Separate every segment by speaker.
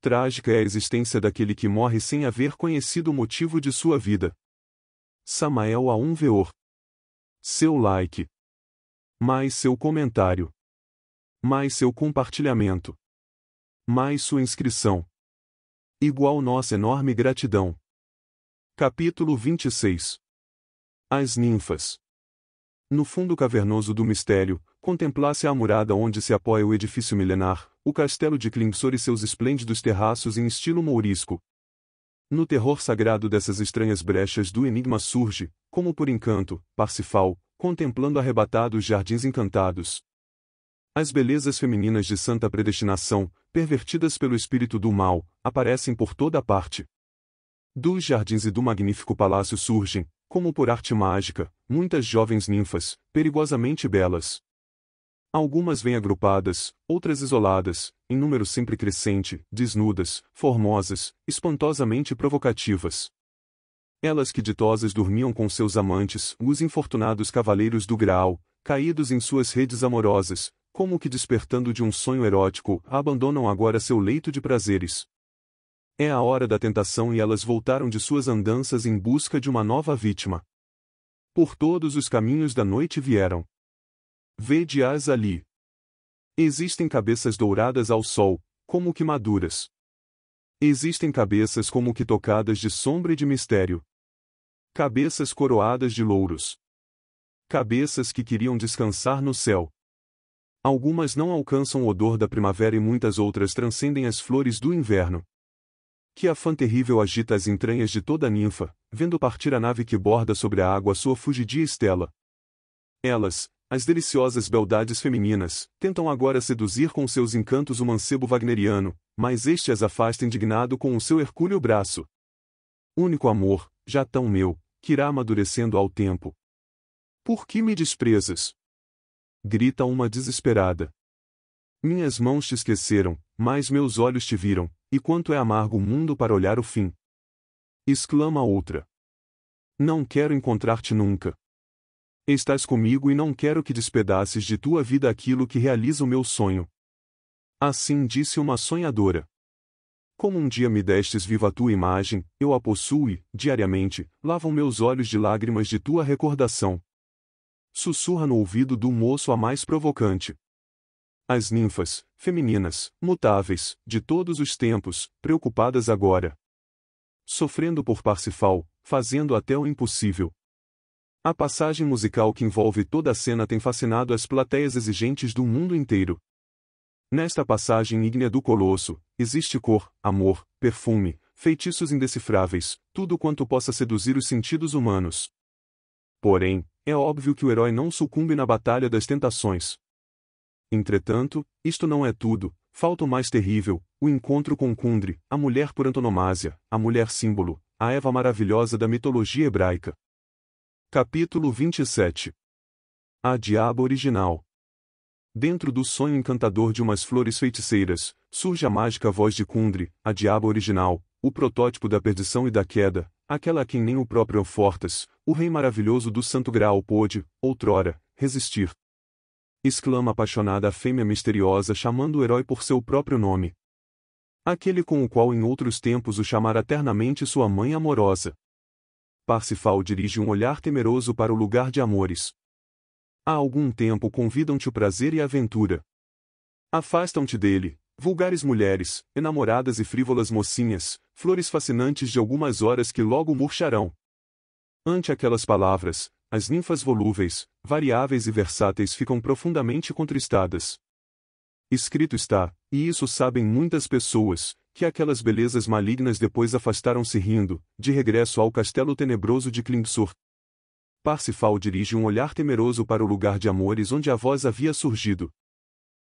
Speaker 1: Trágica é a existência daquele que morre sem haver conhecido o motivo de sua vida. Samael a um veor. Seu like. Mais seu comentário. Mais seu compartilhamento. Mais sua inscrição. Igual nossa enorme gratidão. Capítulo 26 As ninfas. No fundo cavernoso do mistério, contemplasse a murada onde se apoia o edifício milenar, o castelo de Klingsor e seus esplêndidos terraços em estilo mourisco. No terror sagrado dessas estranhas brechas do enigma surge, como por encanto, Parsifal, contemplando arrebatados jardins encantados. As belezas femininas de santa predestinação, pervertidas pelo espírito do mal, aparecem por toda parte. Dos jardins e do magnífico palácio surgem, como por arte mágica, muitas jovens ninfas, perigosamente belas. Algumas vêm agrupadas, outras isoladas, em número sempre crescente, desnudas, formosas, espantosamente provocativas. Elas que ditosas dormiam com seus amantes, os infortunados cavaleiros do Graal, caídos em suas redes amorosas, como que despertando de um sonho erótico, abandonam agora seu leito de prazeres. É a hora da tentação e elas voltaram de suas andanças em busca de uma nova vítima. Por todos os caminhos da noite vieram. Vede-as ali. Existem cabeças douradas ao sol, como que maduras. Existem cabeças como que tocadas de sombra e de mistério. Cabeças coroadas de louros. Cabeças que queriam descansar no céu. Algumas não alcançam o odor da primavera e muitas outras transcendem as flores do inverno. Que afã terrível agita as entranhas de toda ninfa, vendo partir a nave que borda sobre a água sua fugidia estela, elas, as deliciosas beldades femininas, tentam agora seduzir com seus encantos o mancebo wagneriano, mas este as afasta indignado com o seu hercúleo braço. Único amor, já tão meu, que irá amadurecendo ao tempo. Por que me desprezas? Grita uma desesperada. Minhas mãos te esqueceram, mas meus olhos te viram, e quanto é amargo o mundo para olhar o fim. Exclama outra. Não quero encontrar-te nunca. Estás comigo e não quero que despedaces de tua vida aquilo que realiza o meu sonho. Assim disse uma sonhadora. Como um dia me destes viva a tua imagem, eu a possuo e, diariamente, lavam meus olhos de lágrimas de tua recordação. Sussurra no ouvido do moço a mais provocante. As ninfas, femininas, mutáveis, de todos os tempos, preocupadas agora. Sofrendo por Parsifal, fazendo até o impossível, a passagem musical que envolve toda a cena tem fascinado as plateias exigentes do mundo inteiro. Nesta passagem ígnea do Colosso, existe cor, amor, perfume, feitiços indecifráveis, tudo quanto possa seduzir os sentidos humanos. Porém, é óbvio que o herói não sucumbe na batalha das tentações. Entretanto, isto não é tudo, falta o mais terrível, o encontro com Kundry, a mulher por antonomasia, a mulher símbolo, a Eva maravilhosa da mitologia hebraica. Capítulo 27 A Diabo Original Dentro do sonho encantador de umas flores feiticeiras, surge a mágica voz de Kundry, a Diabo Original, o protótipo da perdição e da queda, aquela a quem nem o próprio Fortas, o rei maravilhoso do Santo Graal pôde, outrora, resistir. Exclama apaixonada a fêmea misteriosa chamando o herói por seu próprio nome. Aquele com o qual em outros tempos o chamara eternamente sua mãe amorosa. Parsifal dirige um olhar temeroso para o lugar de amores. Há algum tempo convidam-te o prazer e a aventura. Afastam-te dele, vulgares mulheres, enamoradas e frívolas mocinhas, flores fascinantes de algumas horas que logo murcharão. Ante aquelas palavras, as ninfas volúveis, variáveis e versáteis ficam profundamente contristadas. Escrito está, e isso sabem muitas pessoas, que aquelas belezas malignas depois afastaram-se rindo, de regresso ao castelo tenebroso de Klingsor. Parsifal dirige um olhar temeroso para o lugar de amores onde a voz havia surgido.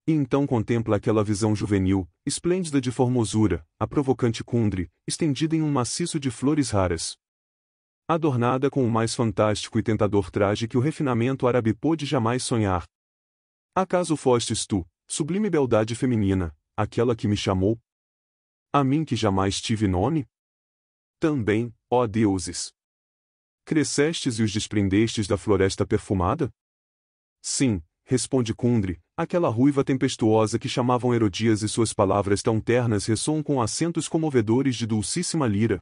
Speaker 1: E então contempla aquela visão juvenil, esplêndida de formosura, a provocante cundre, estendida em um maciço de flores raras. Adornada com o mais fantástico e tentador traje que o refinamento árabe pôde jamais sonhar. Acaso fostes tu, Sublime beldade feminina, aquela que me chamou? A mim que jamais tive nome? Também, ó deuses! Crescestes e os desprendestes da floresta perfumada? Sim, responde Cundre, aquela ruiva tempestuosa que chamavam Herodias e suas palavras tão ternas ressoam com acentos comovedores de dulcíssima lira.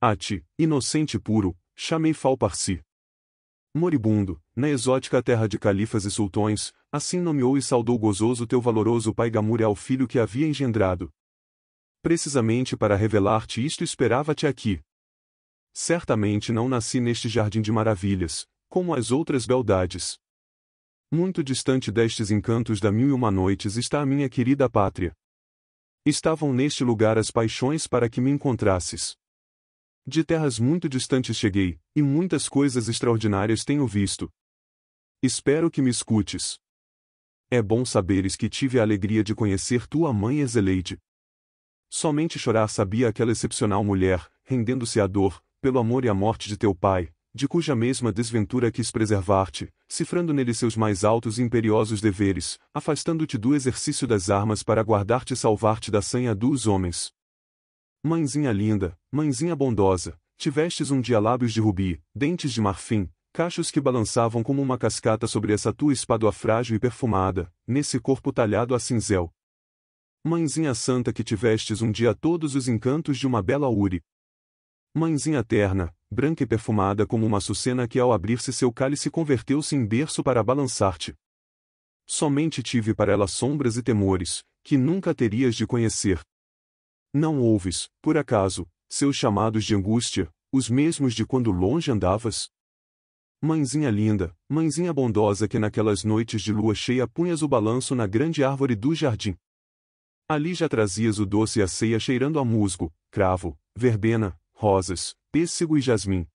Speaker 1: A ti, inocente puro, chamei Falparci. Moribundo, na exótica terra de califas e sultões, assim nomeou e saudou gozoso teu valoroso pai Gamure ao filho que havia engendrado. Precisamente para revelar-te isto esperava-te aqui. Certamente não nasci neste jardim de maravilhas, como as outras beldades. Muito distante destes encantos da mil e uma noites está a minha querida pátria. Estavam neste lugar as paixões para que me encontrasses. De terras muito distantes cheguei, e muitas coisas extraordinárias tenho visto. Espero que me escutes. É bom saberes que tive a alegria de conhecer tua mãe Ezeleide. Somente chorar sabia aquela excepcional mulher, rendendo-se à dor, pelo amor e à morte de teu pai, de cuja mesma desventura quis preservar-te, cifrando nele seus mais altos e imperiosos deveres, afastando-te do exercício das armas para guardar-te e salvar-te da sanha dos homens. Mãezinha linda, mãezinha bondosa, tivestes um dia lábios de rubi, dentes de marfim, cachos que balançavam como uma cascata sobre essa tua espádua frágil e perfumada, nesse corpo talhado a cinzel. Mãezinha santa que tivestes um dia todos os encantos de uma bela uri. Mãezinha terna, branca e perfumada como uma sucena que ao abrir-se seu cálice converteu-se em berço para balançar-te. Somente tive para ela sombras e temores, que nunca terias de conhecer. Não ouves, por acaso, seus chamados de angústia, os mesmos de quando longe andavas? Mãezinha linda, mãezinha bondosa que naquelas noites de lua cheia punhas o balanço na grande árvore do jardim. Ali já trazias o doce e a ceia cheirando a musgo, cravo, verbena, rosas, pêssego e jasmim.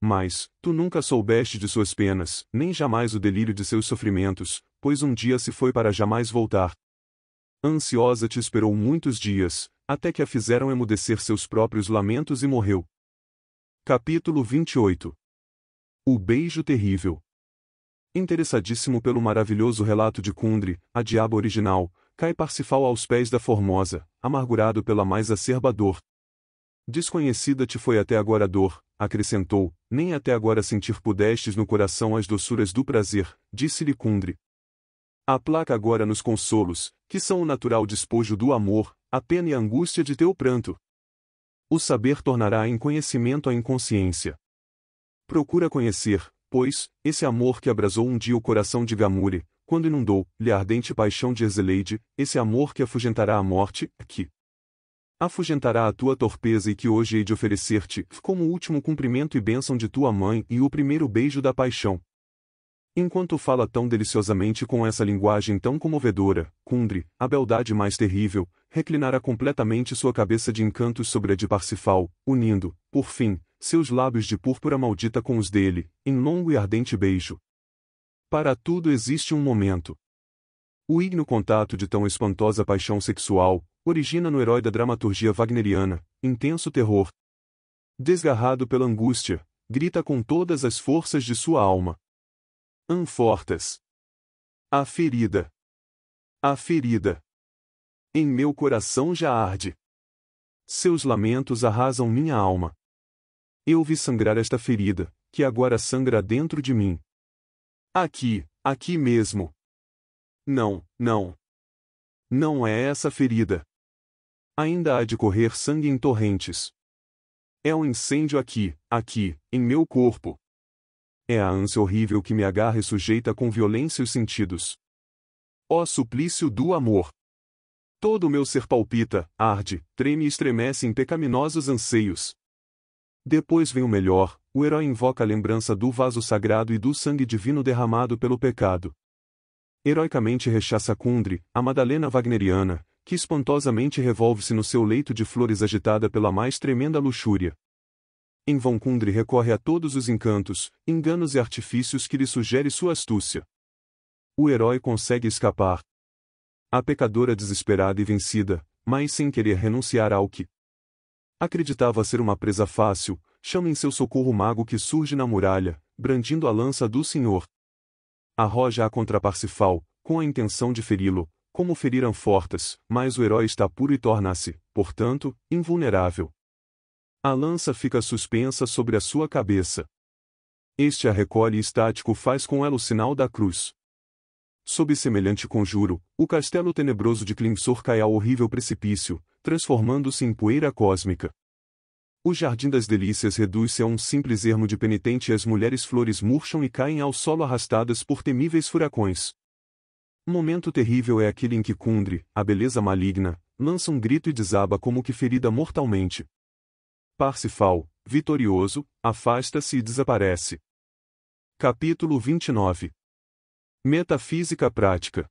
Speaker 1: Mas, tu nunca soubeste de suas penas, nem jamais o delírio de seus sofrimentos, pois um dia se foi para jamais voltar. Ansiosa te esperou muitos dias, até que a fizeram emudecer seus próprios lamentos e morreu. Capítulo 28 O Beijo Terrível Interessadíssimo pelo maravilhoso relato de Kundry, a diabo original, cai Parsifal aos pés da Formosa, amargurado pela mais acerba dor. Desconhecida te foi até agora a dor, acrescentou, nem até agora sentir pudestes no coração as doçuras do prazer, disse-lhe Kundry. Aplaca agora nos consolos, que são o natural despojo do amor, a pena e a angústia de teu pranto. O saber tornará em conhecimento a inconsciência. Procura conhecer, pois, esse amor que abrasou um dia o coração de Gamure, quando inundou-lhe a ardente paixão de Ezeleide, esse amor que afugentará a morte, que afugentará a tua torpeza e que hoje hei de oferecer-te, como último cumprimento e bênção de tua mãe e o primeiro beijo da paixão. Enquanto fala tão deliciosamente com essa linguagem tão comovedora, Kundry, a beldade mais terrível, reclinará completamente sua cabeça de encantos sobre a de Parsifal, unindo, por fim, seus lábios de púrpura maldita com os dele, em longo e ardente beijo. Para tudo existe um momento. O ígno contato de tão espantosa paixão sexual origina no herói da dramaturgia wagneriana intenso terror. Desgarrado pela angústia, grita com todas as forças de sua alma. Anfortas. A ferida. A ferida. Em meu coração já arde. Seus lamentos arrasam minha alma. Eu vi sangrar esta ferida, que agora sangra dentro de mim. Aqui, aqui mesmo. Não, não. Não é essa ferida. Ainda há de correr sangue em torrentes. É um incêndio aqui, aqui, em meu corpo. É a ânsia horrível que me agarra e sujeita com violência os sentidos. Ó suplício do amor! Todo o meu ser palpita, arde, treme e estremece em pecaminosos anseios. Depois vem o melhor, o herói invoca a lembrança do vaso sagrado e do sangue divino derramado pelo pecado. Heroicamente rechaça Kundry, a Madalena Wagneriana, que espantosamente revolve-se no seu leito de flores agitada pela mais tremenda luxúria. Em vão Kundry recorre a todos os encantos, enganos e artifícios que lhe sugere sua astúcia. O herói consegue escapar. A pecadora desesperada e vencida, mas sem querer renunciar ao que acreditava ser uma presa fácil, chama em seu socorro o mago que surge na muralha, brandindo a lança do Senhor. Arroja-a é contra Parsifal, com a intenção de feri-lo, como feriram Fortas. mas o herói está puro e torna-se, portanto, invulnerável. A lança fica suspensa sobre a sua cabeça. Este a recolhe estático faz com ela o sinal da cruz. Sob semelhante conjuro, o castelo tenebroso de Klingsor cai ao horrível precipício, transformando-se em poeira cósmica. O Jardim das Delícias reduz-se a um simples ermo de penitente e as mulheres flores murcham e caem ao solo arrastadas por temíveis furacões. Momento terrível é aquele em que Kundry, a beleza maligna, lança um grito e desaba como que ferida mortalmente. Parsifal, vitorioso, afasta-se e desaparece. Capítulo 29 Metafísica prática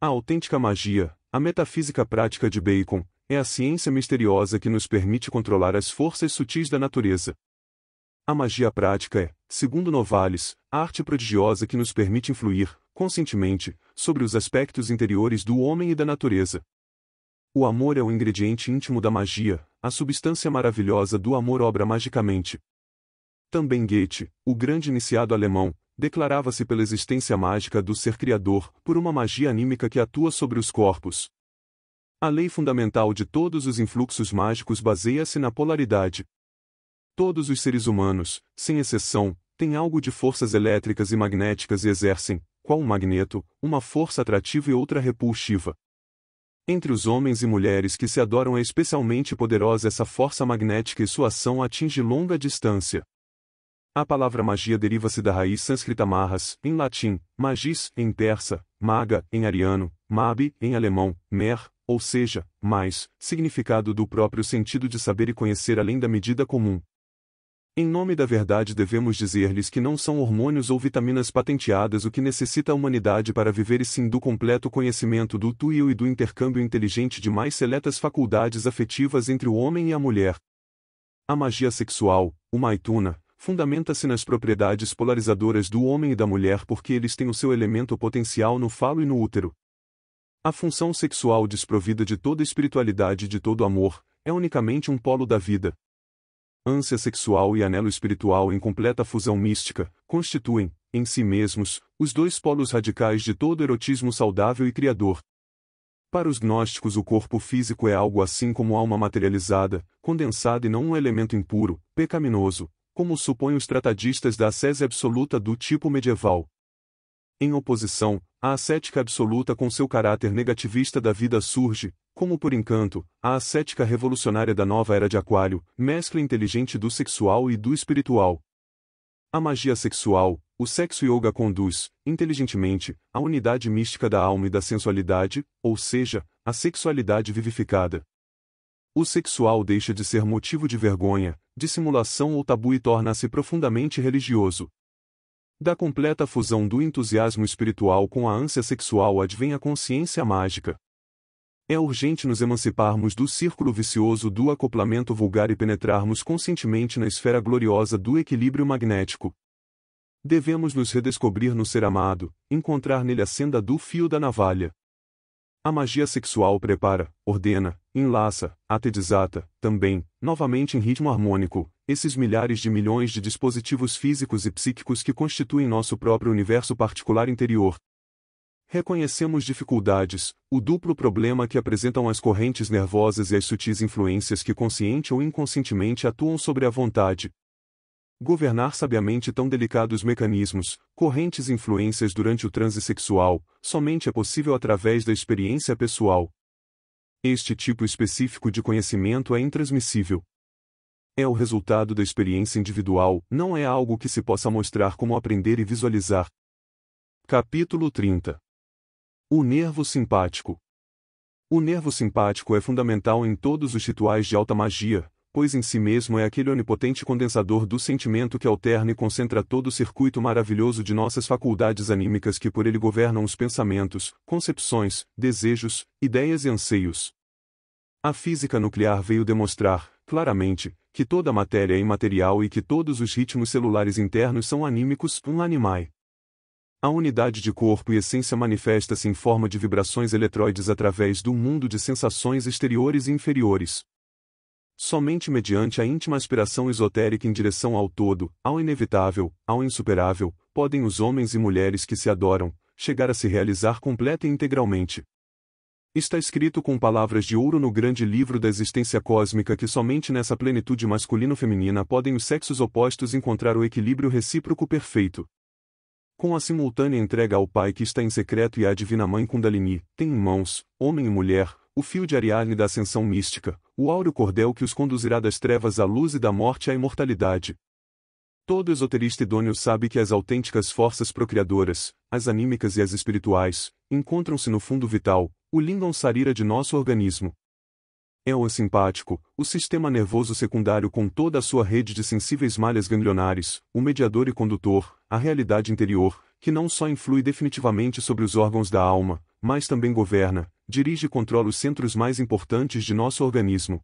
Speaker 1: A autêntica magia, a metafísica prática de Bacon, é a ciência misteriosa que nos permite controlar as forças sutis da natureza. A magia prática é, segundo Novalis, a arte prodigiosa que nos permite influir, conscientemente, sobre os aspectos interiores do homem e da natureza. O amor é o ingrediente íntimo da magia, a substância maravilhosa do amor obra magicamente. Também Goethe, o grande iniciado alemão, declarava-se pela existência mágica do ser criador, por uma magia anímica que atua sobre os corpos. A lei fundamental de todos os influxos mágicos baseia-se na polaridade. Todos os seres humanos, sem exceção, têm algo de forças elétricas e magnéticas e exercem, qual um magneto, uma força atrativa e outra repulsiva. Entre os homens e mulheres que se adoram é especialmente poderosa essa força magnética e sua ação atinge longa distância. A palavra magia deriva-se da raiz sânscrita marras, em latim, magis, em persa, maga, em ariano, mabi, em alemão, mer, ou seja, mais, significado do próprio sentido de saber e conhecer além da medida comum, em nome da verdade devemos dizer-lhes que não são hormônios ou vitaminas patenteadas o que necessita a humanidade para viver e sim do completo conhecimento do tuio e e do intercâmbio inteligente de mais seletas faculdades afetivas entre o homem e a mulher. A magia sexual, o maituna, fundamenta-se nas propriedades polarizadoras do homem e da mulher porque eles têm o seu elemento potencial no falo e no útero. A função sexual desprovida de toda espiritualidade e de todo amor, é unicamente um polo da vida ânsia sexual e anelo espiritual em completa fusão mística, constituem, em si mesmos, os dois polos radicais de todo erotismo saudável e criador. Para os gnósticos, o corpo físico é algo assim como alma materializada, condensada e não um elemento impuro, pecaminoso, como supõem os tratadistas da ascese absoluta do tipo medieval. Em oposição, a ascética absoluta com seu caráter negativista da vida surge, como por encanto, a ascética revolucionária da nova era de Aquário, mescla inteligente do sexual e do espiritual. A magia sexual, o sexo yoga conduz, inteligentemente, à unidade mística da alma e da sensualidade, ou seja, à sexualidade vivificada. O sexual deixa de ser motivo de vergonha, dissimulação ou tabu e torna-se profundamente religioso. Da completa fusão do entusiasmo espiritual com a ânsia sexual advém a consciência mágica. É urgente nos emanciparmos do círculo vicioso do acoplamento vulgar e penetrarmos conscientemente na esfera gloriosa do equilíbrio magnético. Devemos nos redescobrir no ser amado, encontrar nele a senda do fio da navalha. A magia sexual prepara, ordena, enlaça, até desata, também, novamente em ritmo harmônico, esses milhares de milhões de dispositivos físicos e psíquicos que constituem nosso próprio universo particular interior, Reconhecemos dificuldades, o duplo problema que apresentam as correntes nervosas e as sutis influências que consciente ou inconscientemente atuam sobre a vontade. Governar sabiamente tão delicados mecanismos, correntes e influências durante o transe sexual, somente é possível através da experiência pessoal. Este tipo específico de conhecimento é intransmissível. É o resultado da experiência individual, não é algo que se possa mostrar como aprender e visualizar. Capítulo 30 o nervo simpático. O nervo simpático é fundamental em todos os rituais de alta magia, pois em si mesmo é aquele onipotente condensador do sentimento que alterna e concentra todo o circuito maravilhoso de nossas faculdades anímicas que por ele governam os pensamentos, concepções, desejos, ideias e anseios. A física nuclear veio demonstrar, claramente, que toda matéria é imaterial e que todos os ritmos celulares internos são anímicos, um animai. A unidade de corpo e essência manifesta-se em forma de vibrações eletroides através do mundo de sensações exteriores e inferiores. Somente mediante a íntima aspiração esotérica em direção ao todo, ao inevitável, ao insuperável, podem os homens e mulheres que se adoram chegar a se realizar completa e integralmente. Está escrito com palavras de ouro no grande livro da existência cósmica que somente nessa plenitude masculino-feminina podem os sexos opostos encontrar o equilíbrio recíproco perfeito com a simultânea entrega ao Pai que está em secreto e à Divina Mãe Kundalini, tem em mãos, homem e mulher, o fio de Ariadne da ascensão mística, o áureo cordel que os conduzirá das trevas à luz e da morte à imortalidade. Todo esoterista idôneo sabe que as autênticas forças procriadoras, as anímicas e as espirituais, encontram-se no fundo vital, o lingam sarira de nosso organismo é o simpático, o sistema nervoso secundário com toda a sua rede de sensíveis malhas ganglionares, o mediador e condutor, a realidade interior, que não só influi definitivamente sobre os órgãos da alma, mas também governa, dirige e controla os centros mais importantes de nosso organismo.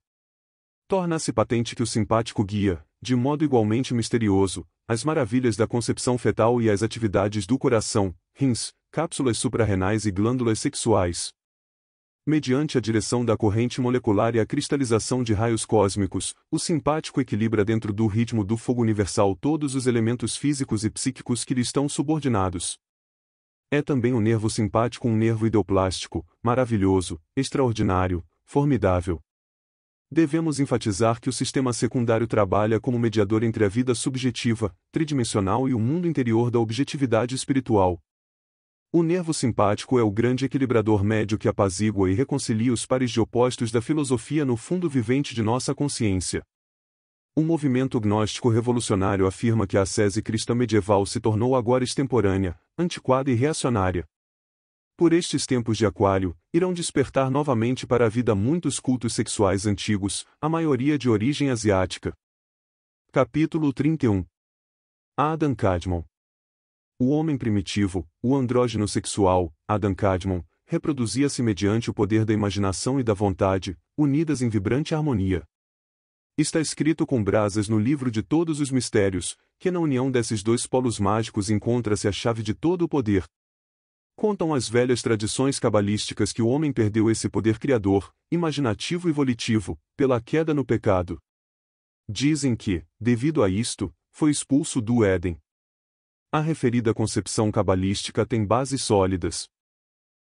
Speaker 1: Torna-se patente que o simpático guia, de modo igualmente misterioso, as maravilhas da concepção fetal e as atividades do coração, rins, cápsulas suprarrenais e glândulas sexuais, mediante a direção da corrente molecular e a cristalização de raios cósmicos, o simpático equilibra dentro do ritmo do fogo universal todos os elementos físicos e psíquicos que lhe estão subordinados. É também o um nervo simpático um nervo ideoplástico, maravilhoso, extraordinário, formidável. Devemos enfatizar que o sistema secundário trabalha como mediador entre a vida subjetiva, tridimensional e o mundo interior da objetividade espiritual, o nervo simpático é o grande equilibrador médio que apazigua e reconcilia os pares de opostos da filosofia no fundo vivente de nossa consciência. O movimento gnóstico revolucionário afirma que a sese cristã medieval se tornou agora extemporânea, antiquada e reacionária. Por estes tempos de aquário, irão despertar novamente para a vida muitos cultos sexuais antigos, a maioria de origem asiática. Capítulo 31 Adam Cadmon o homem primitivo, o andrógeno sexual, Adam Cadmon, reproduzia-se mediante o poder da imaginação e da vontade, unidas em vibrante harmonia. Está escrito com brasas no livro de todos os mistérios, que na união desses dois polos mágicos encontra-se a chave de todo o poder. Contam as velhas tradições cabalísticas que o homem perdeu esse poder criador, imaginativo e volitivo, pela queda no pecado. Dizem que, devido a isto, foi expulso do Éden, a referida concepção cabalística tem bases sólidas.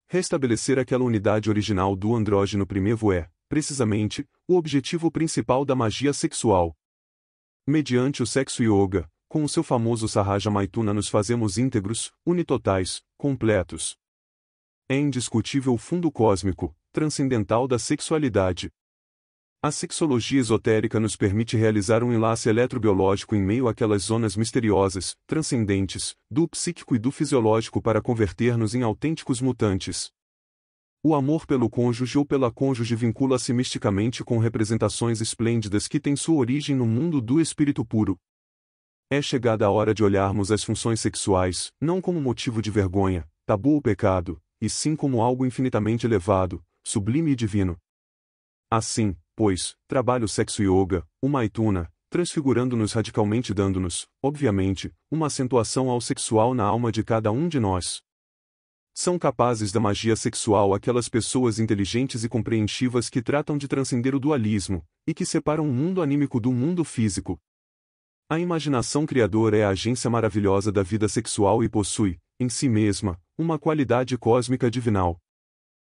Speaker 1: Restabelecer aquela unidade original do andrógeno primevo é, precisamente, o objetivo principal da magia sexual. Mediante o sexo yoga, com o seu famoso Sahaja Maituna nos fazemos íntegros, unitotais, completos. É indiscutível o fundo cósmico, transcendental da sexualidade. A sexologia esotérica nos permite realizar um enlace eletrobiológico em meio àquelas zonas misteriosas, transcendentes, do psíquico e do fisiológico para converter-nos em autênticos mutantes. O amor pelo cônjuge ou pela cônjuge vincula-se misticamente com representações esplêndidas que têm sua origem no mundo do espírito puro. É chegada a hora de olharmos as funções sexuais, não como motivo de vergonha, tabu ou pecado, e sim como algo infinitamente elevado, sublime e divino. Assim, pois, trabalho sexo yoga, uma aituna, transfigurando-nos radicalmente dando-nos, obviamente, uma acentuação ao sexual na alma de cada um de nós. São capazes da magia sexual aquelas pessoas inteligentes e compreensivas que tratam de transcender o dualismo, e que separam o mundo anímico do mundo físico. A imaginação criadora é a agência maravilhosa da vida sexual e possui, em si mesma, uma qualidade cósmica divinal.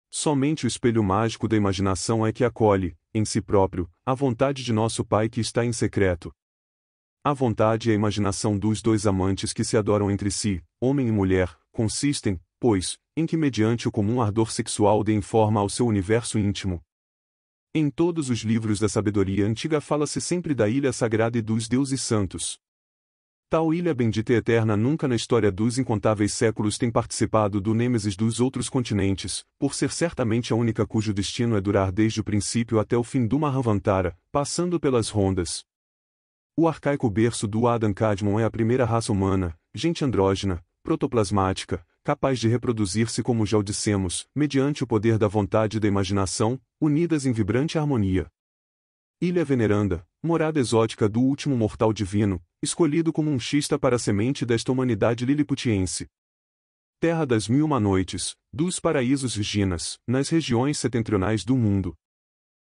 Speaker 1: Somente o espelho mágico da imaginação é que acolhe, em si próprio, a vontade de nosso Pai que está em secreto. A vontade e a imaginação dos dois amantes que se adoram entre si, homem e mulher, consistem, pois, em que mediante o comum ardor sexual deem forma ao seu universo íntimo. Em todos os livros da sabedoria antiga fala-se sempre da ilha sagrada e dos deuses santos. Tal ilha bendita e eterna nunca na história dos incontáveis séculos tem participado do nêmesis dos outros continentes, por ser certamente a única cujo destino é durar desde o princípio até o fim do Mahavantara, passando pelas rondas. O arcaico berço do Adam Cadmon é a primeira raça humana, gente andrógena, protoplasmática, capaz de reproduzir-se como já o dissemos, mediante o poder da vontade e da imaginação, unidas em vibrante harmonia. Ilha veneranda, morada exótica do último mortal divino, escolhido como um xista para a semente desta humanidade liliputiense. Terra das mil uma noites, dos paraísos virginas, nas regiões setentrionais do mundo.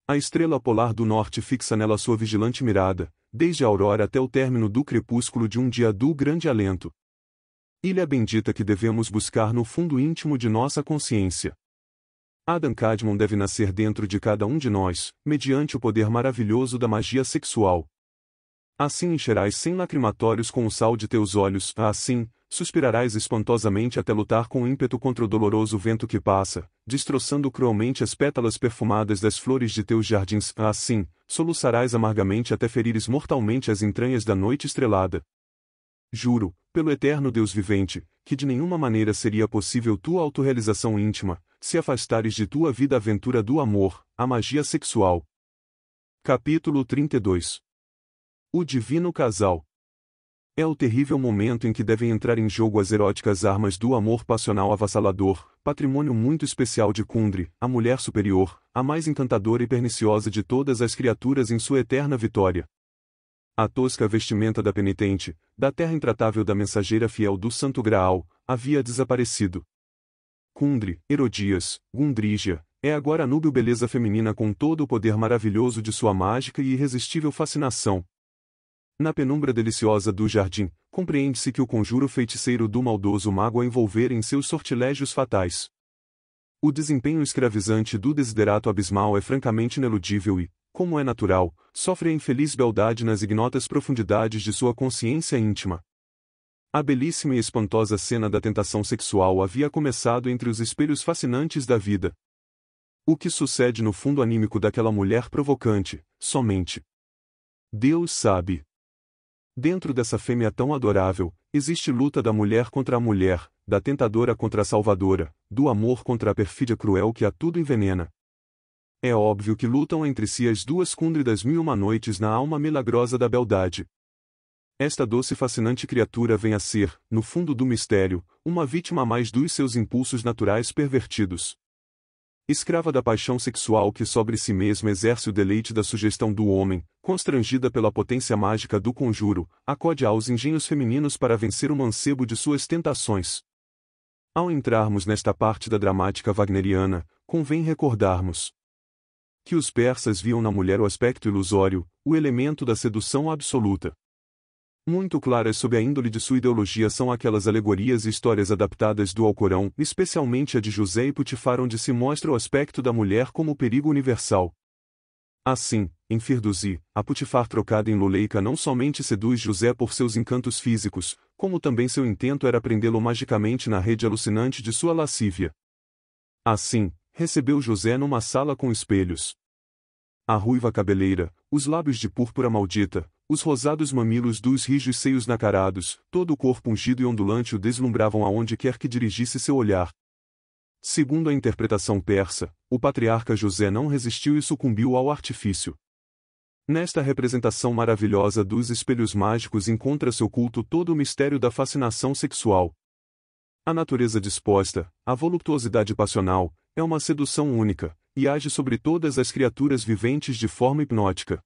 Speaker 1: A estrela polar do norte fixa nela sua vigilante mirada, desde a aurora até o término do crepúsculo de um dia do grande alento. Ilha bendita que devemos buscar no fundo íntimo de nossa consciência. Adam Cadmon deve nascer dentro de cada um de nós, mediante o poder maravilhoso da magia sexual. Assim encherás sem lacrimatórios com o sal de teus olhos, assim, suspirarás espantosamente até lutar com ímpeto contra o doloroso vento que passa, destroçando cruelmente as pétalas perfumadas das flores de teus jardins, assim, soluçarás amargamente até ferires mortalmente as entranhas da noite estrelada. Juro, pelo eterno Deus vivente, que de nenhuma maneira seria possível tua autorrealização íntima, se afastares de tua vida a aventura do amor, a magia sexual. Capítulo 32 O Divino Casal É o terrível momento em que devem entrar em jogo as eróticas armas do amor passional avassalador, patrimônio muito especial de Kundry, a mulher superior, a mais encantadora e perniciosa de todas as criaturas em sua eterna vitória. A tosca vestimenta da penitente, da terra intratável da mensageira fiel do Santo Graal, havia desaparecido. Kundri, Herodias, Gundrígia, é agora Núbio beleza feminina com todo o poder maravilhoso de sua mágica e irresistível fascinação. Na penumbra deliciosa do jardim, compreende-se que o conjuro feiticeiro do maldoso mago a envolver em seus sortilégios fatais. O desempenho escravizante do desiderato abismal é francamente ineludível e, como é natural, sofre a infeliz beldade nas ignotas profundidades de sua consciência íntima. A belíssima e espantosa cena da tentação sexual havia começado entre os espelhos fascinantes da vida. O que sucede no fundo anímico daquela mulher provocante, somente. Deus sabe. Dentro dessa fêmea tão adorável, existe luta da mulher contra a mulher, da tentadora contra a salvadora, do amor contra a perfídia cruel que a tudo envenena. É óbvio que lutam entre si as duas cúndridas mil uma noites na alma milagrosa da beldade. Esta doce e fascinante criatura vem a ser, no fundo do mistério, uma vítima a mais dos seus impulsos naturais pervertidos. Escrava da paixão sexual que sobre si mesma exerce o deleite da sugestão do homem, constrangida pela potência mágica do conjuro, acode aos engenhos femininos para vencer o mancebo de suas tentações. Ao entrarmos nesta parte da dramática wagneriana, convém recordarmos que os persas viam na mulher o aspecto ilusório, o elemento da sedução absoluta. Muito claras sobre a índole de sua ideologia são aquelas alegorias e histórias adaptadas do Alcorão, especialmente a de José e Putifar, onde se mostra o aspecto da mulher como perigo universal. Assim, em Firduzi, a Putifar trocada em Luleika não somente seduz José por seus encantos físicos, como também seu intento era prendê-lo magicamente na rede alucinante de sua lascívia. Assim, recebeu José numa sala com espelhos. A ruiva cabeleira, os lábios de púrpura maldita, os rosados mamilos dos rijos seios nacarados, todo o corpo ungido e ondulante o deslumbravam aonde quer que dirigisse seu olhar. Segundo a interpretação persa, o patriarca José não resistiu e sucumbiu ao artifício. Nesta representação maravilhosa dos espelhos mágicos encontra seu culto todo o mistério da fascinação sexual. A natureza disposta, a voluptuosidade passional, é uma sedução única, e age sobre todas as criaturas viventes de forma hipnótica.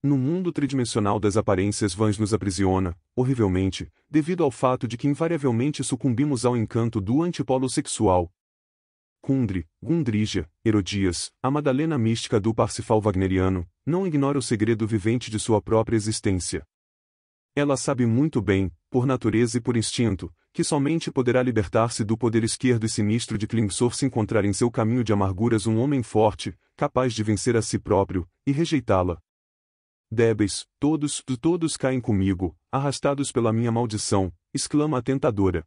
Speaker 1: No mundo tridimensional das aparências vãs nos aprisiona, horrivelmente, devido ao fato de que invariavelmente sucumbimos ao encanto do antipolo sexual. Kundry, Gundrija, Herodias, a Madalena mística do Parsifal Wagneriano, não ignora o segredo vivente de sua própria existência. Ela sabe muito bem, por natureza e por instinto, que somente poderá libertar-se do poder esquerdo e sinistro de Klingsor se encontrar em seu caminho de amarguras um homem forte, capaz de vencer a si próprio, e rejeitá-la. Débeis, todos, todos caem comigo, arrastados pela minha maldição, exclama a tentadora.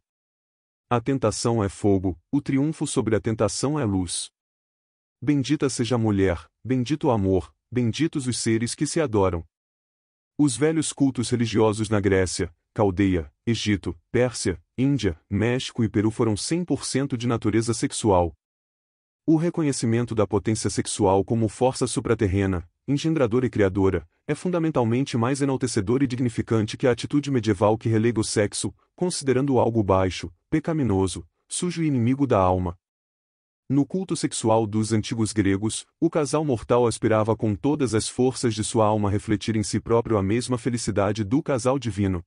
Speaker 1: A tentação é fogo, o triunfo sobre a tentação é luz. Bendita seja a mulher, bendito o amor, benditos os seres que se adoram. Os velhos cultos religiosos na Grécia, Caldeia, Egito, Pérsia, Índia, México e Peru foram 100% de natureza sexual. O reconhecimento da potência sexual como força supraterrena, engendradora e criadora, é fundamentalmente mais enaltecedor e dignificante que a atitude medieval que relega o sexo, considerando algo baixo, pecaminoso, sujo e inimigo da alma. No culto sexual dos antigos gregos, o casal mortal aspirava com todas as forças de sua alma refletir em si próprio a mesma felicidade do casal divino.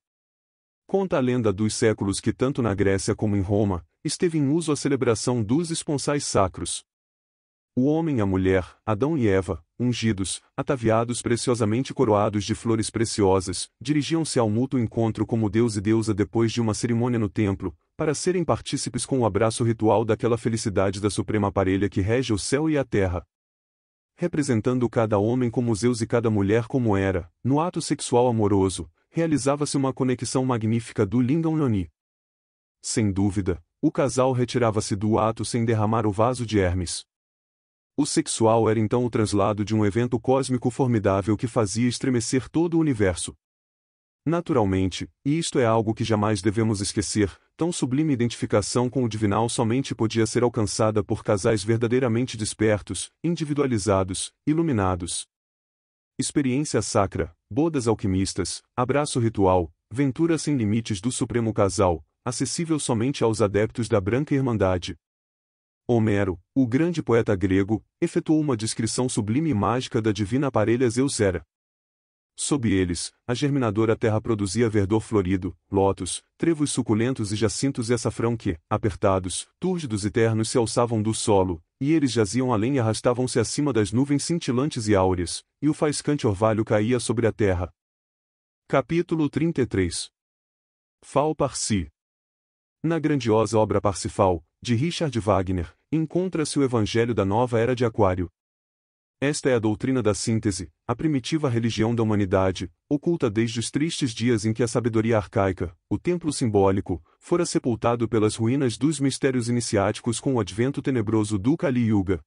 Speaker 1: Conta a lenda dos séculos que tanto na Grécia como em Roma, esteve em uso a celebração dos esponsais sacros. O homem e a mulher, Adão e Eva, ungidos, ataviados preciosamente coroados de flores preciosas, dirigiam-se ao mútuo encontro como Deus e deusa depois de uma cerimônia no templo, para serem partícipes com o abraço ritual daquela felicidade da suprema parelha que rege o céu e a terra. Representando cada homem como Zeus e cada mulher como era, no ato sexual amoroso, realizava-se uma conexão magnífica do Lingam yoni. Sem dúvida, o casal retirava-se do ato sem derramar o vaso de Hermes. O sexual era então o translado de um evento cósmico formidável que fazia estremecer todo o universo. Naturalmente, e isto é algo que jamais devemos esquecer, tão sublime identificação com o divinal somente podia ser alcançada por casais verdadeiramente despertos, individualizados, iluminados. Experiência sacra, bodas alquimistas, abraço ritual, ventura sem limites do supremo casal, acessível somente aos adeptos da branca irmandade. Homero, o grande poeta grego, efetuou uma descrição sublime e mágica da divina parelha Zeusera. Sob eles, a germinadora terra produzia verdor florido, lótus, trevos suculentos e jacintos e açafrão que, apertados, túrgidos e ternos se alçavam do solo, e eles jaziam além e arrastavam-se acima das nuvens cintilantes e áureas, e o faiscante orvalho caía sobre a terra. Capítulo 33 Fal Parsi Na grandiosa obra Parsifal, de Richard Wagner, encontra-se o Evangelho da Nova Era de Aquário. Esta é a doutrina da síntese, a primitiva religião da humanidade, oculta desde os tristes dias em que a sabedoria arcaica, o templo simbólico, fora sepultado pelas ruínas dos mistérios iniciáticos com o advento tenebroso do Kali Yuga.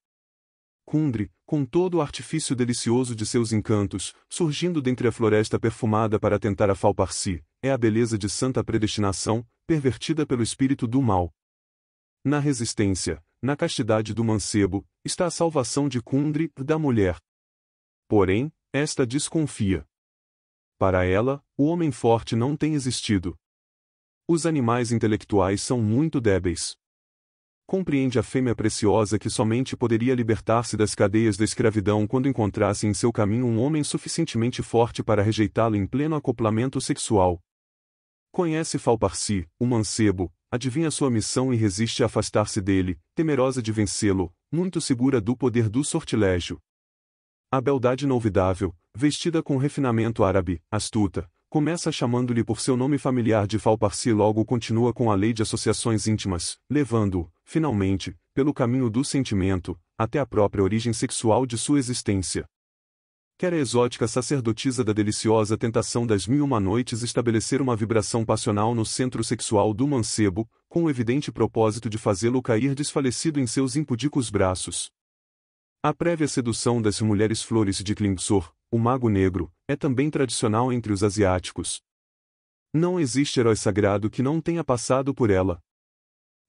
Speaker 1: Kundri, com todo o artifício delicioso de seus encantos, surgindo dentre a floresta perfumada para tentar afalpar-se, é a beleza de santa predestinação, pervertida pelo espírito do mal. Na resistência, na castidade do mancebo, está a salvação de Kundri, da mulher. Porém, esta desconfia. Para ela, o homem forte não tem existido. Os animais intelectuais são muito débeis. Compreende a fêmea preciosa que somente poderia libertar-se das cadeias da escravidão quando encontrasse em seu caminho um homem suficientemente forte para rejeitá-lo em pleno acoplamento sexual. Conhece Falparci, o mancebo, Adivinha sua missão e resiste a afastar-se dele, temerosa de vencê-lo, muito segura do poder do sortilégio. A beldade inolvidável, vestida com refinamento árabe, astuta, começa chamando-lhe por seu nome familiar de Falparsi e logo continua com a lei de associações íntimas, levando-o, finalmente, pelo caminho do sentimento, até a própria origem sexual de sua existência que era a exótica sacerdotisa da deliciosa tentação das mil uma noites estabelecer uma vibração passional no centro sexual do mancebo, com o evidente propósito de fazê-lo cair desfalecido em seus impudicos braços. A prévia sedução das mulheres flores de Klingsor, o mago negro, é também tradicional entre os asiáticos. Não existe herói sagrado que não tenha passado por ela.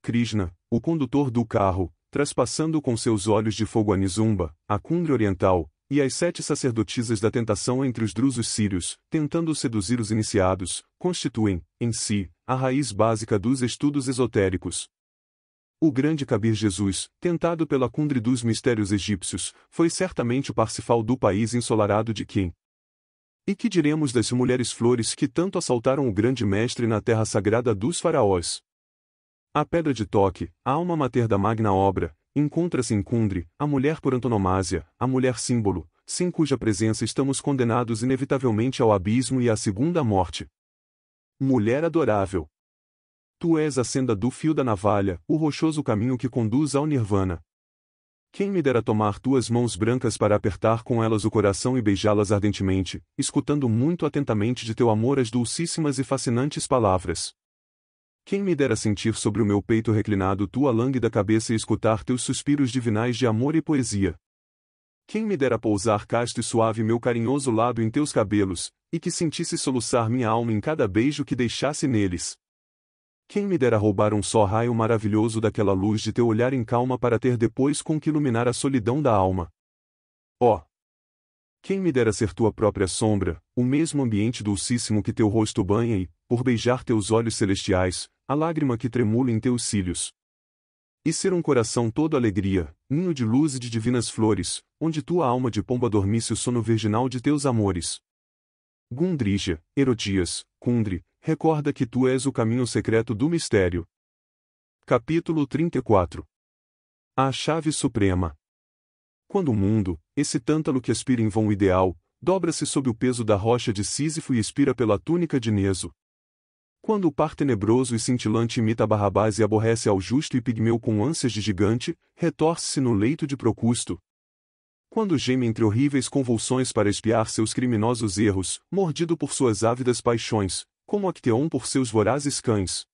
Speaker 1: Krishna, o condutor do carro, traspassando com seus olhos de fogo a Nizumba, a cumbre oriental, e as sete sacerdotisas da tentação entre os drusos sírios, tentando seduzir os iniciados, constituem, em si, a raiz básica dos estudos esotéricos. O grande Kabir Jesus, tentado pela cundre dos mistérios egípcios, foi certamente o Parsifal do país ensolarado de quem? E que diremos das mulheres flores que tanto assaltaram o grande mestre na terra sagrada dos faraós? A pedra de toque, a alma mater da magna obra, encontra-se em Kundri, a mulher por antonomasia, a mulher símbolo, sem cuja presença estamos condenados inevitavelmente ao abismo e à segunda morte. Mulher adorável. Tu és a senda do fio da navalha, o rochoso caminho que conduz ao nirvana. Quem me dera tomar tuas mãos brancas para apertar com elas o coração e beijá-las ardentemente, escutando muito atentamente de teu amor as dulcíssimas e fascinantes palavras. Quem me dera sentir sobre o meu peito reclinado tua lânguida cabeça e escutar teus suspiros divinais de amor e poesia. Quem me dera pousar casto e suave meu carinhoso lábio em teus cabelos, e que sentisse soluçar minha alma em cada beijo que deixasse neles. Quem me dera roubar um só raio maravilhoso daquela luz de teu olhar em calma para ter depois com que iluminar a solidão da alma. Ó, oh, quem me dera ser tua própria sombra, o mesmo ambiente dulcíssimo que teu rosto banha e, por beijar teus olhos celestiais, a lágrima que tremula em teus cílios. E ser um coração todo alegria, ninho de luz e de divinas flores, onde tua alma de pomba dormisse o sono virginal de teus amores. Gundrija, Herodias, Cundre, recorda que tu és o caminho secreto do mistério. Capítulo 34 A Chave Suprema quando o mundo, esse tântalo que aspira em vão ideal, dobra-se sob o peso da rocha de Sísifo e expira pela túnica de Neso. Quando o par tenebroso e cintilante imita Barrabás e aborrece ao justo e pigmeu com ânsias de gigante, retorce-se no leito de Procusto. Quando geme entre horríveis convulsões para espiar seus criminosos erros, mordido por suas ávidas paixões, como Acteon por seus vorazes cães.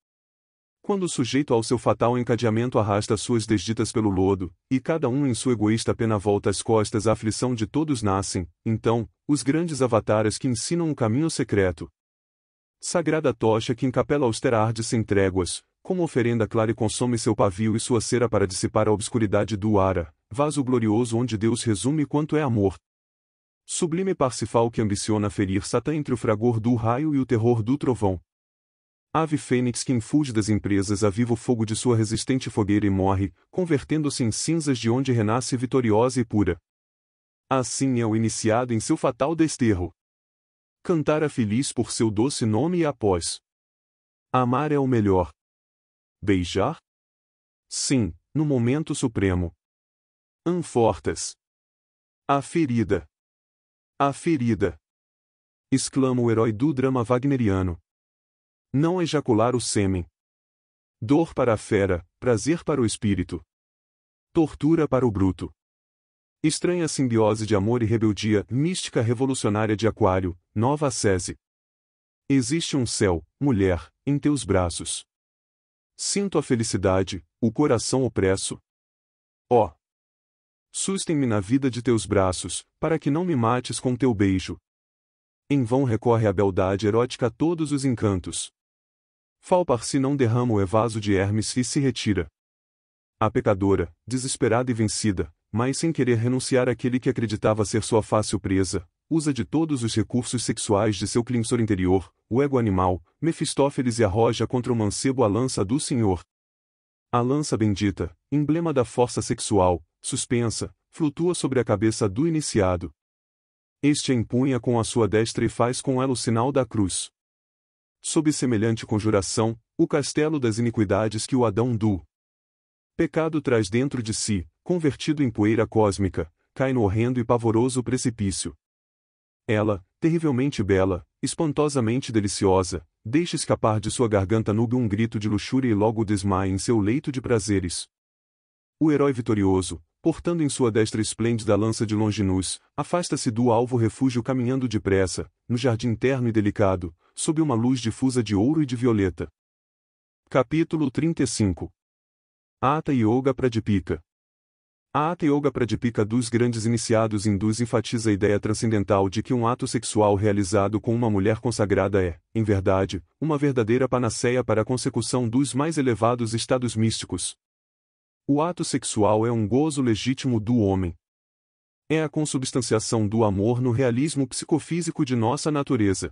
Speaker 1: Quando sujeito ao seu fatal encadeamento arrasta suas desditas pelo lodo, e cada um em sua egoísta pena volta às costas à aflição de todos nascem, então, os grandes avataras que ensinam um caminho secreto. Sagrada tocha que encapela austera arde sem tréguas, como oferenda clara e consome seu pavio e sua cera para dissipar a obscuridade do ara, vaso glorioso onde Deus resume quanto é amor. Sublime Parsifal que ambiciona ferir Satã entre o fragor do raio e o terror do trovão, Ave fênix que infunde das empresas a vivo fogo de sua resistente fogueira e morre, convertendo-se em cinzas de onde renasce vitoriosa e pura. Assim é o iniciado em seu fatal desterro. Cantar a feliz por seu doce nome e após. Amar é o melhor. Beijar? Sim, no momento supremo. Anfortas. A ferida. A ferida. Exclama o herói do drama wagneriano não ejacular o sêmen. Dor para a fera, prazer para o espírito. Tortura para o bruto. Estranha simbiose de amor e rebeldia, mística revolucionária de Aquário, nova Assese. Existe um céu, mulher, em teus braços. Sinto a felicidade, o coração opresso. Ó! Oh, Sustem-me na vida de teus braços, para que não me mates com teu beijo. Em vão recorre a beldade erótica a todos os encantos. Falpar-se não derrama o evaso de Hermes e se retira. A pecadora, desesperada e vencida, mas sem querer renunciar àquele que acreditava ser sua fácil presa, usa de todos os recursos sexuais de seu clemsor interior, o ego animal, Mefistófeles e arroja contra o mancebo a lança do Senhor. A lança bendita, emblema da força sexual, suspensa, flutua sobre a cabeça do iniciado. Este a empunha com a sua destra e faz com ela o sinal da cruz sob semelhante conjuração, o castelo das iniquidades que o Adão do pecado traz dentro de si, convertido em poeira cósmica, cai no horrendo e pavoroso precipício. Ela, terrivelmente bela, espantosamente deliciosa, deixa escapar de sua garganta nube um grito de luxúria e logo desmaia em seu leito de prazeres. O herói vitorioso, cortando em sua destra esplêndida lança de Longinus, afasta-se do alvo refúgio caminhando depressa, no jardim terno e delicado, sob uma luz difusa de ouro e de violeta. Capítulo 35 Ata Yoga Pradipika a Ata Yoga Pradipika dos grandes iniciados hindus enfatiza a ideia transcendental de que um ato sexual realizado com uma mulher consagrada é, em verdade, uma verdadeira panaceia para a consecução dos mais elevados estados místicos, o ato sexual é um gozo legítimo do homem. É a consubstanciação do amor no realismo psicofísico de nossa natureza.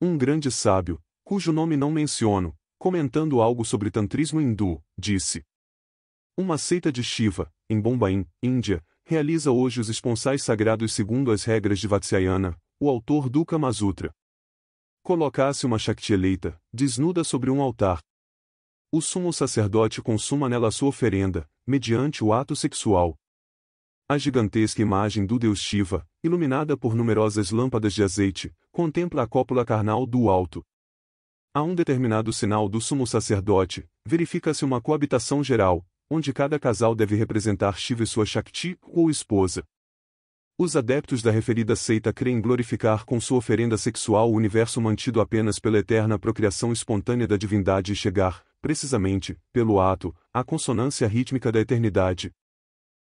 Speaker 1: Um grande sábio, cujo nome não menciono, comentando algo sobre tantrismo hindu, disse: Uma seita de Shiva, em Bombaim, Índia, realiza hoje os esponsais sagrados segundo as regras de Vatsyayana, o autor do Kama Sutra. Colocasse uma Shakti eleita, desnuda sobre um altar, o sumo sacerdote consuma nela sua oferenda, mediante o ato sexual. A gigantesca imagem do deus Shiva, iluminada por numerosas lâmpadas de azeite, contempla a cópula carnal do alto. A um determinado sinal do sumo sacerdote, verifica-se uma coabitação geral, onde cada casal deve representar Shiva e sua Shakti ou esposa. Os adeptos da referida seita creem glorificar com sua oferenda sexual o universo mantido apenas pela eterna procriação espontânea da divindade e chegar, precisamente, pelo ato, a consonância rítmica da eternidade.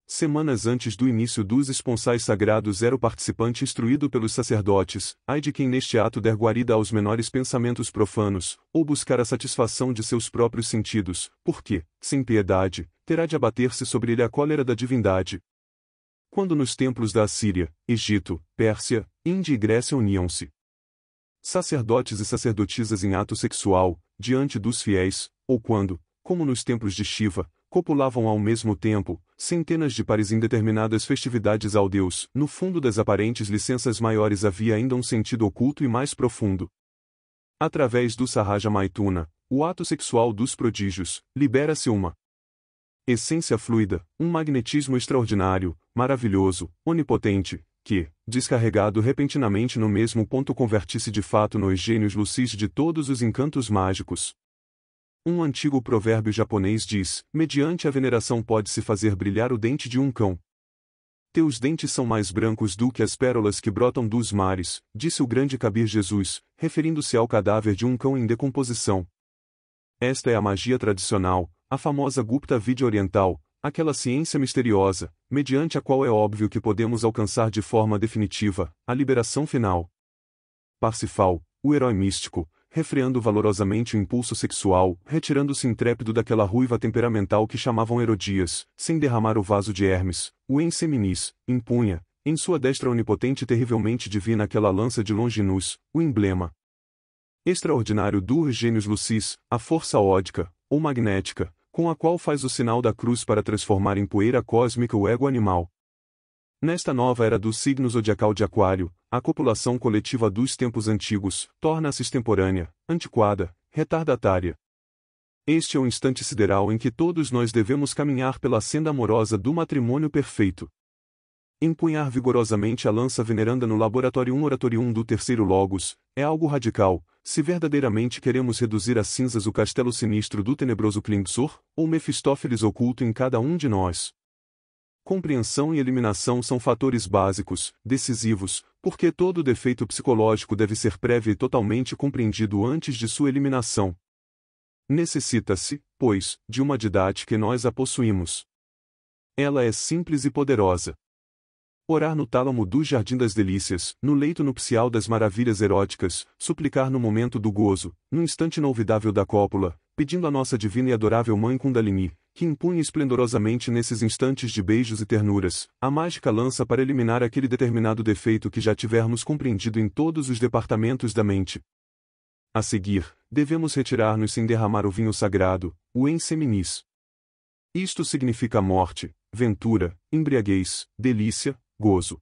Speaker 1: Semanas antes do início dos esponsais sagrados era o participante instruído pelos sacerdotes, ai de quem neste ato der guarida aos menores pensamentos profanos, ou buscar a satisfação de seus próprios sentidos, porque, sem piedade, terá de abater-se sobre ele a cólera da divindade. Quando nos templos da Assíria, Egito, Pérsia, Índia e Grécia uniam-se sacerdotes e sacerdotisas em ato sexual, diante dos fiéis, ou quando, como nos templos de Shiva, copulavam ao mesmo tempo, centenas de pares em determinadas festividades ao Deus, no fundo das aparentes licenças maiores havia ainda um sentido oculto e mais profundo. Através do Sahaja Maituna, o ato sexual dos prodígios, libera-se uma essência fluida, um magnetismo extraordinário, maravilhoso, onipotente, que, descarregado repentinamente no mesmo ponto, convertisse de fato nos gênios lucis de todos os encantos mágicos. Um antigo provérbio japonês diz: mediante a veneração pode-se fazer brilhar o dente de um cão. Teus dentes são mais brancos do que as pérolas que brotam dos mares, disse o grande Kabir Jesus, referindo-se ao cadáver de um cão em decomposição. Esta é a magia tradicional, a famosa Gupta Vidya oriental, aquela ciência misteriosa, mediante a qual é óbvio que podemos alcançar de forma definitiva a liberação final. Parsifal, o herói místico, refreando valorosamente o impulso sexual, retirando-se intrépido daquela ruiva temperamental que chamavam Herodias, sem derramar o vaso de Hermes, o enseminis, impunha, em sua destra onipotente e terrivelmente divina aquela lança de Longinus, o emblema extraordinário do gênios lucis, a força ódica, ou magnética, com a qual faz o sinal da cruz para transformar em poeira cósmica o ego animal. Nesta nova era do signo zodiacal de Aquário, a copulação coletiva dos tempos antigos torna-se extemporânea, antiquada, retardatária. Este é o instante sideral em que todos nós devemos caminhar pela senda amorosa do matrimônio perfeito. Empunhar vigorosamente a lança veneranda no laboratório Laboratorium Oratorium do Terceiro Logos é algo radical, se verdadeiramente queremos reduzir às cinzas o castelo sinistro do tenebroso Klingsor ou Mefistófeles oculto em cada um de nós. Compreensão e eliminação são fatores básicos, decisivos, porque todo defeito psicológico deve ser prévio e totalmente compreendido antes de sua eliminação. Necessita-se, pois, de uma didática e nós a possuímos. Ela é simples e poderosa. Orar no tálamo do Jardim das Delícias, no leito nupcial das maravilhas eróticas, suplicar no momento do gozo, no instante inolvidável da cópula, pedindo à nossa divina e adorável Mãe Kundalini, que impunha esplendorosamente nesses instantes de beijos e ternuras, a mágica lança para eliminar aquele determinado defeito que já tivermos compreendido em todos os departamentos da mente. A seguir, devemos retirar-nos sem derramar o vinho sagrado, o enseminis. Isto significa morte, ventura, embriaguez, delícia, gozo.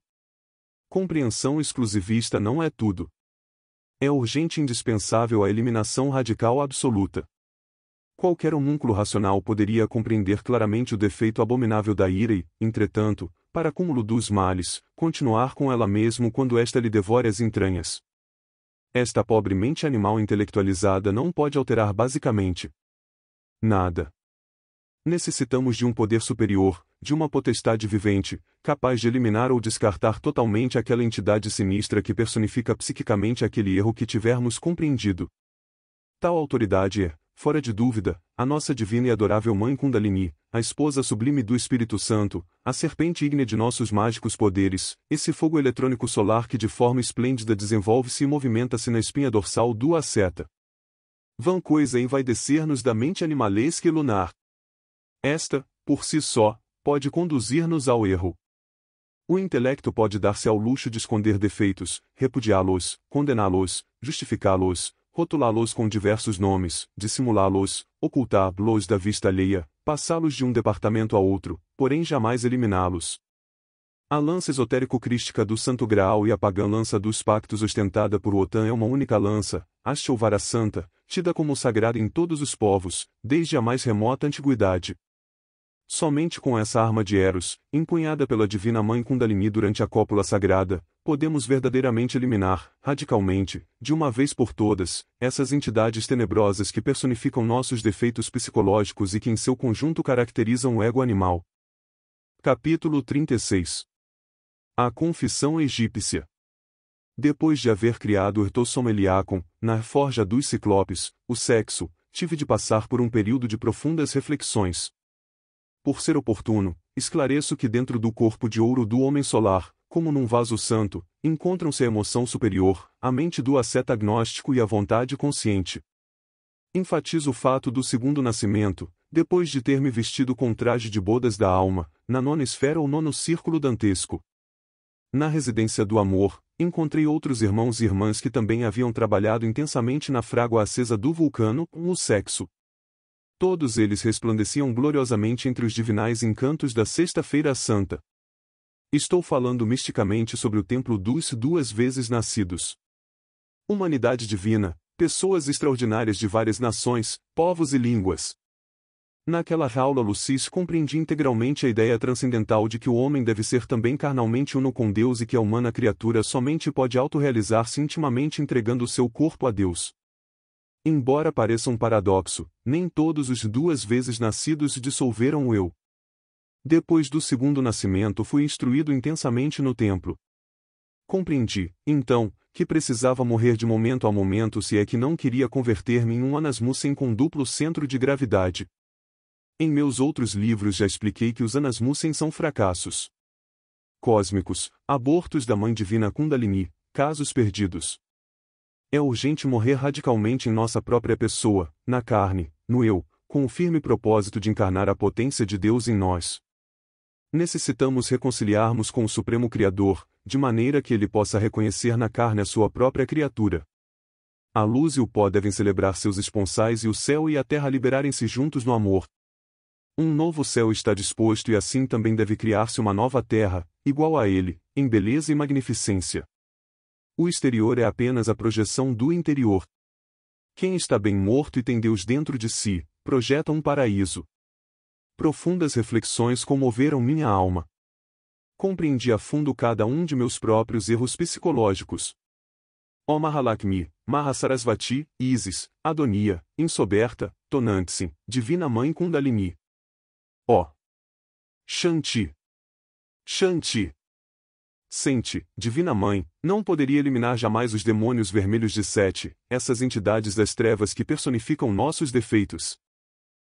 Speaker 1: Compreensão exclusivista não é tudo. É urgente e indispensável a eliminação radical absoluta. Qualquer homúnculo racional poderia compreender claramente o defeito abominável da ira e, entretanto, para cúmulo dos males, continuar com ela mesmo quando esta lhe devore as entranhas. Esta pobre mente animal intelectualizada não pode alterar basicamente nada. Necessitamos de um poder superior, de uma potestade vivente, capaz de eliminar ou descartar totalmente aquela entidade sinistra que personifica psiquicamente aquele erro que tivermos compreendido. Tal autoridade é, fora de dúvida, a nossa divina e adorável Mãe Kundalini, a esposa sublime do Espírito Santo, a serpente ígnea de nossos mágicos poderes, esse fogo eletrônico solar que de forma esplêndida desenvolve-se e movimenta-se na espinha dorsal do asceta. Vã coisa envaidecer-nos da mente animalesca e lunar. Esta, por si só, pode conduzir-nos ao erro. O intelecto pode dar-se ao luxo de esconder defeitos, repudiá-los, condená-los, justificá-los, rotulá-los com diversos nomes, dissimulá-los, ocultá-los da vista alheia, passá-los de um departamento a outro, porém jamais eliminá-los. A lança esotérico-crística do Santo Graal e a pagã lança dos pactos ostentada por Otan é uma única lança, a Chouvara Santa, tida como sagrada em todos os povos, desde a mais remota antiguidade. Somente com essa arma de Eros, empunhada pela Divina Mãe Kundalini durante a cópula sagrada, podemos verdadeiramente eliminar, radicalmente, de uma vez por todas, essas entidades tenebrosas que personificam nossos defeitos psicológicos e que em seu conjunto caracterizam o ego animal. Capítulo 36 A Confissão Egípcia Depois de haver criado Ertosom Eliacon, na forja dos Ciclopes, o sexo, tive de passar por um período de profundas reflexões por ser oportuno, esclareço que dentro do corpo de ouro do homem solar, como num vaso santo, encontram-se a emoção superior, a mente do asceta agnóstico e a vontade consciente. Enfatizo o fato do segundo nascimento, depois de ter me vestido com traje de bodas da alma, na nona esfera ou nono círculo dantesco. Na residência do amor, encontrei outros irmãos e irmãs que também haviam trabalhado intensamente na frágua acesa do vulcano, o sexo. Todos eles resplandeciam gloriosamente entre os divinais encantos da Sexta-feira Santa. Estou falando misticamente sobre o templo dos duas vezes nascidos. Humanidade divina, pessoas extraordinárias de várias nações, povos e línguas. Naquela aula Lucis compreendi integralmente a ideia transcendental de que o homem deve ser também carnalmente uno com Deus e que a humana criatura somente pode autorrealizar-se intimamente entregando seu corpo a Deus. Embora pareça um paradoxo, nem todos os duas vezes nascidos dissolveram o eu. Depois do segundo nascimento fui instruído intensamente no templo. Compreendi, então, que precisava morrer de momento a momento se é que não queria converter-me em um anasmussen com duplo centro de gravidade. Em meus outros livros já expliquei que os anasmussen são fracassos cósmicos, abortos da mãe divina Kundalini, casos perdidos. É urgente morrer radicalmente em nossa própria pessoa, na carne, no eu, com o firme propósito de encarnar a potência de Deus em nós. Necessitamos reconciliarmos com o Supremo Criador, de maneira que ele possa reconhecer na carne a sua própria criatura. A luz e o pó devem celebrar seus esponsais e o céu e a terra liberarem-se juntos no amor. Um novo céu está disposto e assim também deve criar-se uma nova terra, igual a ele, em beleza e magnificência. O exterior é apenas a projeção do interior. Quem está bem morto e tem Deus dentro de si, projeta um paraíso. Profundas reflexões comoveram minha alma. Compreendi a fundo cada um de meus próprios erros psicológicos. Ó Mahalakmi, Mahasarasvati, Isis, Adonia, Insoberta, Tonantsin, Divina Mãe Kundalini. Ó Shanti. Shanti. Sente, Divina Mãe, não poderia eliminar jamais os demônios vermelhos de Sete, essas entidades das trevas que personificam nossos defeitos.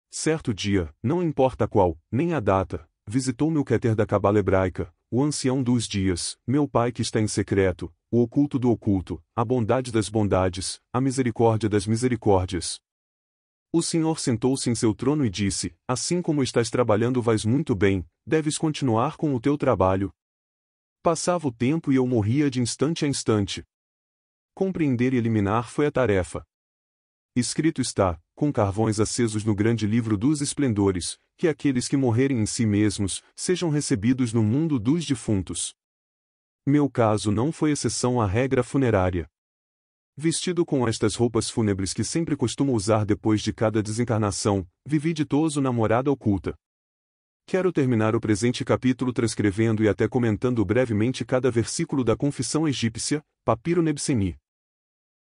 Speaker 1: Certo dia, não importa qual, nem a data, visitou me o Keter da Cabala Hebraica, o ancião dos dias, meu Pai que está em secreto, o oculto do oculto, a bondade das bondades, a misericórdia das misericórdias. O Senhor sentou-se em seu trono e disse: Assim como estás trabalhando, vais muito bem, deves continuar com o teu trabalho, Passava o tempo e eu morria de instante a instante. Compreender e eliminar foi a tarefa. Escrito está, com carvões acesos no grande livro dos esplendores, que aqueles que morrerem em si mesmos sejam recebidos no mundo dos defuntos. Meu caso não foi exceção à regra funerária. Vestido com estas roupas fúnebres que sempre costumo usar depois de cada desencarnação, vivi ditoso na morada oculta. Quero terminar o presente capítulo transcrevendo e até comentando brevemente cada versículo da Confissão Egípcia, Papiro Nebseni.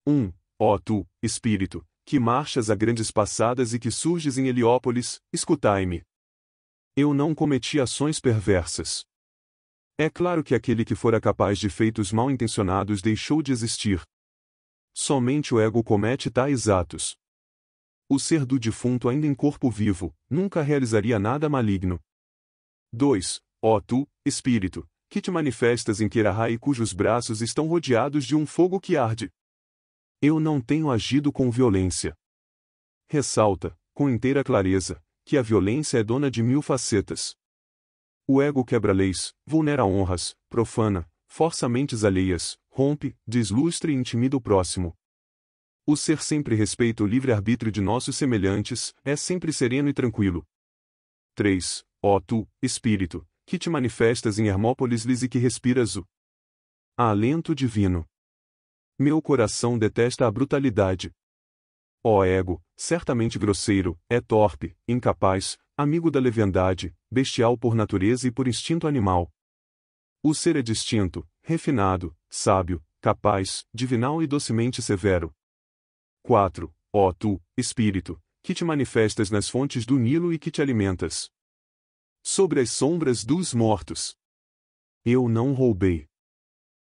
Speaker 1: 1. Ó tu, Espírito, que marchas a grandes passadas e que surges em Heliópolis, escutai-me. Eu não cometi ações perversas. É claro que aquele que fora capaz de feitos mal intencionados deixou de existir. Somente o ego comete tais atos. O ser do defunto ainda em corpo vivo, nunca realizaria nada maligno. 2. Ó tu, Espírito, que te manifestas em Kerahá e cujos braços estão rodeados de um fogo que arde. Eu não tenho agido com violência. Ressalta, com inteira clareza, que a violência é dona de mil facetas. O ego quebra leis, vulnera honras, profana, força mentes alheias, rompe, deslustra e intimida o próximo. O ser sempre respeita o livre-arbítrio de nossos semelhantes, é sempre sereno e tranquilo. 3 ó tu, Espírito, que te manifestas em Hermópolis e que respiras o alento divino. Meu coração detesta a brutalidade. Ó ego, certamente grosseiro, é torpe, incapaz, amigo da leviandade, bestial por natureza e por instinto animal. O ser é distinto, refinado, sábio, capaz, divinal e docemente severo. 4. Ó tu, Espírito, que te manifestas nas fontes do Nilo e que te alimentas sobre as sombras dos mortos. Eu não roubei.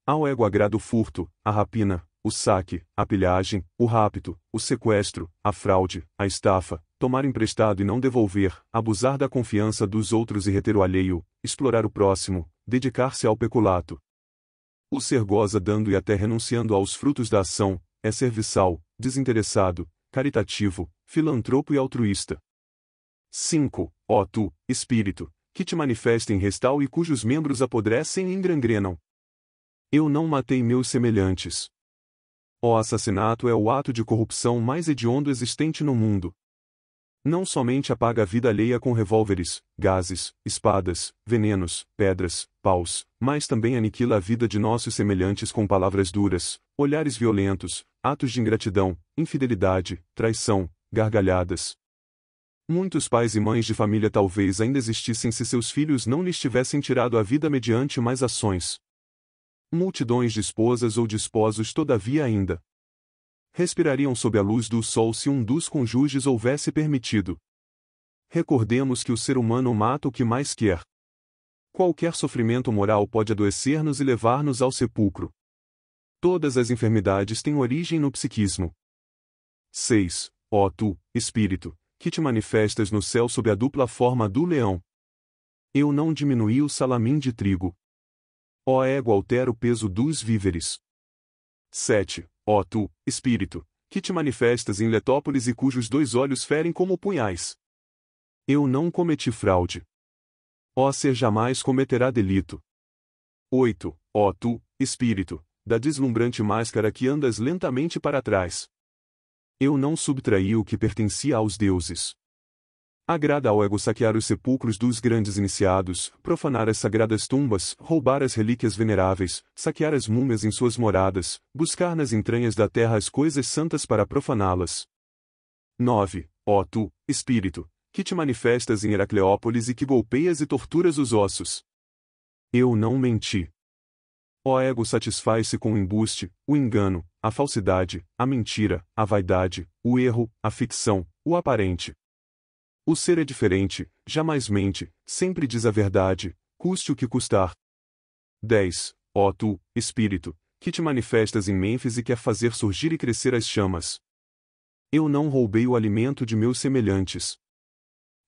Speaker 1: Ao ego agrada o furto, a rapina, o saque, a pilhagem, o rapto, o sequestro, a fraude, a estafa, tomar emprestado e não devolver, abusar da confiança dos outros e reter o alheio, explorar o próximo, dedicar-se ao peculato. O ser goza dando e até renunciando aos frutos da ação, é serviçal, desinteressado, caritativo, filantropo e altruísta. 5. Ó tu, espírito, que te manifesta em restal e cujos membros apodrecem e engrangrenam. Eu não matei meus semelhantes. O assassinato é o ato de corrupção mais hediondo existente no mundo. Não somente apaga a vida alheia com revólveres, gases, espadas, venenos, pedras, paus, mas também aniquila a vida de nossos semelhantes com palavras duras, olhares violentos, atos de ingratidão, infidelidade, traição, gargalhadas, Muitos pais e mães de família talvez ainda existissem se seus filhos não lhes tivessem tirado a vida mediante mais ações. Multidões de esposas ou de esposos todavia ainda respirariam sob a luz do sol se um dos conjuges houvesse permitido. Recordemos que o ser humano mata o que mais quer. Qualquer sofrimento moral pode adoecer-nos e levar-nos ao sepulcro. Todas as enfermidades têm origem no psiquismo. 6. Ó tu, espírito, que te manifestas no céu sob a dupla forma do leão. Eu não diminuí o salamim de trigo. Ó ego altera o peso dos víveres. 7. Ó tu, espírito, que te manifestas em Letópolis e cujos dois olhos ferem como punhais. Eu não cometi fraude. Ó ser jamais cometerá delito. 8. Ó tu, espírito, da deslumbrante máscara que andas lentamente para trás. Eu não subtraí o que pertencia aos deuses. Agrada ao ego saquear os sepulcros dos grandes iniciados, profanar as sagradas tumbas, roubar as relíquias veneráveis, saquear as múmias em suas moradas, buscar nas entranhas da terra as coisas santas para profaná-las. 9. Ó tu, espírito, que te manifestas em Heracleópolis e que golpeias e torturas os ossos. Eu não menti. O ego satisfaz-se com o embuste, o engano, a falsidade, a mentira, a vaidade, o erro, a ficção, o aparente. O ser é diferente, jamais mente, sempre diz a verdade, custe o que custar. 10. Ó tu, espírito, que te manifestas em Mênfis e quer fazer surgir e crescer as chamas. Eu não roubei o alimento de meus semelhantes.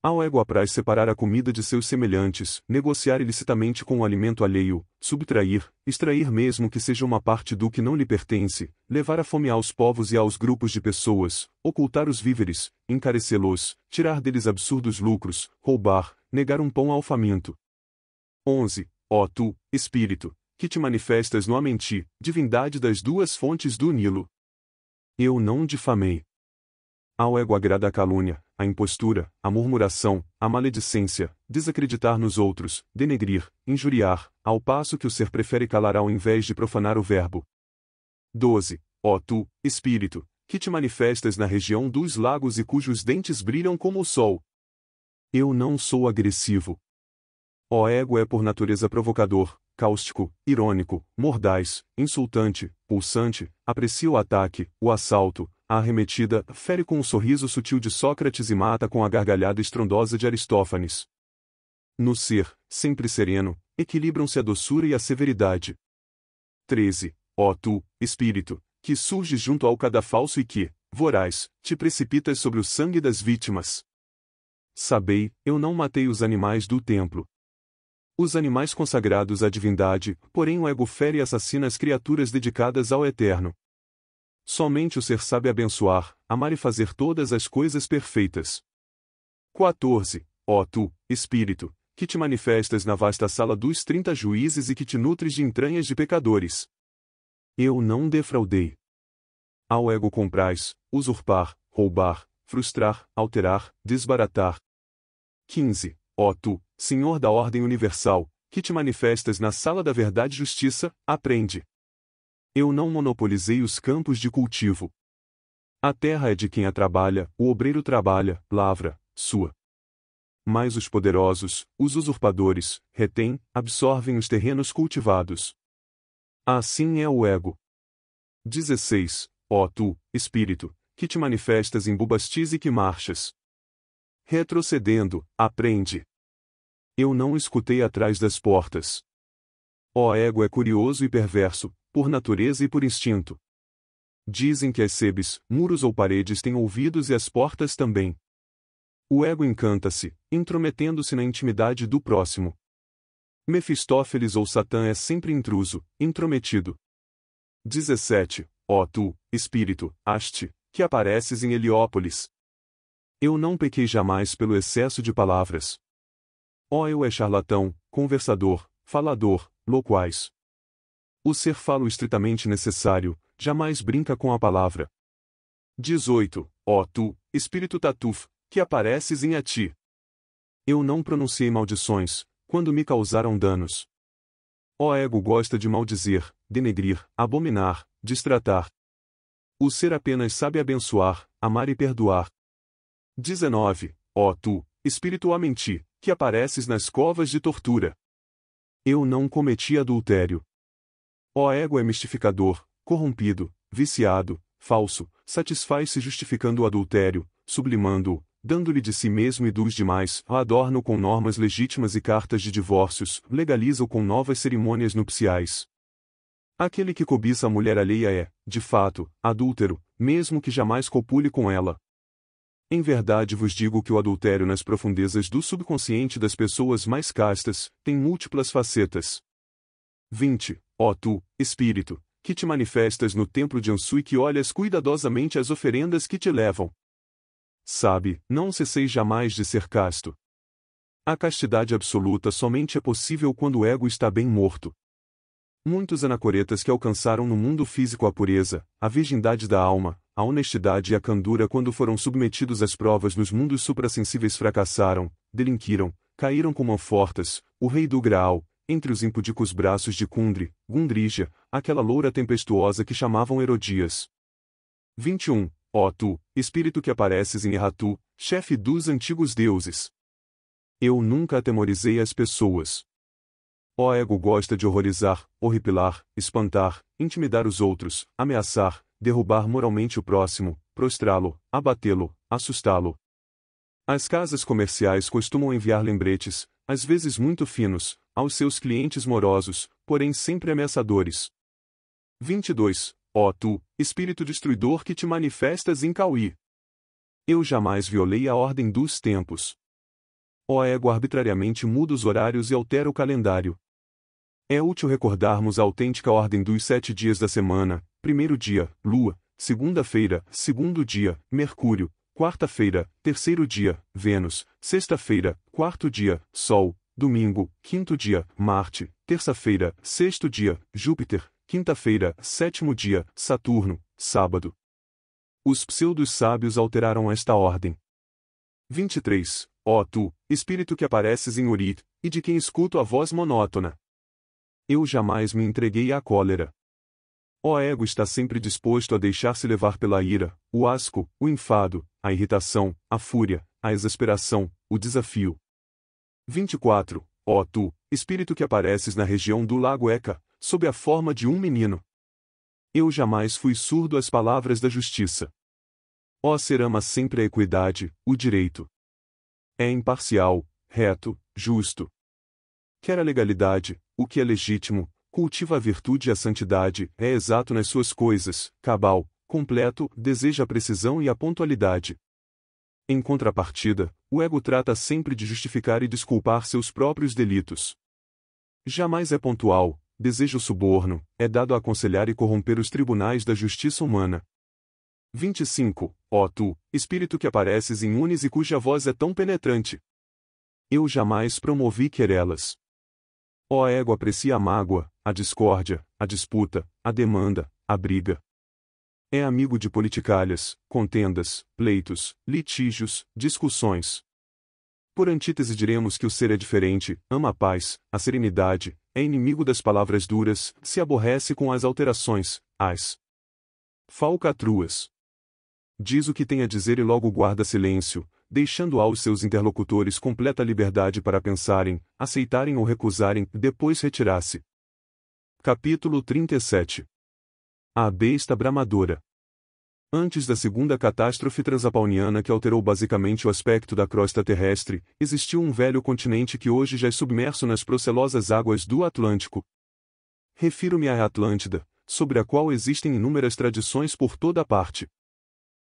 Speaker 1: Ao ego apraz separar a comida de seus semelhantes, negociar ilicitamente com o alimento alheio, subtrair, extrair mesmo que seja uma parte do que não lhe pertence, levar a fome aos povos e aos grupos de pessoas, ocultar os víveres, encarecê-los, tirar deles absurdos lucros, roubar, negar um pão ao faminto. 11. Ó tu, espírito, que te manifestas no Amenti, divindade das duas fontes do Nilo. Eu não difamei. Ao ego agrada a calúnia, a impostura, a murmuração, a maledicência, desacreditar nos outros, denegrir, injuriar, ao passo que o ser prefere calar ao invés de profanar o verbo. 12. Ó tu, espírito, que te manifestas na região dos lagos e cujos dentes brilham como o sol. Eu não sou agressivo. Ó ego é por natureza provocador, cáustico, irônico, mordaz, insultante, pulsante, aprecia o ataque, o assalto, arremetida fere com o sorriso sutil de Sócrates e mata com a gargalhada estrondosa de Aristófanes. No ser, sempre sereno, equilibram-se a doçura e a severidade. 13. Ó tu, espírito, que surges junto ao cadafalso e que, voraz, te precipitas sobre o sangue das vítimas. Sabei, eu não matei os animais do templo. Os animais consagrados à divindade, porém o ego fere e assassina as criaturas dedicadas ao Eterno. Somente o ser sabe abençoar, amar e fazer todas as coisas perfeitas. 14. Ó tu, Espírito, que te manifestas na vasta sala dos trinta juízes e que te nutres de entranhas de pecadores. Eu não defraudei. Ao ego comprais, usurpar, roubar, frustrar, alterar, desbaratar. 15. Ó tu, Senhor da ordem universal, que te manifestas na sala da verdade e justiça, aprende. Eu não monopolizei os campos de cultivo. A terra é de quem a trabalha, o obreiro trabalha, lavra, sua. Mas os poderosos, os usurpadores, retêm, absorvem os terrenos cultivados. Assim é o ego. 16. Ó tu, espírito, que te manifestas em Bubastis e que marchas. Retrocedendo, aprende. Eu não escutei atrás das portas. Ó ego é curioso e perverso, por natureza e por instinto. Dizem que as sebes, muros ou paredes têm ouvidos e as portas também. O ego encanta-se, intrometendo-se na intimidade do próximo. Mefistófeles ou Satã é sempre intruso, intrometido. 17. Ó tu, espírito, haste, que apareces em Heliópolis. Eu não pequei jamais pelo excesso de palavras. Ó eu é charlatão, conversador, falador, loquaz. O ser fala o estritamente necessário, jamais brinca com a palavra. 18. Ó tu, espírito Tatuf, que apareces em Ati. Eu não pronunciei maldições, quando me causaram danos. Ó ego gosta de maldizer, denegrir, abominar, distratar. O ser apenas sabe abençoar, amar e perdoar. 19. Ó tu, espírito Amenti, que apareces nas covas de tortura. Eu não cometi adultério, Ó ego é mistificador, corrompido, viciado, falso, satisfaz-se justificando o adultério, sublimando-o, dando-lhe de si mesmo e dos demais, adorna-o com normas legítimas e cartas de divórcios, legaliza-o com novas cerimônias nupciais. Aquele que cobiça a mulher alheia é, de fato, adúltero, mesmo que jamais copule com ela. Em verdade vos digo que o adultério nas profundezas do subconsciente das pessoas mais castas tem múltiplas facetas. 20. Ó tu, Espírito, que te manifestas no templo de Ansu e que olhas cuidadosamente as oferendas que te levam. Sabe, não cesseis jamais de ser casto. A castidade absoluta somente é possível quando o ego está bem morto. Muitos anacoretas que alcançaram no mundo físico a pureza, a virgindade da alma, a honestidade e a candura quando foram submetidos às provas nos mundos suprassensíveis fracassaram, delinquiram, caíram como anfortas, o rei do Graal, entre os impudicos braços de Kundri, Gundrija, aquela loura tempestuosa que chamavam Herodias. 21. Ó tu, espírito que apareces em Erratu, chefe dos antigos deuses. Eu nunca atemorizei as pessoas. Ó ego gosta de horrorizar, horripilar, espantar, intimidar os outros, ameaçar, derrubar moralmente o próximo, prostrá-lo, abatê-lo, assustá-lo. As casas comerciais costumam enviar lembretes, às vezes muito finos, aos seus clientes morosos, porém sempre ameaçadores. 22. Ó oh, tu, espírito destruidor que te manifestas em Cauí. Eu jamais violei a ordem dos tempos. Ó oh, ego arbitrariamente muda os horários e altera o calendário. É útil recordarmos a autêntica ordem dos sete dias da semana, primeiro dia, lua, segunda-feira, segundo dia, mercúrio, quarta-feira, terceiro dia, Vênus, sexta-feira, quarto dia, Sol, domingo, quinto dia, Marte, terça-feira, sexto dia, Júpiter, quinta-feira, sétimo dia, Saturno, sábado. Os pseudos sábios alteraram esta ordem. 23. Ó oh, tu, espírito que apareces em Urit, e de quem escuto a voz monótona. Eu jamais me entreguei à cólera. O ego está sempre disposto a deixar-se levar pela ira, o asco, o enfado, a irritação, a fúria, a exasperação, o desafio. 24. Ó tu, espírito que apareces na região do lago Eca, sob a forma de um menino. Eu jamais fui surdo às palavras da justiça. Ó ser ama sempre a equidade, o direito. É imparcial, reto, justo. Quer a legalidade, o que é legítimo, cultiva a virtude e a santidade, é exato nas suas coisas, cabal, completo, deseja a precisão e a pontualidade. Em contrapartida, o ego trata sempre de justificar e desculpar seus próprios delitos. Jamais é pontual, deseja o suborno, é dado a aconselhar e corromper os tribunais da justiça humana. 25. Ó tu, espírito que apareces em unes e cuja voz é tão penetrante. Eu jamais promovi querelas. Ó ego aprecia a mágoa, a discórdia, a disputa, a demanda, a briga, é amigo de politicalhas, contendas, pleitos, litígios, discussões. Por antítese diremos que o ser é diferente, ama a paz, a serenidade, é inimigo das palavras duras, se aborrece com as alterações, as falcatruas. Diz o que tem a dizer e logo guarda silêncio, deixando aos seus interlocutores completa liberdade para pensarem, aceitarem ou recusarem, depois retirar-se. Capítulo 37 a besta bramadora. Antes da segunda catástrofe transapauniana que alterou basicamente o aspecto da crosta terrestre, existiu um velho continente que hoje já é submerso nas procelosas águas do Atlântico. Refiro-me à Atlântida, sobre a qual existem inúmeras tradições por toda a parte.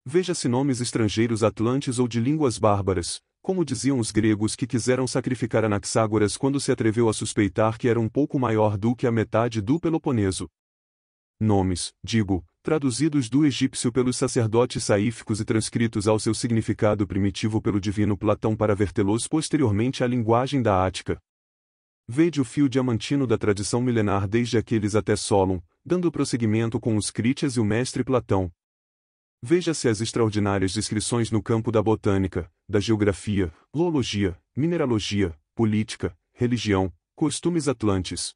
Speaker 1: Veja-se nomes estrangeiros atlantes ou de línguas bárbaras, como diziam os gregos que quiseram sacrificar Anaxágoras quando se atreveu a suspeitar que era um pouco maior do que a metade do Peloponeso nomes, digo, traduzidos do egípcio pelos sacerdotes saíficos e transcritos ao seu significado primitivo pelo divino Platão para vertê-los posteriormente à linguagem da Ática. Vede o fio diamantino da tradição milenar desde aqueles até Solon, dando prosseguimento com os Crítias e o mestre Platão. Veja-se as extraordinárias descrições no campo da botânica, da geografia, zoologia, mineralogia, política, religião, costumes atlantes,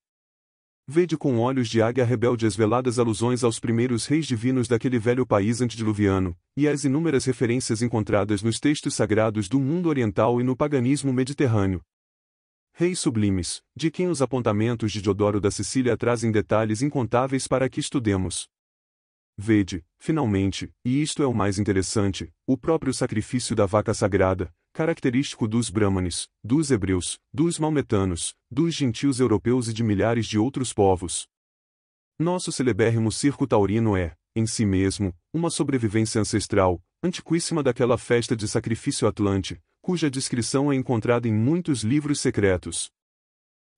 Speaker 1: Vede com olhos de águia rebelde as veladas alusões aos primeiros reis divinos daquele velho país antediluviano, e as inúmeras referências encontradas nos textos sagrados do mundo oriental e no paganismo mediterrâneo. Reis sublimes, de quem os apontamentos de Diodoro da Sicília trazem detalhes incontáveis para que estudemos. Vede, finalmente, e isto é o mais interessante, o próprio sacrifício da vaca sagrada, característico dos brahmanes, dos hebreus, dos maometanos, dos gentios europeus e de milhares de outros povos. Nosso celebérrimo circo taurino é, em si mesmo, uma sobrevivência ancestral, antiquíssima daquela festa de sacrifício atlante, cuja descrição é encontrada em muitos livros secretos.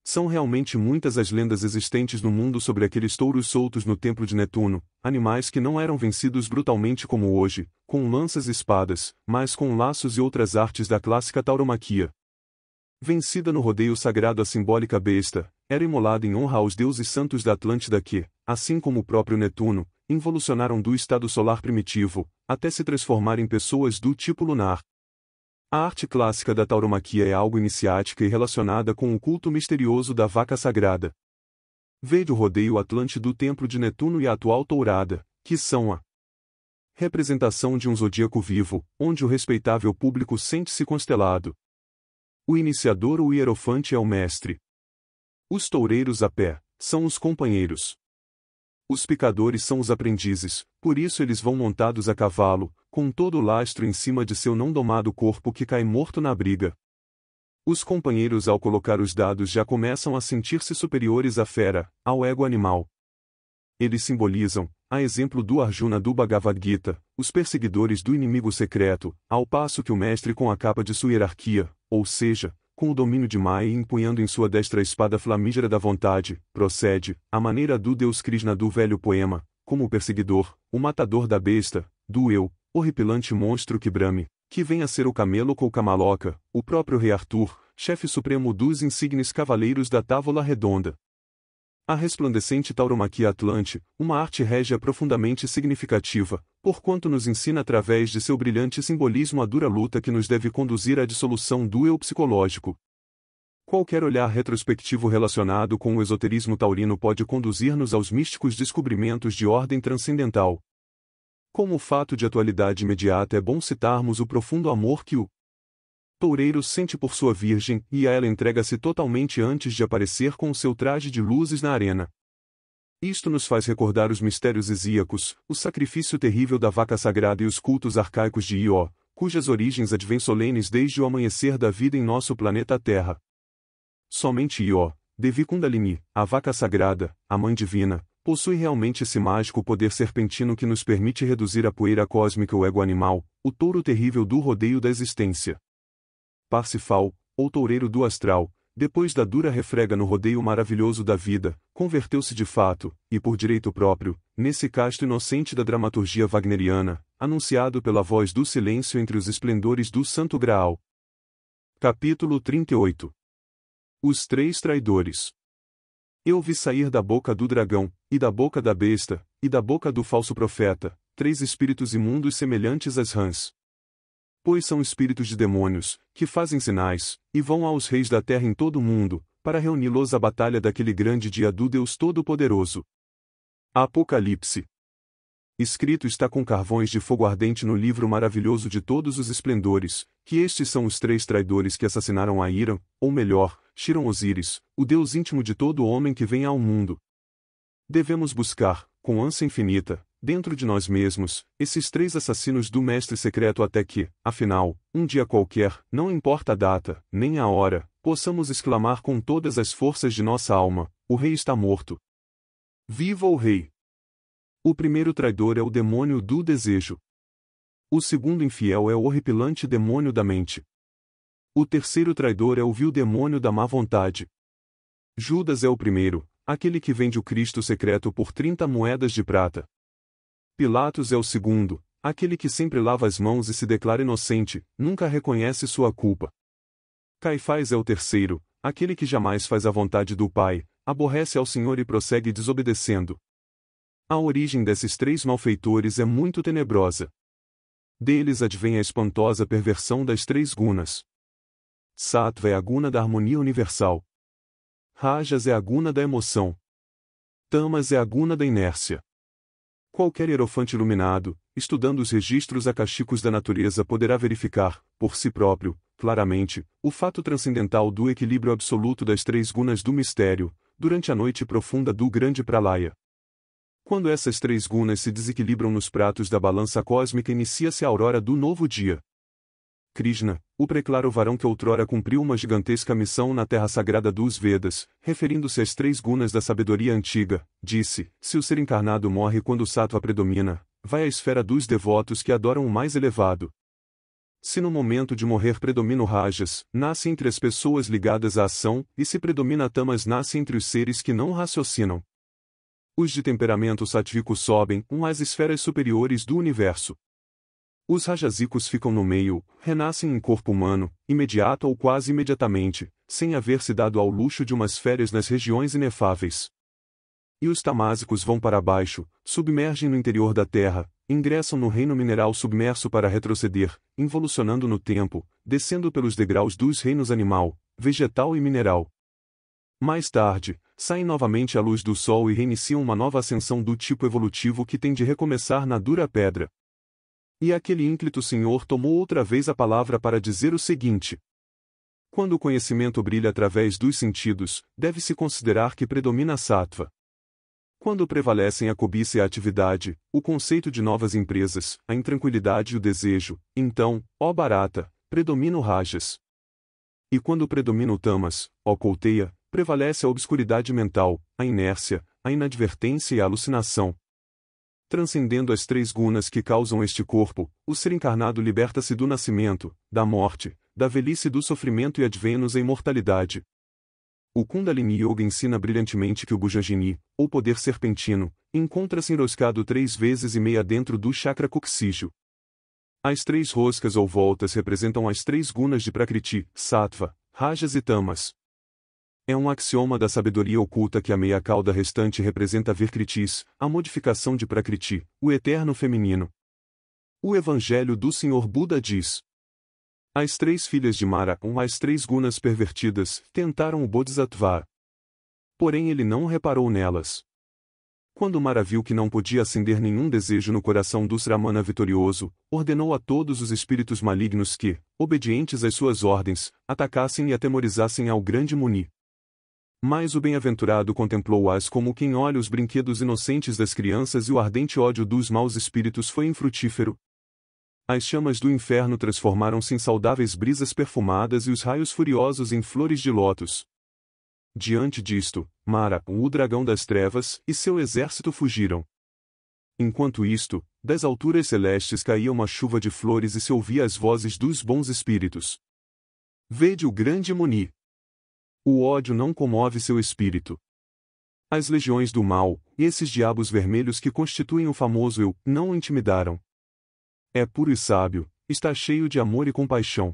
Speaker 1: São realmente muitas as lendas existentes no mundo sobre aqueles touros soltos no templo de Netuno, animais que não eram vencidos brutalmente como hoje, com lanças e espadas, mas com laços e outras artes da clássica tauromaquia. Vencida no rodeio sagrado a simbólica besta, era imolada em honra aos deuses santos da Atlântida que, assim como o próprio Netuno, involucionaram do estado solar primitivo, até se transformar em pessoas do tipo lunar, a arte clássica da tauromaquia é algo iniciática e relacionada com o culto misterioso da vaca sagrada. Veio o rodeio atlante do templo de Netuno e a atual tourada, que são a representação de um zodíaco vivo, onde o respeitável público sente-se constelado. O iniciador ou hierofante é o mestre. Os toureiros a pé são os companheiros. Os picadores são os aprendizes, por isso eles vão montados a cavalo, com todo o lastro em cima de seu não domado corpo que cai morto na briga. Os companheiros, ao colocar os dados, já começam a sentir-se superiores à fera, ao ego animal. Eles simbolizam, a exemplo do Arjuna do Bhagavad Gita, os perseguidores do inimigo secreto, ao passo que o mestre com a capa de sua hierarquia, ou seja, com o domínio de Maya e empunhando em sua destra a espada flamígera da vontade, procede, à maneira do deus Krishna do velho poema, como o perseguidor, o matador da besta, do eu, horripilante monstro que brame, que vem a ser o camelo o camaloca, o próprio rei Arthur, chefe supremo dos insignes cavaleiros da Távola Redonda. A resplandecente tauromaquia atlante, uma arte régia profundamente significativa, porquanto nos ensina através de seu brilhante simbolismo a dura luta que nos deve conduzir à dissolução do eu psicológico. Qualquer olhar retrospectivo relacionado com o esoterismo taurino pode conduzir-nos aos místicos descobrimentos de ordem transcendental, como fato de atualidade imediata é bom citarmos o profundo amor que o toureiro sente por sua virgem, e a ela entrega-se totalmente antes de aparecer com o seu traje de luzes na arena. Isto nos faz recordar os mistérios hesíacos, o sacrifício terrível da vaca sagrada e os cultos arcaicos de Ió, cujas origens advêm solenes desde o amanhecer da vida em nosso planeta Terra. Somente Ió, Devi Kundalini, a vaca sagrada, a mãe divina, Possui realmente esse mágico poder serpentino que nos permite reduzir a poeira cósmica o ego animal, o touro terrível do rodeio da existência. Parsifal, ou toureiro do astral, depois da dura refrega no rodeio maravilhoso da vida, converteu-se de fato, e por direito próprio, nesse casto inocente da dramaturgia wagneriana, anunciado pela voz do silêncio entre os esplendores do Santo Graal. Capítulo 38 Os Três Traidores eu vi sair da boca do dragão, e da boca da besta, e da boca do falso profeta, três espíritos imundos semelhantes às rãs. Pois são espíritos de demônios, que fazem sinais, e vão aos reis da terra em todo o mundo, para reuni-los à batalha daquele grande dia do Deus Todo-Poderoso. Apocalipse. Escrito está com carvões de fogo ardente no livro maravilhoso de todos os esplendores, que estes são os três traidores que assassinaram a Ira, ou melhor, Shiram Osíris, o Deus íntimo de todo homem que vem ao mundo. Devemos buscar, com ânsia infinita, dentro de nós mesmos, esses três assassinos do mestre secreto até que, afinal, um dia qualquer, não importa a data, nem a hora, possamos exclamar com todas as forças de nossa alma: o rei está morto. Viva o rei! O primeiro traidor é o demônio do desejo. O segundo infiel é o horripilante demônio da mente, o terceiro traidor é o vil demônio da má vontade. Judas é o primeiro, aquele que vende o Cristo secreto por 30 moedas de prata. Pilatos é o segundo, aquele que sempre lava as mãos e se declara inocente, nunca reconhece sua culpa. Caifás é o terceiro, aquele que jamais faz a vontade do Pai, aborrece ao Senhor e prossegue desobedecendo. A origem desses três malfeitores é muito tenebrosa. Deles advém a espantosa perversão das três gunas. Sattva é a guna da harmonia universal. Rajas é a guna da emoção. Tamas é a guna da inércia. Qualquer hierofante iluminado, estudando os registros akashicos da natureza, poderá verificar, por si próprio, claramente, o fato transcendental do equilíbrio absoluto das três gunas do mistério, durante a noite profunda do grande pralaya. Quando essas três gunas se desequilibram nos pratos da balança cósmica, inicia-se a aurora do novo dia. Krishna, o preclaro varão que outrora cumpriu uma gigantesca missão na terra sagrada dos Vedas, referindo-se às três gunas da sabedoria antiga, disse: Se o ser encarnado morre quando o sattva predomina, vai à esfera dos devotos que adoram o mais elevado. Se no momento de morrer predomina o rajas, nasce entre as pessoas ligadas à ação, e se predomina tamas nasce entre os seres que não raciocinam. Os de temperamento sattvico sobem, um às esferas superiores do universo. Os rajazicos ficam no meio, renascem em corpo humano, imediato ou quase imediatamente, sem haver se dado ao luxo de umas férias nas regiões inefáveis. E os tamásicos vão para baixo, submergem no interior da Terra, ingressam no reino mineral submerso para retroceder, involucionando no tempo, descendo pelos degraus dos reinos animal, vegetal e mineral. Mais tarde, saem novamente à luz do Sol e reiniciam uma nova ascensão do tipo evolutivo que tem de recomeçar na dura pedra. E aquele ínclito senhor tomou outra vez a palavra para dizer o seguinte: Quando o conhecimento brilha através dos sentidos, deve-se considerar que predomina a sattva. Quando prevalecem a cobiça e a atividade, o conceito de novas empresas, a intranquilidade e o desejo, então, ó barata, predomina o rajas. E quando predomina o tamas, ó colteia, prevalece a obscuridade mental, a inércia, a inadvertência e a alucinação, transcendendo as três gunas que causam este corpo, o ser encarnado liberta-se do nascimento, da morte, da velhice e do sofrimento e advém-nos a imortalidade. O Kundalini Yoga ensina brilhantemente que o Bhujangini, ou poder serpentino, encontra-se enroscado três vezes e meia dentro do chakra coxígeo. As três roscas ou voltas representam as três gunas de Prakriti, Sattva, Rajas e Tamas. É um axioma da sabedoria oculta que a meia cauda restante representa Virkritis, a modificação de Prakriti, o eterno feminino. O Evangelho do Senhor Buda diz: As três filhas de Mara, ou as três gunas pervertidas, tentaram o Bodhisattva. Porém ele não reparou nelas. Quando Mara viu que não podia acender nenhum desejo no coração do Sramana vitorioso, ordenou a todos os espíritos malignos que, obedientes às suas ordens, atacassem e atemorizassem ao grande Muni. Mas o bem-aventurado contemplou-as como quem olha os brinquedos inocentes das crianças e o ardente ódio dos maus espíritos foi infrutífero. As chamas do inferno transformaram-se em saudáveis brisas perfumadas e os raios furiosos em flores de lótus. Diante disto, Mara, o dragão das trevas, e seu exército fugiram. Enquanto isto, das alturas celestes caía uma chuva de flores e se ouvia as vozes dos bons espíritos. Vede o grande Moni. O ódio não comove seu espírito. As legiões do mal, esses diabos vermelhos que constituem o famoso eu, não o intimidaram. É puro e sábio, está cheio de amor e compaixão.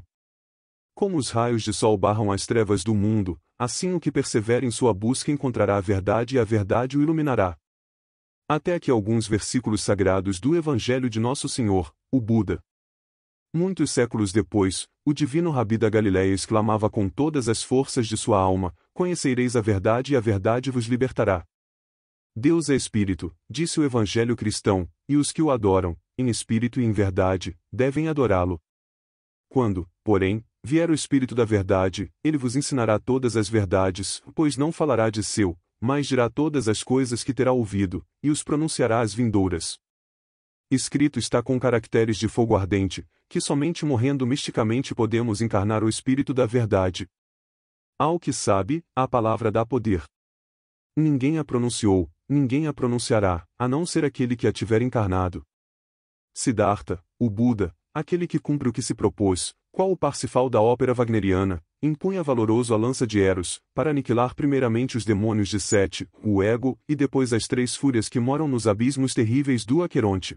Speaker 1: Como os raios de sol barram as trevas do mundo, assim o que persevera em sua busca encontrará a verdade e a verdade o iluminará. Até aqui alguns versículos sagrados do Evangelho de Nosso Senhor, o Buda. Muitos séculos depois, o divino Rabi da Galiléia exclamava com todas as forças de sua alma: Conhecereis a verdade e a verdade vos libertará. Deus é espírito, disse o evangelho cristão, e os que o adoram, em espírito e em verdade, devem adorá-lo. Quando, porém, vier o espírito da verdade, ele vos ensinará todas as verdades, pois não falará de seu, mas dirá todas as coisas que terá ouvido, e os pronunciará às vindouras. Escrito está com caracteres de fogo ardente, que somente morrendo misticamente podemos encarnar o Espírito da Verdade. Ao que sabe, a palavra dá poder. Ninguém a pronunciou, ninguém a pronunciará, a não ser aquele que a tiver encarnado. Siddhartha, o Buda, aquele que cumpre o que se propôs, qual o Parsifal da ópera wagneriana, impunha valoroso a lança de Eros, para aniquilar primeiramente os demônios de Sete, o Ego, e depois as três fúrias que moram nos abismos terríveis do Aqueronte.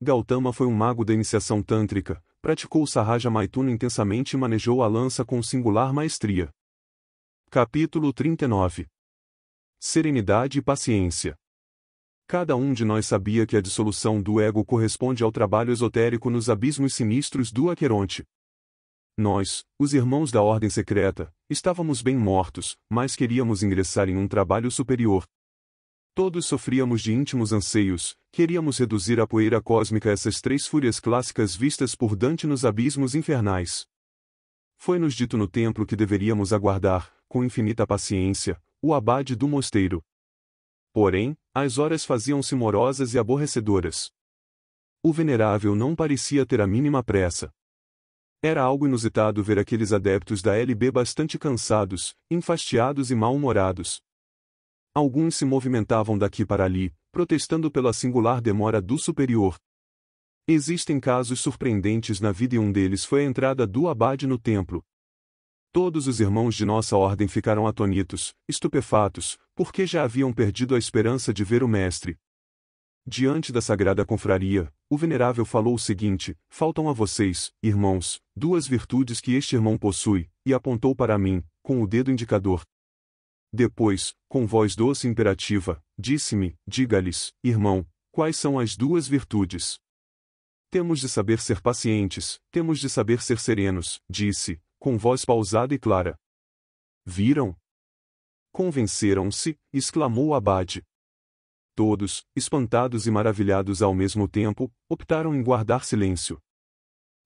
Speaker 1: Gautama foi um mago da iniciação tântrica, praticou o Sahaja Maituna intensamente e manejou a lança com singular maestria. Capítulo 39 Serenidade e Paciência Cada um de nós sabia que a dissolução do ego corresponde ao trabalho esotérico nos abismos sinistros do Aqueronte. Nós, os irmãos da Ordem Secreta, estávamos bem mortos, mas queríamos ingressar em um trabalho superior, Todos sofríamos de íntimos anseios, queríamos reduzir à poeira cósmica essas três fúrias clássicas vistas por Dante nos abismos infernais. Foi-nos dito no templo que deveríamos aguardar, com infinita paciência, o abade do mosteiro. Porém, as horas faziam-se morosas e aborrecedoras. O venerável não parecia ter a mínima pressa. Era algo inusitado ver aqueles adeptos da LB bastante cansados, enfastiados e mal-humorados. Alguns se movimentavam daqui para ali, protestando pela singular demora do superior. Existem casos surpreendentes na vida e um deles foi a entrada do abade no templo. Todos os irmãos de nossa ordem ficaram atonitos, estupefatos, porque já haviam perdido a esperança de ver o mestre. Diante da sagrada confraria, o venerável falou o seguinte: Faltam a vocês, irmãos, duas virtudes que este irmão possui, e apontou para mim, com o dedo indicador. Depois, com voz doce imperativa, disse-me: Diga-lhes, irmão, quais são as duas virtudes. Temos de saber ser pacientes, temos de saber ser serenos, disse, com voz pausada e clara. Viram? Convenceram-se, exclamou Abade. Todos, espantados e maravilhados ao mesmo tempo, optaram em guardar silêncio.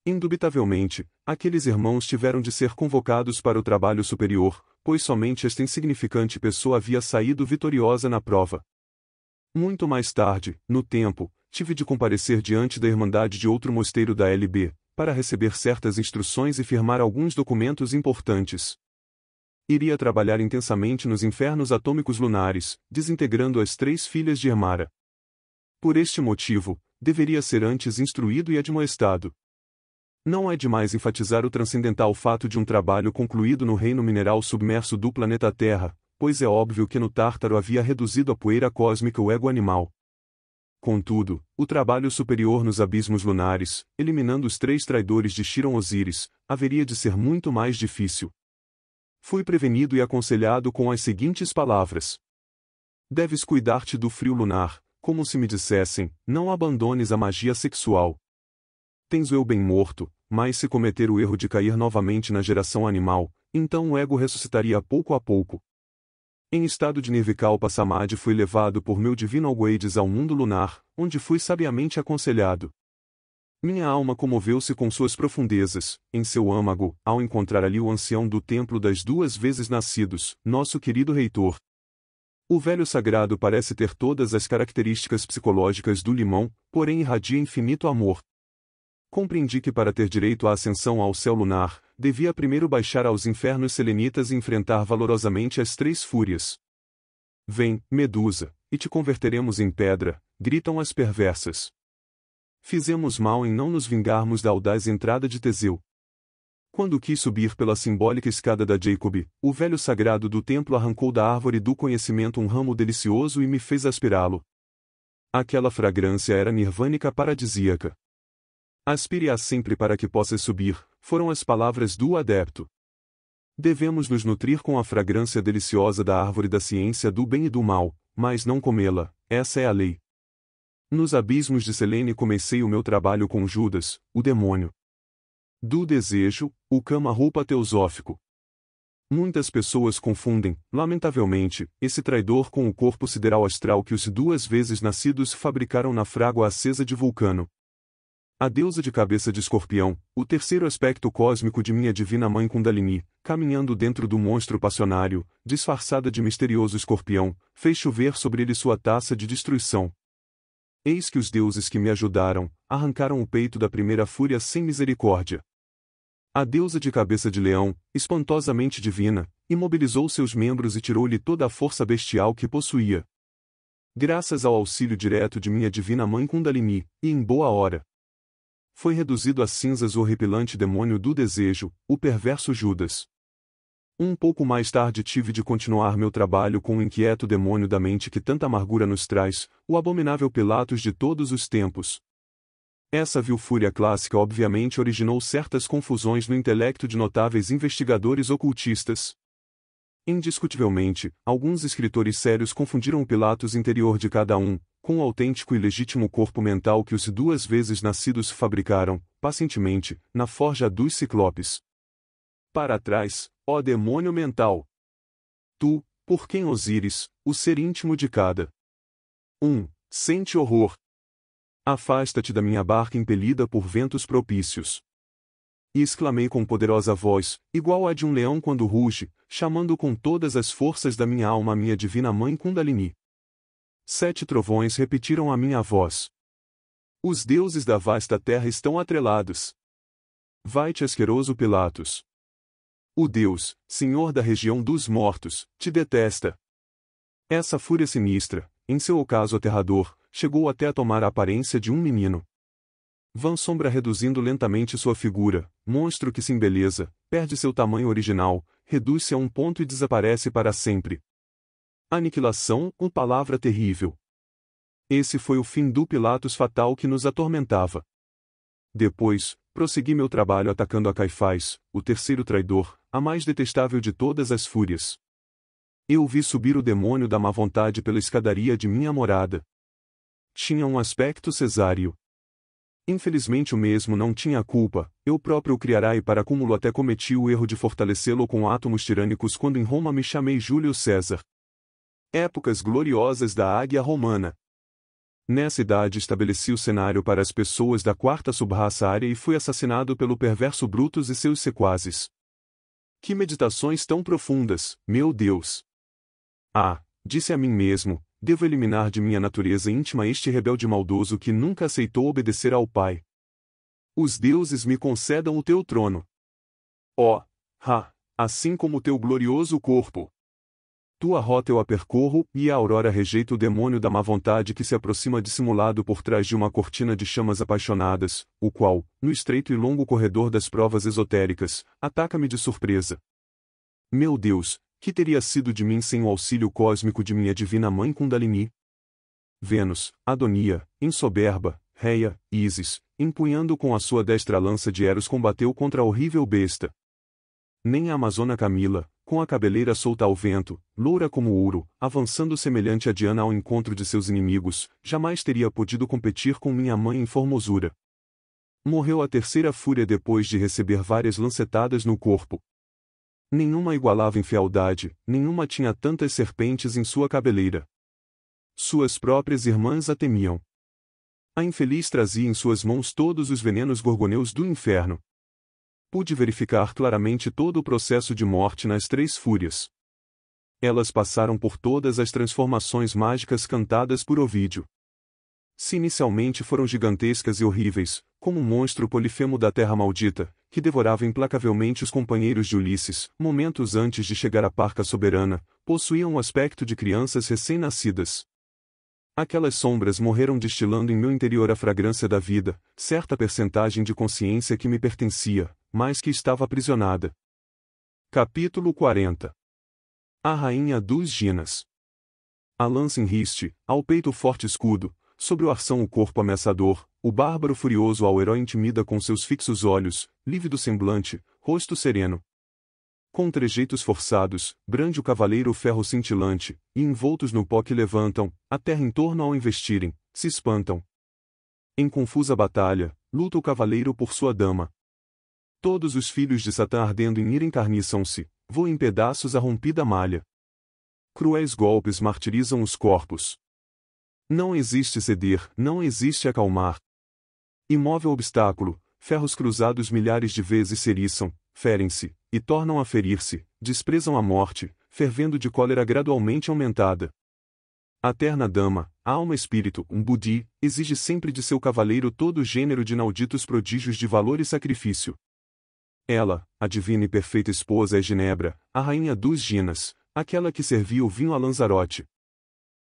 Speaker 1: Indubitavelmente, aqueles irmãos tiveram de ser convocados para o trabalho superior, pois somente esta insignificante pessoa havia saído vitoriosa na prova. Muito mais tarde, no tempo, tive de comparecer diante da Irmandade de outro mosteiro da LB, para receber certas instruções e firmar alguns documentos importantes. Iria trabalhar intensamente nos infernos atômicos lunares, desintegrando as três filhas de Hermara. Por este motivo, deveria ser antes instruído e admoestado. Não é demais enfatizar o transcendental fato de um trabalho concluído no reino mineral submerso do planeta Terra, pois é óbvio que no Tártaro havia reduzido a poeira cósmica o ego animal. Contudo, o trabalho superior nos abismos lunares, eliminando os três traidores de Chiron Osiris, haveria de ser muito mais difícil. Fui prevenido e aconselhado com as seguintes palavras: Deves cuidar-te do frio lunar, como se me dissessem, não abandones a magia sexual, tens o eu bem morto, mas se cometer o erro de cair novamente na geração animal, então o ego ressuscitaria pouco a pouco. Em estado de Nirvikalpa Samadhi fui levado por meu divino Alguedes ao mundo lunar, onde fui sabiamente aconselhado. Minha alma comoveu-se com suas profundezas, em seu âmago, ao encontrar ali o ancião do templo das duas vezes nascidos, nosso querido reitor. O velho sagrado parece ter todas as características psicológicas do limão, porém irradia infinito amor. Compreendi que para ter direito à ascensão ao céu lunar, devia primeiro baixar aos infernos selenitas e enfrentar valorosamente as três fúrias. Vem, Medusa, e te converteremos em pedra, gritam as perversas. Fizemos mal em não nos vingarmos da audaz entrada de Teseu. Quando quis subir pela simbólica escada da Jacob, o velho sagrado do templo arrancou da árvore do conhecimento um ramo delicioso e me fez aspirá-lo. Aquela fragrância era nirvânica paradisíaca. Aspire-a sempre para que possa subir, foram as palavras do adepto. Devemos nos nutrir com a fragrância deliciosa da árvore da ciência do bem e do mal, mas não comê-la, essa é a lei. Nos abismos de Selene comecei o meu trabalho com Judas, o demônio. Do desejo, o cama-roupa teosófico. Muitas pessoas confundem, lamentavelmente, esse traidor com o corpo sideral astral que os duas vezes nascidos fabricaram na frágua acesa de vulcano, a deusa de cabeça de escorpião, o terceiro aspecto cósmico de minha divina mãe Kundalini, caminhando dentro do monstro passionário, disfarçada de misterioso escorpião, fez chover sobre ele sua taça de destruição. Eis que os deuses que me ajudaram, arrancaram o peito da primeira fúria sem misericórdia. A deusa de cabeça de leão, espantosamente divina, imobilizou seus membros e tirou-lhe toda a força bestial que possuía. Graças ao auxílio direto de minha divina mãe Kundalini, e em boa hora, foi reduzido a cinzas o horripilante demônio do desejo, o perverso Judas. Um pouco mais tarde tive de continuar meu trabalho com o inquieto demônio da mente que tanta amargura nos traz, o abominável Pilatos de todos os tempos. Essa vil-fúria clássica obviamente originou certas confusões no intelecto de notáveis investigadores ocultistas. Indiscutivelmente, alguns escritores sérios confundiram o Pilatos interior de cada um, com o autêntico e legítimo corpo mental que os duas vezes nascidos fabricaram, pacientemente, na forja dos ciclopes. Para trás, ó demônio mental! Tu, por quem Osíris, o ser íntimo de cada. 1. Um, sente horror. Afasta-te da minha barca impelida por ventos propícios. E exclamei com poderosa voz, igual à de um leão quando ruge, chamando com todas as forças da minha alma a minha divina mãe Kundalini. Sete trovões repetiram a minha voz. Os deuses da vasta terra estão atrelados. Vai-te asqueroso Pilatos. O Deus, Senhor da região dos mortos, te detesta. Essa fúria sinistra, em seu ocaso aterrador, chegou até a tomar a aparência de um menino. Van Sombra reduzindo lentamente sua figura, monstro que se embeleza, perde seu tamanho original, reduz-se a um ponto e desaparece para sempre. Aniquilação, uma palavra terrível. Esse foi o fim do Pilatos fatal que nos atormentava. Depois, prossegui meu trabalho atacando a Caifás, o terceiro traidor, a mais detestável de todas as fúrias. Eu vi subir o demônio da má vontade pela escadaria de minha morada. Tinha um aspecto cesáreo. Infelizmente o mesmo não tinha culpa, eu próprio o criará e para cúmulo até cometi o erro de fortalecê-lo com átomos tirânicos quando em Roma me chamei Júlio César. Épocas gloriosas da águia romana. Nessa idade estabeleci o cenário para as pessoas da quarta subraça área e fui assassinado pelo perverso Brutus e seus sequazes. Que meditações tão profundas, meu Deus! Ah, disse a mim mesmo, devo eliminar de minha natureza íntima este rebelde maldoso que nunca aceitou obedecer ao Pai. Os deuses me concedam o teu trono. Ó, oh, ha, assim como o teu glorioso corpo. Tua rota eu a percorro, e a aurora rejeita o demônio da má vontade que se aproxima dissimulado por trás de uma cortina de chamas apaixonadas, o qual, no estreito e longo corredor das provas esotéricas, ataca-me de surpresa. Meu Deus, que teria sido de mim sem o auxílio cósmico de minha divina mãe Kundalini? Vênus, Adonia, insoberba, Reia, Isis, empunhando com a sua destra lança de Eros combateu contra a horrível besta, nem a Amazona Camila, com a cabeleira solta ao vento, loura como ouro, avançando semelhante a Diana ao encontro de seus inimigos, jamais teria podido competir com minha mãe em formosura. Morreu a terceira fúria depois de receber várias lancetadas no corpo. Nenhuma igualava em fealdade, nenhuma tinha tantas serpentes em sua cabeleira. Suas próprias irmãs a temiam. A infeliz trazia em suas mãos todos os venenos gorgoneus do inferno, pude verificar claramente todo o processo de morte nas três fúrias. Elas passaram por todas as transformações mágicas cantadas por Ovídio. Se inicialmente foram gigantescas e horríveis, como um monstro polifemo da Terra Maldita, que devorava implacavelmente os companheiros de Ulisses, momentos antes de chegar à Parca Soberana, possuíam o aspecto de crianças recém-nascidas. Aquelas sombras morreram destilando em meu interior a fragrância da vida, certa percentagem de consciência que me pertencia, mas que estava aprisionada. Capítulo 40 A Rainha dos Ginas A lança em riste, ao peito forte escudo, sobre o arção o corpo ameaçador, o bárbaro furioso ao herói intimida com seus fixos olhos, lívido semblante, rosto sereno, com trejeitos forçados, brande o cavaleiro o ferro cintilante, e envoltos no pó que levantam, a terra em torno ao investirem, se espantam. Em confusa batalha, luta o cavaleiro por sua dama. Todos os filhos de Satã ardendo em ira encarniçam-se, voam em pedaços a rompida malha. Cruéis golpes martirizam os corpos. Não existe ceder, não existe acalmar. Imóvel obstáculo, ferros cruzados milhares de vezes seriçam, ferem-se, e tornam a ferir-se, desprezam a morte, fervendo de cólera gradualmente aumentada. A terna dama, a alma espírito, um budi, exige sempre de seu cavaleiro todo gênero de inauditos prodígios de valor e sacrifício. Ela, a divina e perfeita esposa é Ginebra, a rainha dos Ginas, aquela que servia o vinho a Lanzarote,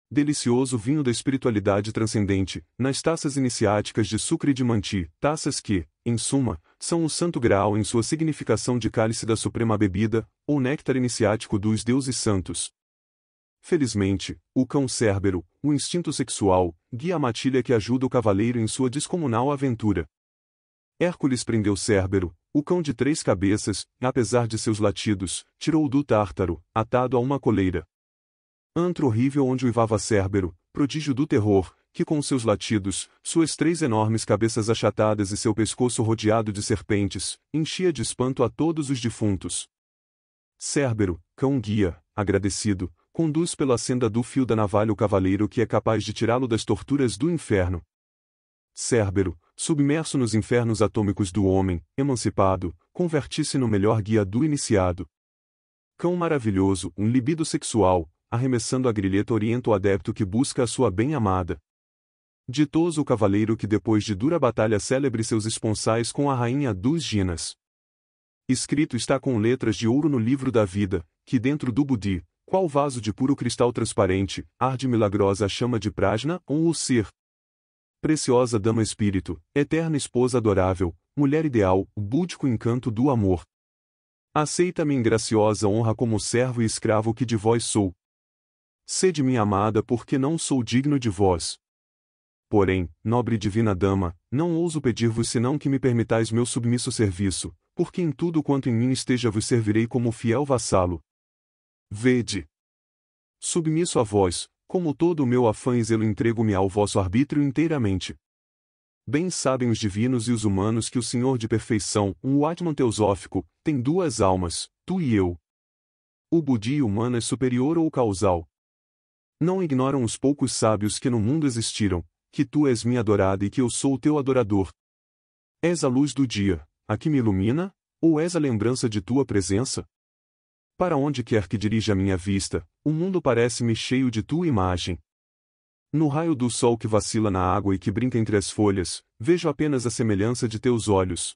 Speaker 1: delicioso vinho da espiritualidade transcendente, nas taças iniciáticas de Sucre de Manti, taças que, em suma, são o santo graal em sua significação de cálice da suprema bebida, ou néctar iniciático dos deuses santos. Felizmente, o cão Cérbero, o instinto sexual, guia a matilha que ajuda o cavaleiro em sua descomunal aventura. Hércules prendeu Cérbero, o cão de três cabeças, apesar de seus latidos, tirou-o do Tártaro, atado a uma coleira. Antro horrível onde uivava Cérbero, prodígio do terror, que com seus latidos, suas três enormes cabeças achatadas e seu pescoço rodeado de serpentes, enchia de espanto a todos os defuntos. Cérbero, cão guia, agradecido, conduz pela senda do fio da navalha o cavaleiro que é capaz de tirá-lo das torturas do inferno. Cérbero, submerso nos infernos atômicos do homem, emancipado, converti-se no melhor guia do iniciado. Cão maravilhoso, um libido sexual, arremessando a grilheta orienta o adepto que busca a sua bem-amada. Ditoso o cavaleiro que depois de dura batalha celebre seus esponsais com a rainha dos Ginas. Escrito está com letras de ouro no livro da vida, que dentro do Budi, qual vaso de puro cristal transparente, arde milagrosa a chama de Prajna ou o ser. Preciosa dama espírito, eterna esposa adorável, mulher ideal, búdico encanto do amor. Aceita-me em graciosa honra como servo e escravo que de vós sou, sede minha amada porque não sou digno de vós. Porém, nobre divina dama, não ouso pedir-vos senão que me permitais meu submisso serviço, porque em tudo quanto em mim esteja vos servirei como fiel vassalo. Vede. Submisso a vós, como todo o meu afã e zelo entrego-me ao vosso arbítrio inteiramente. Bem sabem os divinos e os humanos que o Senhor de perfeição, um Atman teosófico, tem duas almas, tu e eu. O Budi humano é superior ou causal, não ignoram os poucos sábios que no mundo existiram, que tu és minha adorada e que eu sou o teu adorador. És a luz do dia, a que me ilumina, ou és a lembrança de tua presença? Para onde quer que dirija a minha vista, o mundo parece-me cheio de tua imagem. No raio do sol que vacila na água e que brinca entre as folhas, vejo apenas a semelhança de teus olhos.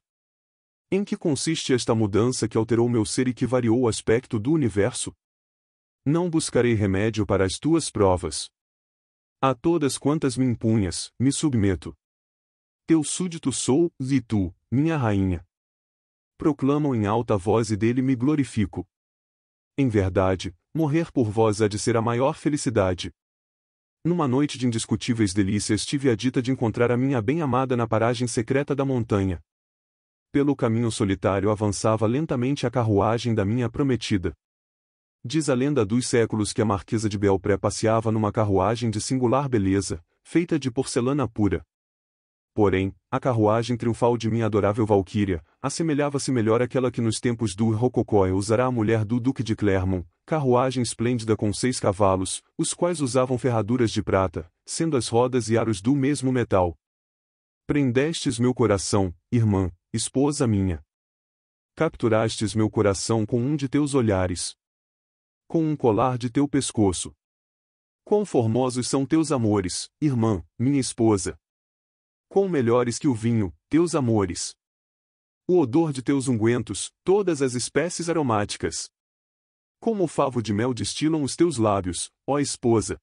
Speaker 1: Em que consiste esta mudança que alterou meu ser e que variou o aspecto do universo? não buscarei remédio para as tuas provas. A todas quantas me impunhas, me submeto. Teu súdito sou, e tu, minha rainha. Proclamam em alta voz e dele me glorifico. Em verdade, morrer por vós há de ser a maior felicidade. Numa noite de indiscutíveis delícias tive a dita de encontrar a minha bem-amada na paragem secreta da montanha. Pelo caminho solitário avançava lentamente a carruagem da minha prometida. Diz a lenda dos séculos que a Marquesa de Belpré passeava numa carruagem de singular beleza, feita de porcelana pura. Porém, a carruagem triunfal de minha adorável Valquíria assemelhava-se melhor àquela que nos tempos do Rococó usará a mulher do Duque de Clermont, carruagem esplêndida com seis cavalos, os quais usavam ferraduras de prata, sendo as rodas e aros do mesmo metal. Prendestes meu coração, irmã, esposa minha. Capturastes meu coração com um de teus olhares, com um colar de teu pescoço. Quão formosos são teus amores, irmã, minha esposa! Quão melhores que o vinho, teus amores! O odor de teus ungüentos, todas as espécies aromáticas. Como o favo de mel destilam os teus lábios, ó esposa!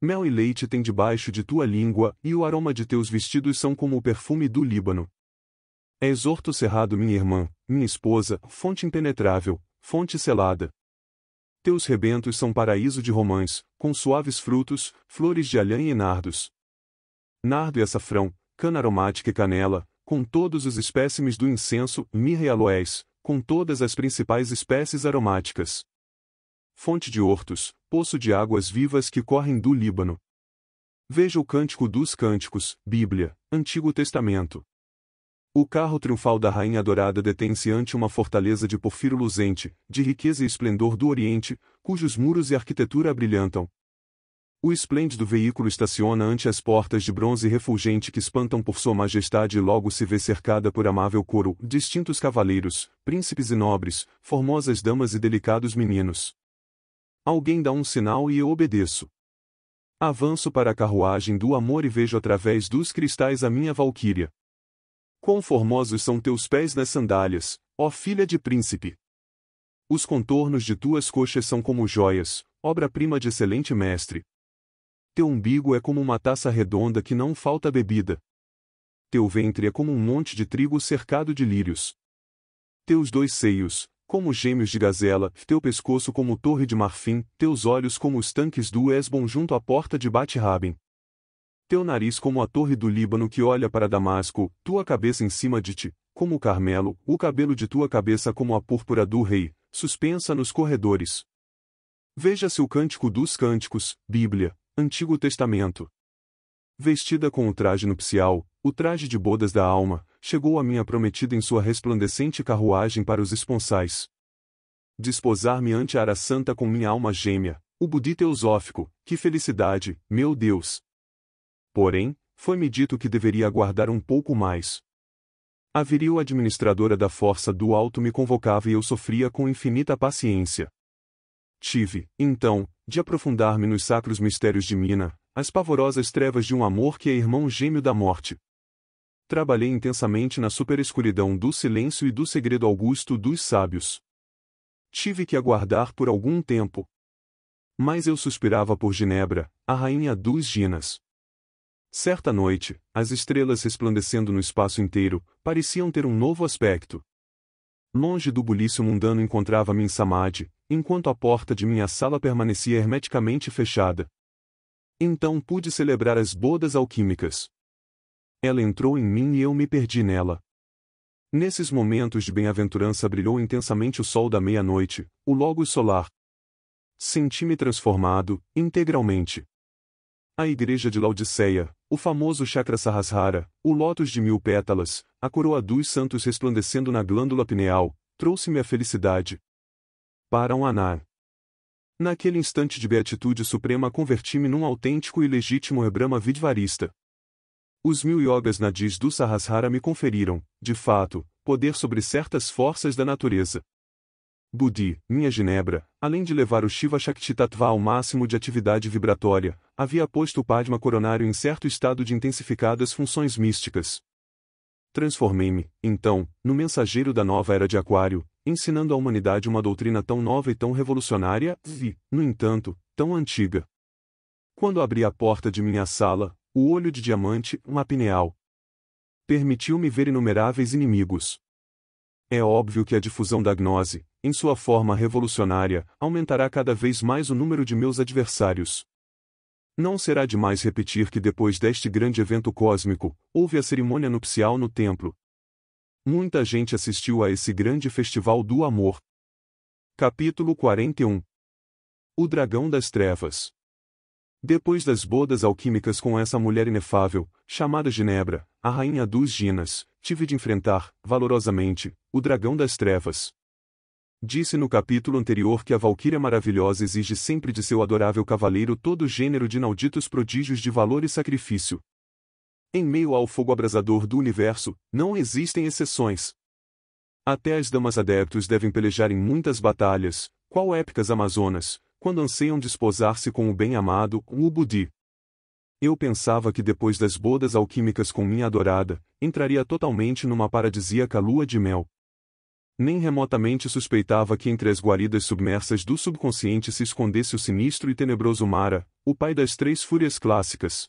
Speaker 1: Mel e leite tem debaixo de tua língua, e o aroma de teus vestidos são como o perfume do Líbano. É exorto cerrado, minha irmã, minha esposa, fonte impenetrável, fonte selada, teus rebentos são paraíso de romãs, com suaves frutos, flores de alhã e nardos. Nardo e açafrão, cana aromática e canela, com todos os espécimes do incenso, mirra e aloés, com todas as principais espécies aromáticas. Fonte de hortos, poço de águas vivas que correm do Líbano. Veja o Cântico dos Cânticos, Bíblia, Antigo Testamento. O carro triunfal da Rainha Dourada detém-se ante uma fortaleza de porfiro luzente, de riqueza e esplendor do Oriente, cujos muros e arquitetura brilhantam. O esplêndido veículo estaciona ante as portas de bronze refulgente que espantam por sua majestade e logo se vê cercada por amável coro, distintos cavaleiros, príncipes e nobres, formosas damas e delicados meninos. Alguém dá um sinal e eu obedeço. Avanço para a carruagem do amor e vejo através dos cristais a minha valquíria. Quão formosos são teus pés nas sandálias, ó filha de príncipe! Os contornos de tuas coxas são como joias, obra-prima de excelente mestre. Teu umbigo é como uma taça redonda que não falta bebida. Teu ventre é como um monte de trigo cercado de lírios. Teus dois seios, como gêmeos de gazela, teu pescoço como torre de marfim, teus olhos como os tanques do Esbon junto à porta de bate teu nariz como a torre do Líbano que olha para Damasco, tua cabeça em cima de ti, como o Carmelo, o cabelo de tua cabeça como a púrpura do rei, suspensa nos corredores. Veja-se o Cântico dos Cânticos, Bíblia, Antigo Testamento. Vestida com o traje nupcial, o traje de bodas da alma, chegou a minha prometida em sua resplandecente carruagem para os esponsais. Desposar-me ante a Ara Santa com minha alma gêmea, o Budi Teosófico, que felicidade, meu Deus! Porém, foi-me dito que deveria aguardar um pouco mais. A viril administradora da força do alto me convocava e eu sofria com infinita paciência. Tive, então, de aprofundar-me nos sacros mistérios de Mina, as pavorosas trevas de um amor que é irmão gêmeo da morte. Trabalhei intensamente na superescuridão do silêncio e do segredo augusto dos sábios. Tive que aguardar por algum tempo. Mas eu suspirava por Ginebra, a rainha dos Ginas. Certa noite, as estrelas resplandecendo no espaço inteiro, pareciam ter um novo aspecto. Longe do bulício mundano encontrava-me em Samadhi, enquanto a porta de minha sala permanecia hermeticamente fechada. Então pude celebrar as bodas alquímicas. Ela entrou em mim e eu me perdi nela. Nesses momentos de bem-aventurança brilhou intensamente o sol da meia-noite, o logo solar. Senti-me transformado, integralmente a igreja de Laodiceia, o famoso chakra Sahasrara, o lótus de mil pétalas, a coroa dos santos resplandecendo na glândula pineal, trouxe-me a felicidade. Para um anar. Naquele instante de beatitude suprema converti-me num autêntico e legítimo Brahma Vidvarista. Os mil yogas nadis do Sahasrara me conferiram, de fato, poder sobre certas forças da natureza. Budi, minha Ginebra, além de levar o Shiva Shakti Tattva ao máximo de atividade vibratória, havia posto o Padma coronário em certo estado de intensificadas funções místicas. Transformei-me, então, no mensageiro da nova era de Aquário, ensinando à humanidade uma doutrina tão nova e tão revolucionária, e, no entanto, tão antiga. Quando abri a porta de minha sala, o olho de diamante, uma pineal, permitiu-me ver inumeráveis inimigos. É óbvio que a difusão da gnose, em sua forma revolucionária, aumentará cada vez mais o número de meus adversários. Não será demais repetir que depois deste grande evento cósmico, houve a cerimônia nupcial no templo. Muita gente assistiu a esse grande festival do amor. Capítulo 41 O Dragão das Trevas depois das bodas alquímicas com essa mulher inefável, chamada Ginebra, a rainha dos Ginas, tive de enfrentar, valorosamente, o dragão das trevas. Disse no capítulo anterior que a Valquíria Maravilhosa exige sempre de seu adorável cavaleiro todo gênero de inauditos prodígios de valor e sacrifício. Em meio ao fogo abrasador do universo, não existem exceções. Até as damas adeptos devem pelejar em muitas batalhas, qual épicas amazonas, quando anseiam desposar-se com o bem-amado, o Budi. Eu pensava que depois das bodas alquímicas com minha adorada, entraria totalmente numa paradisíaca lua de mel. Nem remotamente suspeitava que entre as guaridas submersas do subconsciente se escondesse o sinistro e tenebroso Mara, o pai das três fúrias clássicas.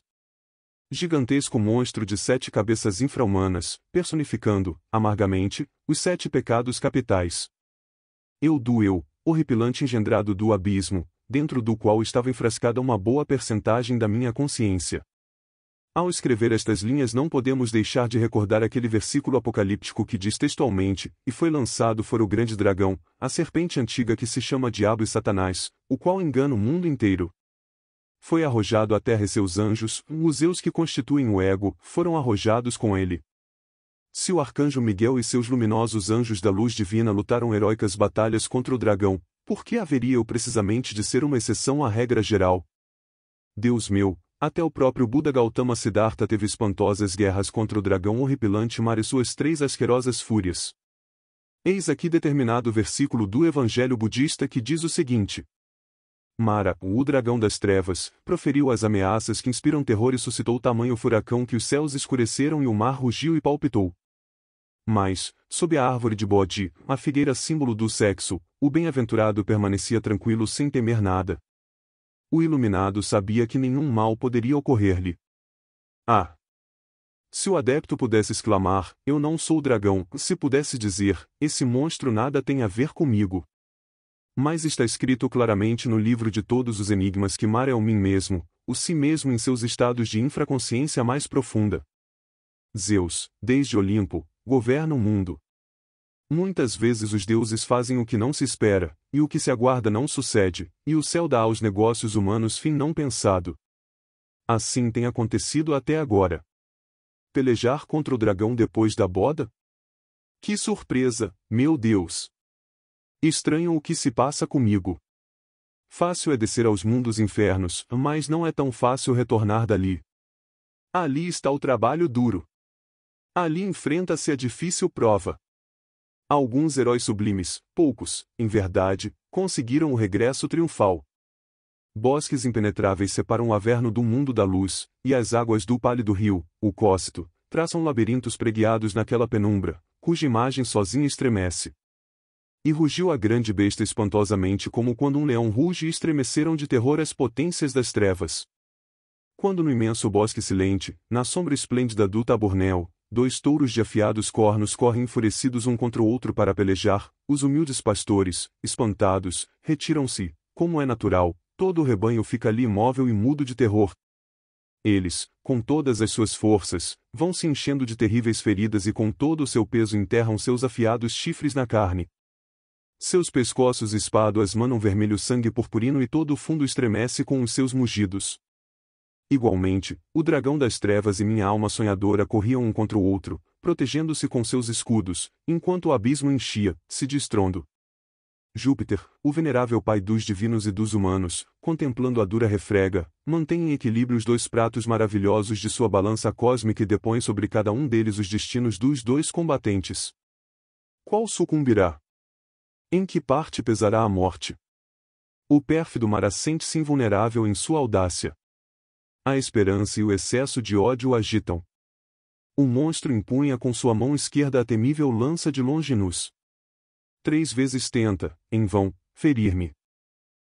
Speaker 1: Gigantesco monstro de sete cabeças infra-humanas, personificando, amargamente, os sete pecados capitais. Eu doeu, horripilante engendrado do abismo, dentro do qual estava enfrascada uma boa percentagem da minha consciência. Ao escrever estas linhas, não podemos deixar de recordar aquele versículo apocalíptico que diz textualmente: E foi lançado fora o grande dragão, a serpente antiga que se chama Diabo e Satanás, o qual engana o mundo inteiro. Foi arrojado à terra e seus anjos, os eus que constituem o ego, foram arrojados com ele. Se o arcanjo Miguel e seus luminosos anjos da luz divina lutaram heróicas batalhas contra o dragão, por que haveria eu precisamente de ser uma exceção à regra geral? Deus meu, até o próprio Buda Gautama Siddhartha teve espantosas guerras contra o dragão horripilante mar e suas três asquerosas fúrias. Eis aqui determinado versículo do Evangelho Budista que diz o seguinte: Mara, o dragão das trevas, proferiu as ameaças que inspiram terror e suscitou tamanho furacão que os céus escureceram e o mar rugiu e palpitou. Mas, sob a árvore de Bodhi, a figueira símbolo do sexo, o bem-aventurado permanecia tranquilo sem temer nada. O iluminado sabia que nenhum mal poderia ocorrer-lhe. Ah! Se o adepto pudesse exclamar, eu não sou o dragão, se pudesse dizer, esse monstro nada tem a ver comigo. Mas está escrito claramente no livro de todos os enigmas que Mar é o mim mesmo, o si mesmo em seus estados de infraconsciência mais profunda. Zeus, desde Olimpo, governa o mundo. Muitas vezes os deuses fazem o que não se espera, e o que se aguarda não sucede, e o céu dá aos negócios humanos fim não pensado. Assim tem acontecido até agora. Pelejar contra o dragão depois da boda? Que surpresa, meu Deus! Estranho o que se passa comigo. Fácil é descer aos mundos infernos, mas não é tão fácil retornar dali. Ali está o trabalho duro. Ali enfrenta-se a difícil prova. Alguns heróis sublimes, poucos, em verdade, conseguiram o regresso triunfal. Bosques impenetráveis separam o Averno do mundo da luz, e as águas do pálido rio, o Cócito, traçam labirintos preguiados naquela penumbra, cuja imagem sozinha estremece. E rugiu a grande besta espantosamente como quando um leão ruge e estremeceram de terror as potências das trevas. Quando no imenso bosque silente, na sombra esplêndida do Tabornel, dois touros de afiados cornos correm enfurecidos um contra o outro para pelejar, os humildes pastores, espantados, retiram-se, como é natural, todo o rebanho fica ali imóvel e mudo de terror. Eles, com todas as suas forças, vão se enchendo de terríveis feridas e com todo o seu peso enterram seus afiados chifres na carne. Seus pescoços espáduas manam vermelho sangue purpurino e todo o fundo estremece com os seus mugidos. Igualmente, o dragão das trevas e minha alma sonhadora corriam um contra o outro, protegendo-se com seus escudos, enquanto o abismo enchia-se de estrondo. Júpiter, o venerável pai dos divinos e dos humanos, contemplando a dura refrega, mantém em equilíbrio os dois pratos maravilhosos de sua balança cósmica e depõe sobre cada um deles os destinos dos dois combatentes. Qual sucumbirá? Em que parte pesará a morte? O pérfido Mara sente se invulnerável em sua audácia. A esperança e o excesso de ódio agitam. O monstro empunha com sua mão esquerda a temível lança de Longinus. Três vezes tenta, em vão, ferir-me.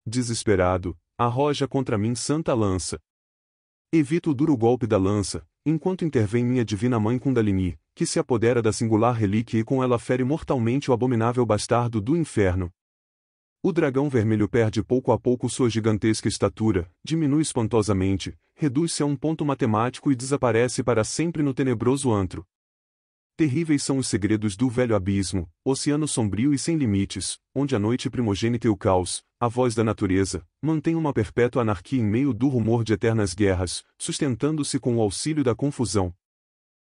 Speaker 1: Desesperado, arroja contra mim santa lança. Evito o duro golpe da lança, enquanto intervém minha divina mãe Kundalini, que se apodera da singular relíquia e com ela fere mortalmente o abominável bastardo do inferno. O dragão vermelho perde pouco a pouco sua gigantesca estatura, diminui espantosamente, reduz-se a um ponto matemático e desaparece para sempre no tenebroso antro. Terríveis são os segredos do velho abismo, oceano sombrio e sem limites, onde a noite primogênita e o caos, a voz da natureza, mantém uma perpétua anarquia em meio do rumor de eternas guerras, sustentando-se com o auxílio da confusão.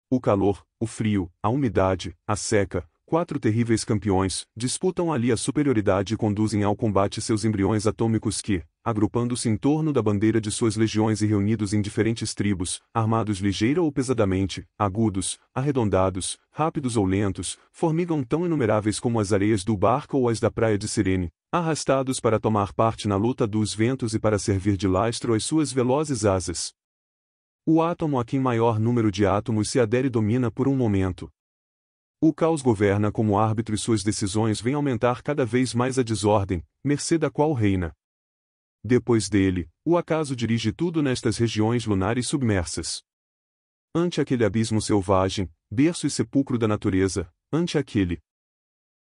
Speaker 1: O calor, o frio, a umidade, a seca, Quatro terríveis campeões disputam ali a superioridade e conduzem ao combate seus embriões atômicos que, agrupando-se em torno da bandeira de suas legiões e reunidos em diferentes tribos, armados ligeira ou pesadamente, agudos, arredondados, rápidos ou lentos, formigam tão inumeráveis como as areias do barco ou as da praia de Sirene, arrastados para tomar parte na luta dos ventos e para servir de lastro às suas velozes asas. O átomo a quem maior número de átomos se adere domina por um momento, o caos governa como árbitro e suas decisões vêm aumentar cada vez mais a desordem, mercê da qual reina. Depois dele, o acaso dirige tudo nestas regiões lunares submersas. Ante aquele abismo selvagem, berço e sepulcro da natureza, ante aquele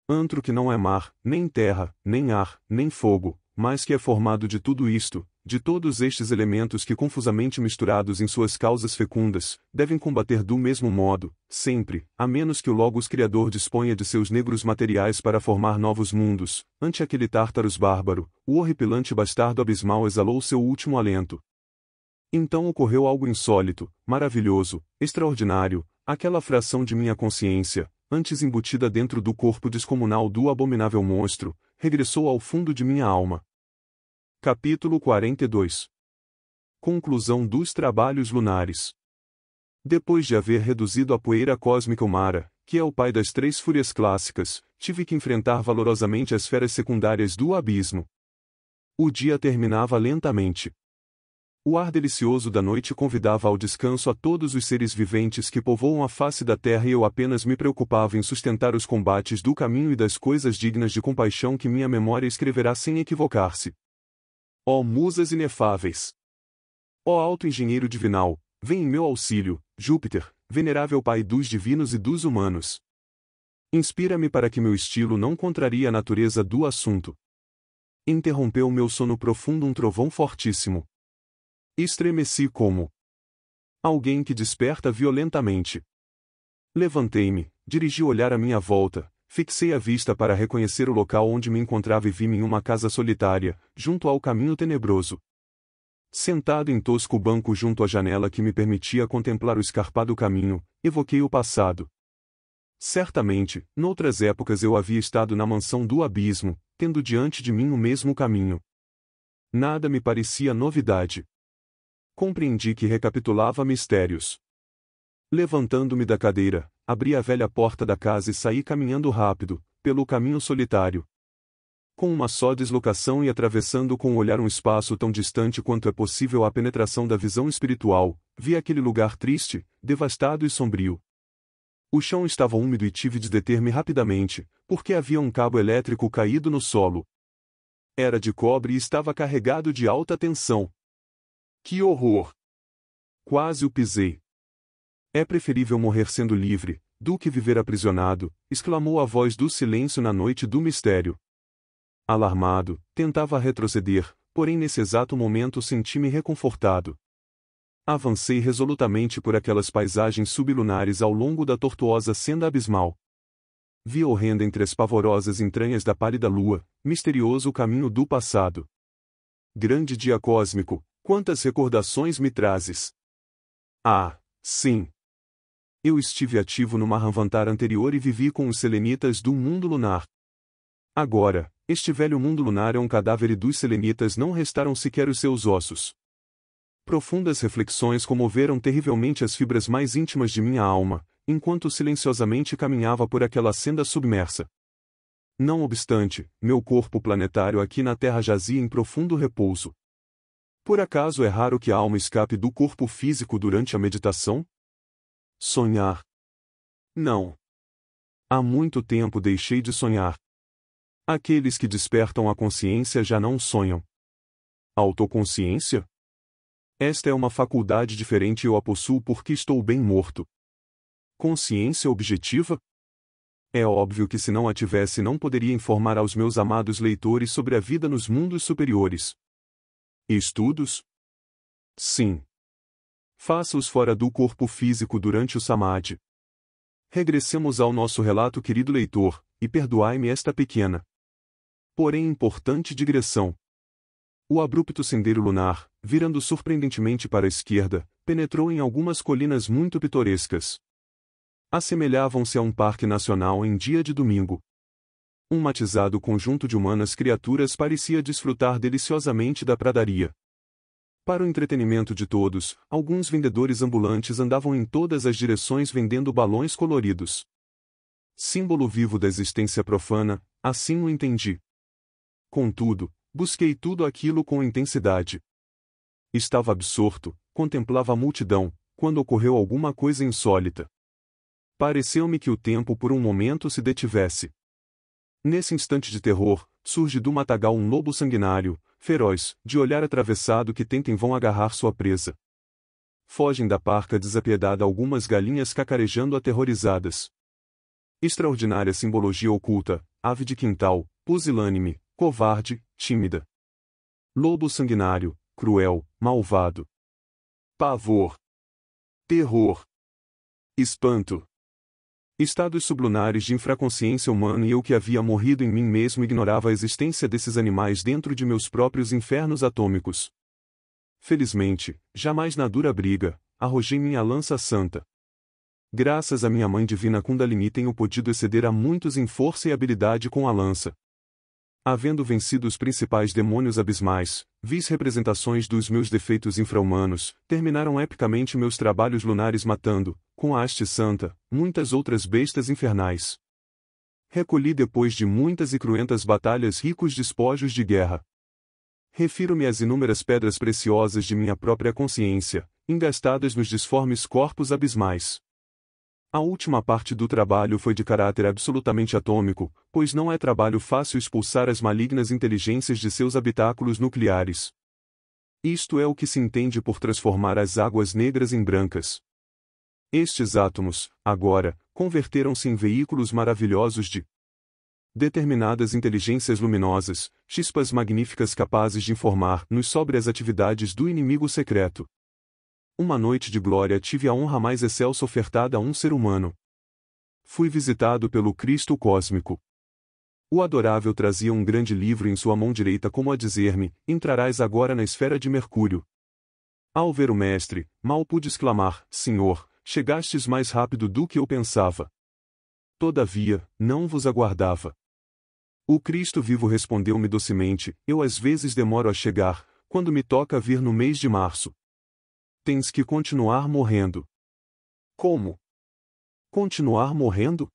Speaker 1: antro que não é mar, nem terra, nem ar, nem fogo, mas que é formado de tudo isto, de todos estes elementos que confusamente misturados em suas causas fecundas, devem combater do mesmo modo, sempre, a menos que o Logos Criador disponha de seus negros materiais para formar novos mundos, ante aquele Tártaros bárbaro, o horripilante bastardo abismal exalou seu último alento. Então ocorreu algo insólito, maravilhoso, extraordinário, aquela fração de minha consciência, antes embutida dentro do corpo descomunal do abominável monstro, regressou ao fundo de minha alma, Capítulo 42 Conclusão dos trabalhos lunares. Depois de haver reduzido a poeira cósmica Mara, que é o pai das três fúrias clássicas, tive que enfrentar valorosamente as feras secundárias do abismo. O dia terminava lentamente. O ar delicioso da noite convidava ao descanso a todos os seres viventes que povoam a face da terra e eu apenas me preocupava em sustentar os combates do caminho e das coisas dignas de compaixão que minha memória escreverá sem equivocar-se. Ó musas inefáveis! Ó alto engenheiro divinal, vem em meu auxílio, Júpiter, venerável pai dos divinos e dos humanos. Inspira-me para que meu estilo não contrarie a natureza do assunto. Interrompeu meu sono profundo um trovão fortíssimo. Estremeci como alguém que desperta violentamente. Levantei-me, dirigi o olhar à minha volta, Fixei a vista para reconhecer o local onde me encontrava e vi-me em uma casa solitária, junto ao caminho tenebroso. Sentado em tosco banco junto à janela que me permitia contemplar o escarpado caminho, evoquei o passado. Certamente, noutras épocas eu havia estado na mansão do abismo, tendo diante de mim o mesmo caminho. Nada me parecia novidade. Compreendi que recapitulava mistérios. Levantando-me da cadeira, Abri a velha porta da casa e saí caminhando rápido, pelo caminho solitário. Com uma só deslocação e atravessando com o olhar um espaço tão distante quanto é possível a penetração da visão espiritual, vi aquele lugar triste, devastado e sombrio. O chão estava úmido e tive de deter-me rapidamente, porque havia um cabo elétrico caído no solo. Era de cobre e estava carregado de alta tensão. Que horror! Quase o pisei. É preferível morrer sendo livre, do que viver aprisionado, exclamou a voz do silêncio na noite do mistério. Alarmado, tentava retroceder, porém nesse exato momento senti-me reconfortado. Avancei resolutamente por aquelas paisagens sublunares ao longo da tortuosa senda abismal. Vi horrenda entre as pavorosas entranhas da pálida lua, misterioso o caminho do passado. Grande dia cósmico, quantas recordações me trazes! Ah, sim, eu estive ativo no Mahanvantar anterior e vivi com os selenitas do mundo lunar. Agora, este velho mundo lunar é um cadáver e dos selenitas não restaram sequer os seus ossos. Profundas reflexões comoveram terrivelmente as fibras mais íntimas de minha alma, enquanto silenciosamente caminhava por aquela senda submersa. Não obstante, meu corpo planetário aqui na Terra jazia em profundo repouso. Por acaso é raro que a alma escape do corpo físico durante a meditação? Sonhar. Não. Há muito tempo deixei de sonhar. Aqueles que despertam a consciência já não sonham. Autoconsciência? Esta é uma faculdade diferente e eu a possuo porque estou bem morto. Consciência objetiva? É óbvio que se não a tivesse não poderia informar aos meus amados leitores sobre a vida nos mundos superiores. Estudos? Sim. Faça-os fora do corpo físico durante o samadhi. Regressemos ao nosso relato, querido leitor, e perdoai-me esta pequena, porém importante digressão. O abrupto sendeiro lunar, virando surpreendentemente para a esquerda, penetrou em algumas colinas muito pitorescas. Assemelhavam-se a um parque nacional em dia de domingo. Um matizado conjunto de humanas criaturas parecia desfrutar deliciosamente da pradaria. Para o entretenimento de todos, alguns vendedores ambulantes andavam em todas as direções vendendo balões coloridos. Símbolo vivo da existência profana, assim o entendi. Contudo, busquei tudo aquilo com intensidade. Estava absorto, contemplava a multidão, quando ocorreu alguma coisa insólita. Pareceu-me que o tempo por um momento se detivesse. Nesse instante de terror, surge do matagal um lobo sanguinário, feroz, de olhar atravessado que tenta em vão agarrar sua presa. Fogem da parca desapiedada algumas galinhas cacarejando aterrorizadas. Extraordinária simbologia oculta, ave de quintal, pusilânime, covarde, tímida. Lobo sanguinário, cruel, malvado. Pavor. Terror. Espanto. Estados sublunares de infraconsciência humana e eu que havia morrido em mim mesmo ignorava a existência desses animais dentro de meus próprios infernos atômicos. Felizmente, jamais na dura briga, arrojei minha lança santa. Graças à minha mãe divina Kundalini tenho podido exceder a muitos em força e habilidade com a lança. Havendo vencido os principais demônios abismais, vis representações dos meus defeitos infrahumanos, terminaram epicamente meus trabalhos lunares matando, com a haste santa, muitas outras bestas infernais. Recolhi depois de muitas e cruentas batalhas ricos despojos de guerra. Refiro-me às inúmeras pedras preciosas de minha própria consciência, engastadas nos disformes corpos abismais. A última parte do trabalho foi de caráter absolutamente atômico, pois não é trabalho fácil expulsar as malignas inteligências de seus habitáculos nucleares. Isto é o que se entende por transformar as águas negras em brancas. Estes átomos, agora, converteram-se em veículos maravilhosos de determinadas inteligências luminosas, chispas magníficas capazes de informar-nos sobre as atividades do inimigo secreto. Uma noite de glória tive a honra mais excelsa ofertada a um ser humano. Fui visitado pelo Cristo cósmico. O adorável trazia um grande livro em sua mão direita, como a dizer-me: Entrarás agora na esfera de Mercúrio. Ao ver o mestre, mal pude exclamar: Senhor, chegastes mais rápido do que eu pensava. Todavia, não vos aguardava. O Cristo vivo respondeu-me docemente: Eu às vezes demoro a chegar, quando me toca vir no mês de março. Tens que continuar morrendo. Como? Continuar morrendo?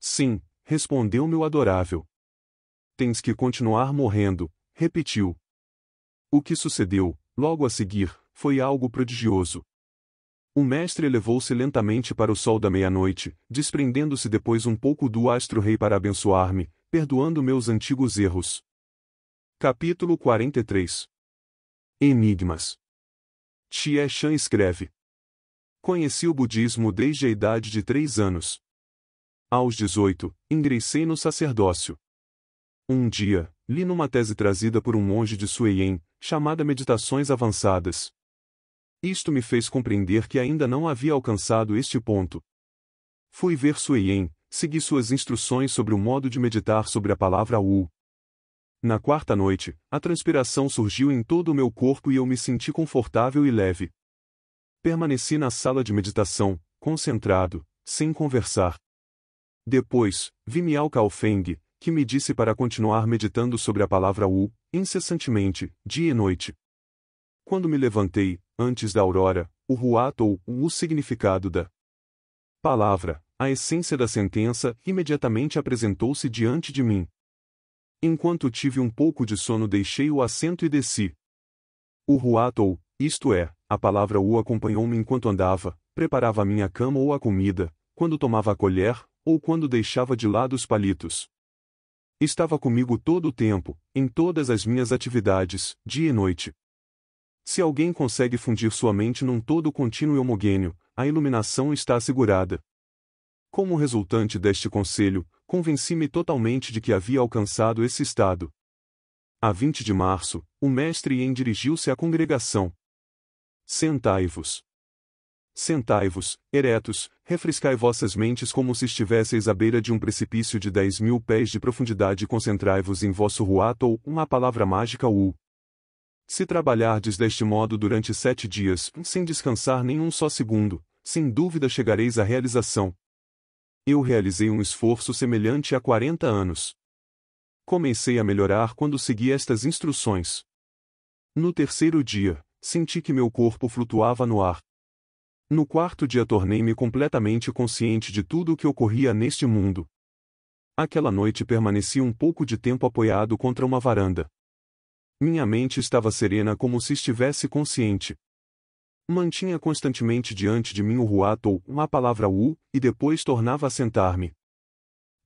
Speaker 1: Sim, respondeu meu adorável. Tens que continuar morrendo, repetiu. O que sucedeu, logo a seguir, foi algo prodigioso. O mestre elevou-se lentamente para o sol da meia-noite, desprendendo-se depois um pouco do astro-rei para abençoar-me, perdoando meus antigos erros. Capítulo 43 Enigmas Xie Shan escreve. Conheci o budismo desde a idade de três anos. Aos 18, ingressei no sacerdócio. Um dia, li numa tese trazida por um monge de Sueien, chamada Meditações Avançadas. Isto me fez compreender que ainda não havia alcançado este ponto. Fui ver Sueien, segui suas instruções sobre o modo de meditar sobre a palavra U, na quarta noite, a transpiração surgiu em todo o meu corpo e eu me senti confortável e leve. Permaneci na sala de meditação, concentrado, sem conversar. Depois, vi Miao Kaofeng, que me disse para continuar meditando sobre a palavra Wu, incessantemente, dia e noite. Quando me levantei, antes da aurora, o Huat ou o significado da palavra, a essência da sentença, imediatamente apresentou-se diante de mim. Enquanto tive um pouco de sono deixei o assento e desci. O ruatou, isto é, a palavra U acompanhou-me enquanto andava, preparava minha cama ou a comida, quando tomava a colher, ou quando deixava de lado os palitos. Estava comigo todo o tempo, em todas as minhas atividades, dia e noite. Se alguém consegue fundir sua mente num todo contínuo e homogêneo, a iluminação está assegurada. Como resultante deste conselho, convenci-me totalmente de que havia alcançado esse estado. A 20 de março, o mestre Yen dirigiu-se à congregação. Sentai-vos. Sentai-vos, eretos, refrescai vossas mentes como se estivesseis à beira de um precipício de dez mil pés de profundidade e concentrai-vos em vosso ruato ou uma palavra mágica U. Se trabalhardes deste modo durante sete dias, sem descansar nem um só segundo, sem dúvida chegareis à realização. Eu realizei um esforço semelhante há 40 anos. Comecei a melhorar quando segui estas instruções. No terceiro dia, senti que meu corpo flutuava no ar. No quarto dia tornei-me completamente consciente de tudo o que ocorria neste mundo. Aquela noite permaneci um pouco de tempo apoiado contra uma varanda. Minha mente estava serena como se estivesse consciente. Mantinha constantemente diante de mim o ruato ou uma palavra U, e depois tornava a sentar-me.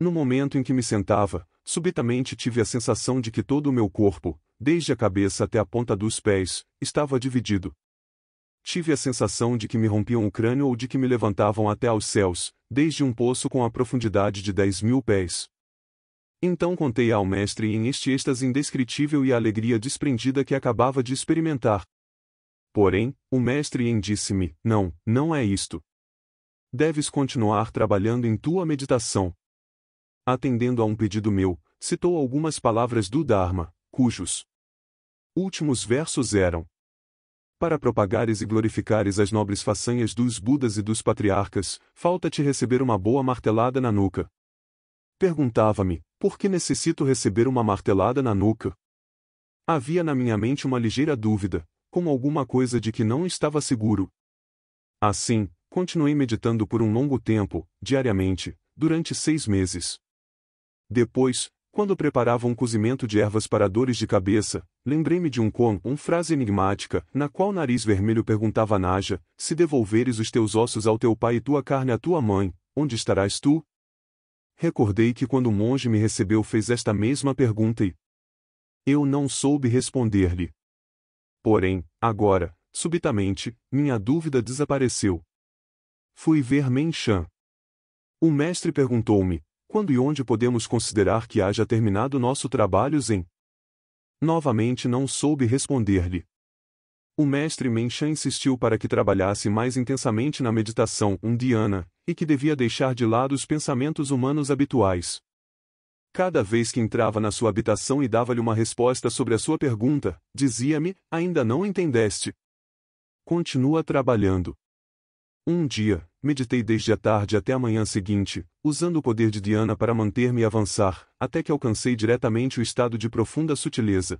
Speaker 1: No momento em que me sentava, subitamente tive a sensação de que todo o meu corpo, desde a cabeça até a ponta dos pés, estava dividido. Tive a sensação de que me rompiam o crânio ou de que me levantavam até aos céus, desde um poço com a profundidade de dez mil pés. Então contei ao mestre em este êxtase indescritível e a alegria desprendida que acabava de experimentar. Porém, o mestre Yen disse-me: Não, não é isto. Deves continuar trabalhando em tua meditação. Atendendo a um pedido meu, citou algumas palavras do Dharma, cujos últimos versos eram: Para propagares e glorificares as nobres façanhas dos Budas e dos patriarcas, falta-te receber uma boa martelada na nuca. Perguntava-me: Por que necessito receber uma martelada na nuca? Havia na minha mente uma ligeira dúvida, como alguma coisa de que não estava seguro. Assim, continuei meditando por um longo tempo, diariamente, durante seis meses. Depois, quando preparava um cozimento de ervas para dores de cabeça, lembrei-me de um com, uma frase enigmática, na qual Nariz Vermelho perguntava a Naja, se devolveres os teus ossos ao teu pai e tua carne à tua mãe, onde estarás tu? Recordei que quando o monge me recebeu fez esta mesma pergunta e... Eu não soube responder-lhe. Porém, agora, subitamente, minha dúvida desapareceu. Fui ver Menchan. O mestre perguntou-me: quando e onde podemos considerar que haja terminado nosso trabalho Zen? Novamente não soube responder-lhe. O mestre Menchan insistiu para que trabalhasse mais intensamente na meditação undiana, e que devia deixar de lado os pensamentos humanos habituais. Cada vez que entrava na sua habitação e dava-lhe uma resposta sobre a sua pergunta, dizia-me: Ainda não entendeste. Continua trabalhando. Um dia, meditei desde a tarde até a manhã seguinte, usando o poder de Diana para manter-me e avançar, até que alcancei diretamente o estado de profunda sutileza.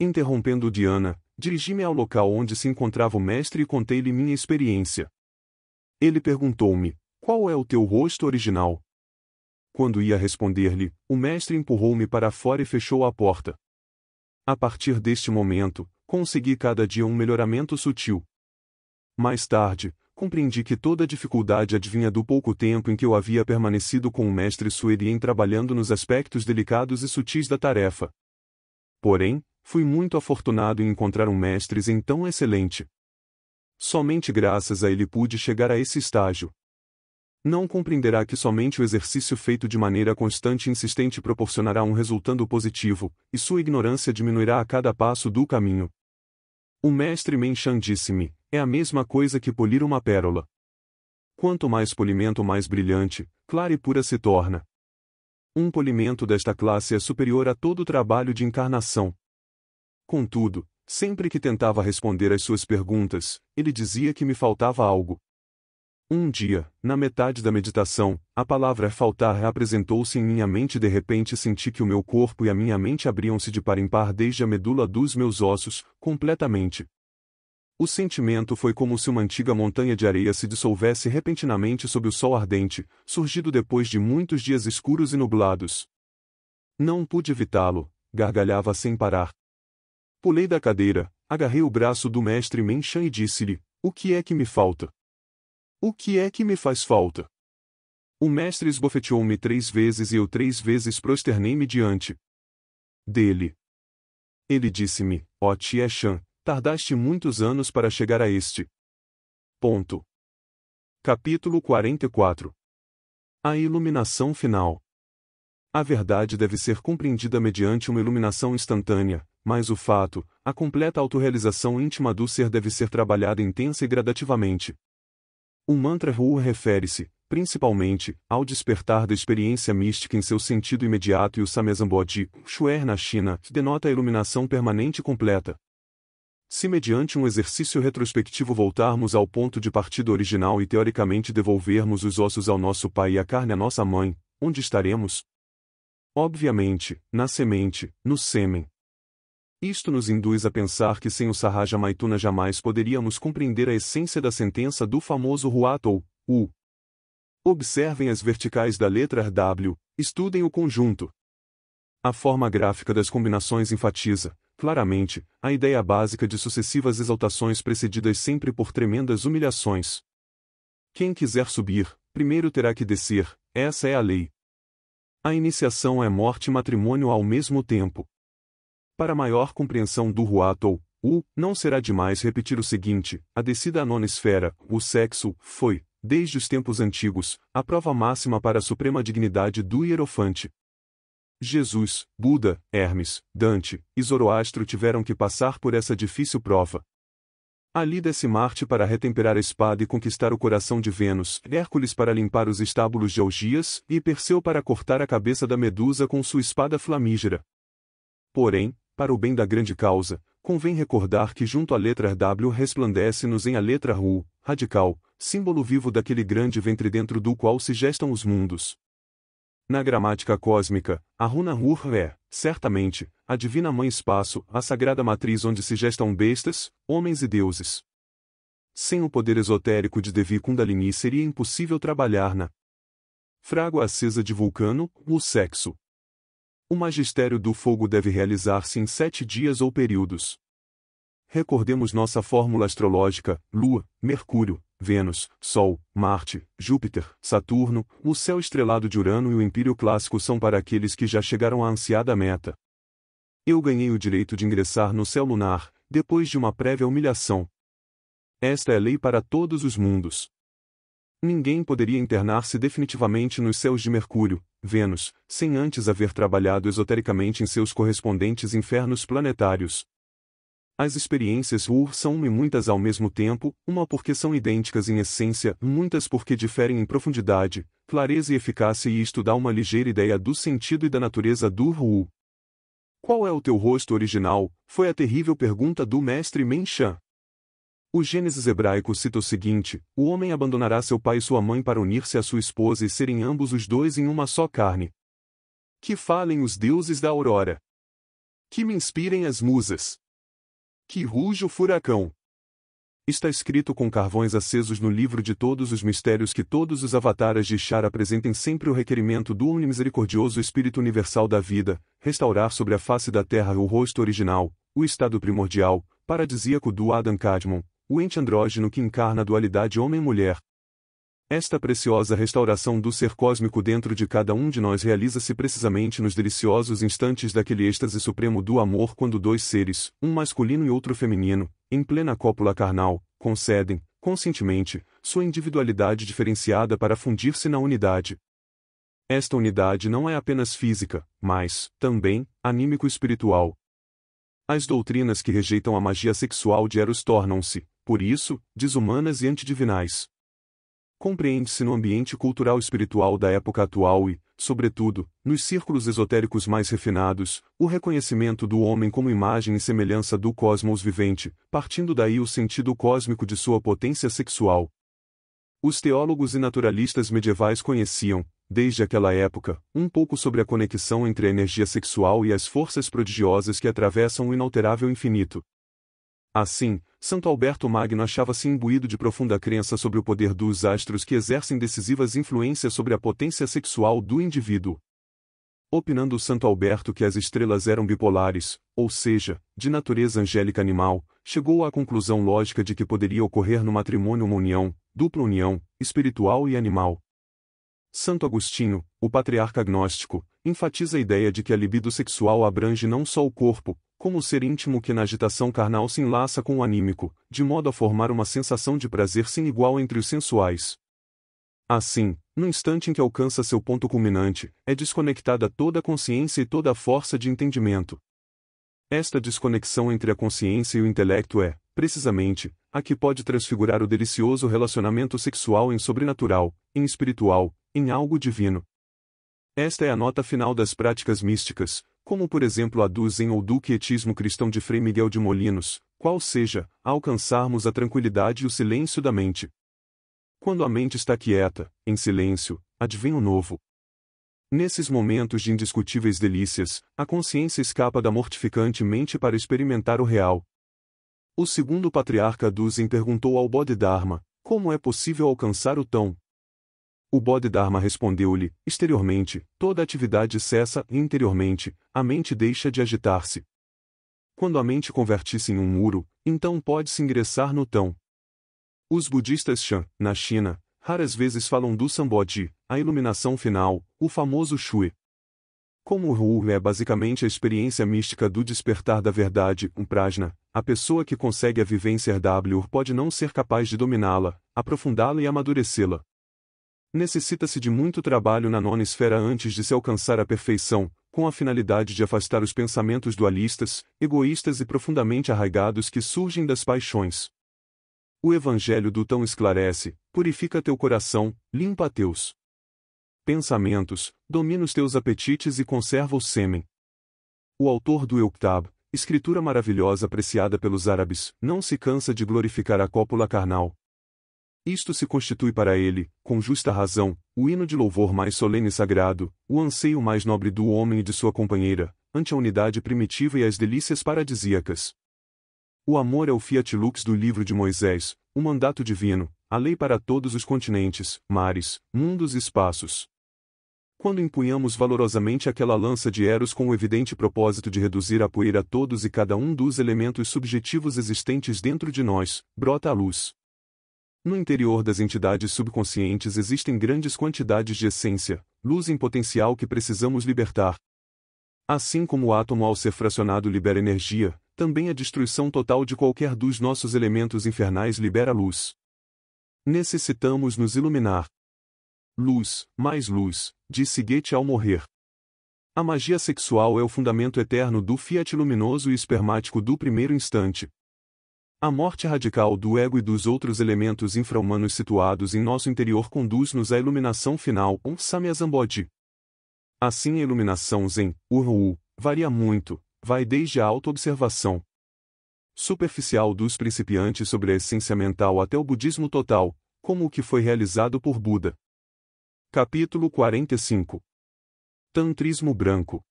Speaker 1: Interrompendo Diana, dirigi-me ao local onde se encontrava o mestre e contei-lhe minha experiência. Ele perguntou-me: Qual é o teu rosto original? Quando ia responder-lhe, o mestre empurrou-me para fora e fechou a porta. A partir deste momento, consegui cada dia um melhoramento sutil. Mais tarde, compreendi que toda dificuldade advinha do pouco tempo em que eu havia permanecido com o mestre Suerien trabalhando nos aspectos delicados e sutis da tarefa. Porém, fui muito afortunado em encontrar um mestre tão excelente. Somente graças a ele pude chegar a esse estágio não compreenderá que somente o exercício feito de maneira constante e insistente proporcionará um resultado positivo, e sua ignorância diminuirá a cada passo do caminho. O mestre Menchan disse-me: é a mesma coisa que polir uma pérola. Quanto mais polimento, mais brilhante, clara e pura se torna. Um polimento desta classe é superior a todo o trabalho de encarnação. Contudo, sempre que tentava responder às suas perguntas, ele dizia que me faltava algo. Um dia, na metade da meditação, a palavra faltar apresentou-se em minha mente e de repente senti que o meu corpo e a minha mente abriam-se de par em par desde a medula dos meus ossos, completamente. O sentimento foi como se uma antiga montanha de areia se dissolvesse repentinamente sob o sol ardente, surgido depois de muitos dias escuros e nublados. Não pude evitá-lo, gargalhava sem parar. Pulei da cadeira, agarrei o braço do mestre Menchan e disse-lhe: O que é que me falta? O que é que me faz falta? O mestre esbofeteou-me três vezes e eu três vezes prosternei-me diante dele. Ele disse-me, ó oh, Tia Shan, tardaste muitos anos para chegar a este. Ponto. Capítulo 44 A iluminação final. A verdade deve ser compreendida mediante uma iluminação instantânea, mas o fato, a completa autorrealização íntima do ser deve ser trabalhada intensa e gradativamente. O mantra Ruhu refere-se, principalmente, ao despertar da experiência mística em seu sentido imediato e o Samezambodhi, Shuer na China, denota a iluminação permanente e completa. Se mediante um exercício retrospectivo voltarmos ao ponto de partida original e teoricamente devolvermos os ossos ao nosso pai e a carne à nossa mãe, onde estaremos? Obviamente, na semente, no sêmen, isto nos induz a pensar que sem o Sarraja Maituna jamais poderíamos compreender a essência da sentença do famoso Ruat ou U. Observem as verticais da letra W, estudem o conjunto. A forma gráfica das combinações enfatiza, claramente, a ideia básica de sucessivas exaltações precedidas sempre por tremendas humilhações. Quem quiser subir, primeiro terá que descer, essa é a lei. A iniciação é morte e matrimônio ao mesmo tempo. Para maior compreensão do Huatl, U, não será demais repetir o seguinte: a descida à nona esfera, o sexo, foi, desde os tempos antigos, a prova máxima para a suprema dignidade do hierofante. Jesus, Buda, Hermes, Dante e Zoroastro tiveram que passar por essa difícil prova. Ali desce Marte para retemperar a espada e conquistar o coração de Vênus, Hércules para limpar os estábulos de Algias e Perseu para cortar a cabeça da Medusa com sua espada flamígera. Porém, para o bem da grande causa, convém recordar que junto à letra W resplandece-nos em a letra RU, radical, símbolo vivo daquele grande ventre dentro do qual se gestam os mundos. Na gramática cósmica, a runa Hur é, certamente, a divina mãe espaço, a sagrada matriz onde se gestam bestas, homens e deuses. Sem o poder esotérico de Devi Kundalini seria impossível trabalhar na frágua acesa de Vulcano, o sexo. O magistério do fogo deve realizar-se em sete dias ou períodos. Recordemos nossa fórmula astrológica: Lua, Mercúrio, Vênus, Sol, Marte, Júpiter, Saturno, o céu estrelado de Urano e o Império Clássico são para aqueles que já chegaram à ansiada meta. Eu ganhei o direito de ingressar no céu lunar, depois de uma prévia humilhação. Esta é lei para todos os mundos. Ninguém poderia internar-se definitivamente nos céus de Mercúrio, Vênus, sem antes haver trabalhado esotericamente em seus correspondentes infernos planetários. As experiências UR são e muitas ao mesmo tempo, uma porque são idênticas em essência, muitas porque diferem em profundidade, clareza e eficácia e isto dá uma ligeira ideia do sentido e da natureza do Ru. Qual é o teu rosto original? Foi a terrível pergunta do mestre Menchan. O Gênesis hebraico cita o seguinte: O homem abandonará seu pai e sua mãe para unir-se à sua esposa e serem ambos os dois em uma só carne. Que falem os deuses da aurora. Que me inspirem as musas. Que ruja o furacão. Está escrito com carvões acesos no livro de todos os mistérios que todos os avataras de Char apresentem sempre o requerimento do unimisericordioso Espírito Universal da vida, restaurar sobre a face da terra o rosto original, o estado primordial, paradisíaco do Adam Cadmon, o ente andrógeno que encarna a dualidade homem-mulher. Esta preciosa restauração do ser cósmico dentro de cada um de nós realiza-se precisamente nos deliciosos instantes daquele êxtase supremo do amor quando dois seres, um masculino e outro feminino, em plena cópula carnal, concedem, conscientemente, sua individualidade diferenciada para fundir-se na unidade. Esta unidade não é apenas física, mas, também, anímico-espiritual. As doutrinas que rejeitam a magia sexual de Eros tornam-se, por isso, desumanas e antidivinais. Compreende-se no ambiente cultural espiritual da época atual e, sobretudo, nos círculos esotéricos mais refinados, o reconhecimento do homem como imagem e semelhança do cosmos vivente, partindo daí o sentido cósmico de sua potência sexual. Os teólogos e naturalistas medievais conheciam, desde aquela época, um pouco sobre a conexão entre a energia sexual e as forças prodigiosas que atravessam o inalterável infinito. Assim, Santo Alberto Magno achava-se imbuído de profunda crença sobre o poder dos astros que exercem decisivas influências sobre a potência sexual do indivíduo. Opinando Santo Alberto que as estrelas eram bipolares, ou seja, de natureza angélica animal, chegou à conclusão lógica de que poderia ocorrer no matrimônio uma união, dupla união, espiritual e animal. Santo Agostinho, o patriarca agnóstico, enfatiza a ideia de que a libido sexual abrange não só o corpo, como o ser íntimo que na agitação carnal se enlaça com o anímico, de modo a formar uma sensação de prazer sem igual entre os sensuais. Assim, no instante em que alcança seu ponto culminante, é desconectada toda a consciência e toda a força de entendimento. Esta desconexão entre a consciência e o intelecto é, precisamente, a que pode transfigurar o delicioso relacionamento sexual em sobrenatural, em espiritual, em algo divino. Esta é a nota final das práticas místicas, como por exemplo aduzem ou do quietismo cristão de Frei Miguel de Molinos, qual seja, alcançarmos a tranquilidade e o silêncio da mente. Quando a mente está quieta, em silêncio, advém o novo. Nesses momentos de indiscutíveis delícias, a consciência escapa da mortificante mente para experimentar o real. O segundo patriarca Duzin perguntou ao Bodhidharma, como é possível alcançar o tão o Bodhidharma respondeu-lhe: exteriormente, toda atividade cessa e interiormente, a mente deixa de agitar-se. Quando a mente converte se em um muro, então pode-se ingressar no tão. Os budistas Shan, na China, raras vezes falam do Sambodhi, a iluminação final, o famoso Shui. Como o Ru é basicamente a experiência mística do despertar da verdade, um prajna, a pessoa que consegue a vivência W pode não ser capaz de dominá-la, aprofundá-la e amadurecê-la. Necessita-se de muito trabalho na nona esfera antes de se alcançar a perfeição, com a finalidade de afastar os pensamentos dualistas, egoístas e profundamente arraigados que surgem das paixões. O Evangelho do Tão esclarece: purifica teu coração, limpa teus pensamentos, domina os teus apetites e conserva o sêmen. O autor do Euctab, escritura maravilhosa apreciada pelos árabes, não se cansa de glorificar a cópula carnal, isto se constitui para ele, com justa razão, o hino de louvor mais solene e sagrado, o anseio mais nobre do homem e de sua companheira, ante a unidade primitiva e as delícias paradisíacas. O amor é o fiat lux do livro de Moisés, o mandato divino, a lei para todos os continentes, mares, mundos e espaços. Quando empunhamos valorosamente aquela lança de Eros com o evidente propósito de reduzir a poeira todos e cada um dos elementos subjetivos existentes dentro de nós, brota a luz. No interior das entidades subconscientes existem grandes quantidades de essência, luz em potencial que precisamos libertar. Assim como o átomo ao ser fracionado libera energia, também a destruição total de qualquer dos nossos elementos infernais libera luz. Necessitamos nos iluminar. Luz, mais luz, disse Goethe ao morrer. A magia sexual é o fundamento eterno do fiat luminoso e espermático do primeiro instante, a morte radical do ego e dos outros elementos infra-humanos situados em nosso interior conduz-nos à iluminação final, um Samyazambodhi. Assim a iluminação Zen, Urhu, varia muito, vai desde a autoobservação superficial dos principiantes sobre a essência mental até o budismo total, como o que foi realizado por Buda. Capítulo 45 Tantrismo Branco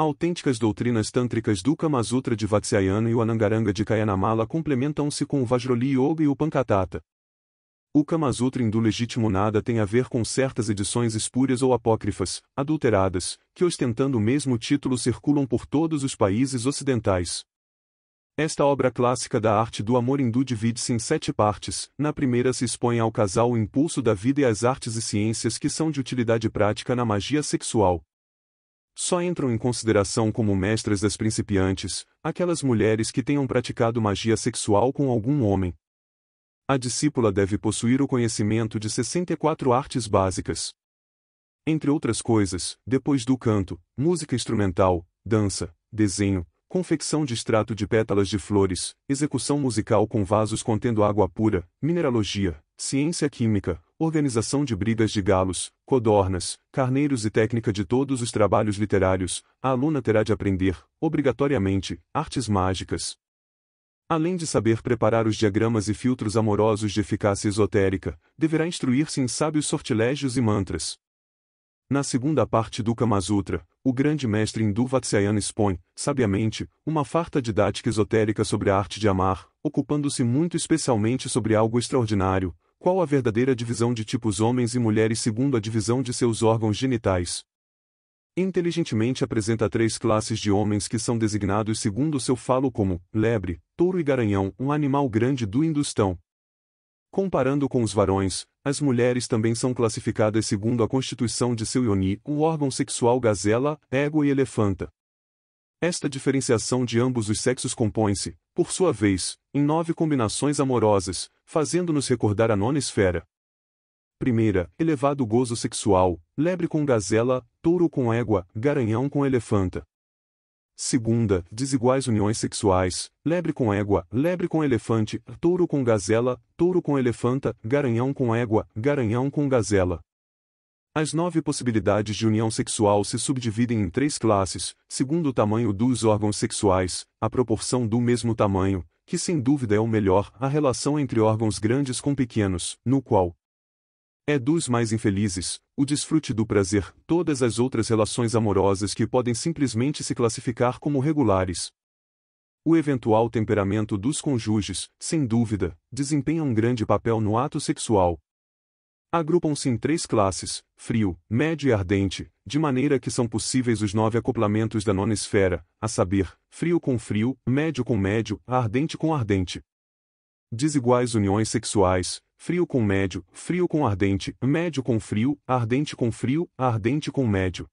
Speaker 1: Autênticas doutrinas tântricas do Kamasutra de Vatsyayana e o Anangaranga de Kayanamala complementam-se com o Vajroli Yoga e o Pankatata. O Kamasutra Indo-Legítimo nada tem a ver com certas edições espúrias ou apócrifas, adulteradas, que ostentando o mesmo título circulam por todos os países ocidentais. Esta obra clássica da arte do amor hindu divide-se em sete partes. Na primeira se expõe ao casal o impulso da vida e as artes e ciências que são de utilidade prática na magia sexual. Só entram em consideração como mestras das principiantes aquelas mulheres que tenham praticado magia sexual com algum homem. A discípula deve possuir o conhecimento de 64 artes básicas. Entre outras coisas, depois do canto, música instrumental, dança, desenho, confecção de extrato de pétalas de flores, execução musical com vasos contendo água pura, mineralogia, ciência química, organização de brigas de galos, codornas, carneiros e técnica de todos os trabalhos literários, a aluna terá de aprender, obrigatoriamente, artes mágicas. Além de saber preparar os diagramas e filtros amorosos de eficácia esotérica, deverá instruir-se em sábios sortilégios e mantras. Na segunda parte do Kama Sutra, o grande mestre hindu Vatsyayana expõe, sabiamente, uma farta didática esotérica sobre a arte de amar, ocupando-se muito especialmente sobre algo extraordinário, qual a verdadeira divisão de tipos homens e mulheres segundo a divisão de seus órgãos genitais. Inteligentemente apresenta três classes de homens que são designados segundo seu falo como lebre, touro e garanhão, um animal grande do Hindustão. Comparando com os varões, as mulheres também são classificadas segundo a constituição de seu ioni, o órgão sexual gazela, ego e elefanta. Esta diferenciação de ambos os sexos compõe-se, por sua vez, em nove combinações amorosas, fazendo-nos recordar a nona esfera. Primeira, elevado gozo sexual, lebre com gazela, touro com égua, garanhão com elefanta. Segunda, desiguais uniões sexuais, lebre com égua, lebre com elefante, touro com gazela, touro com elefanta, garanhão com égua, garanhão com gazela. As nove possibilidades de união sexual se subdividem em três classes, segundo o tamanho dos órgãos sexuais, a proporção do mesmo tamanho, que sem dúvida é o melhor, a relação entre órgãos grandes com pequenos, no qual é dos mais infelizes, o desfrute do prazer, todas as outras relações amorosas que podem simplesmente se classificar como regulares. O eventual temperamento dos cônjuges, sem dúvida, desempenha um grande papel no ato sexual. Agrupam-se em três classes, frio, médio e ardente, de maneira que são possíveis os nove acoplamentos da nona esfera, a saber, frio com frio, médio com médio, ardente com ardente. Desiguais uniões sexuais, frio com médio, frio com ardente, médio com frio, ardente com frio, ardente com médio.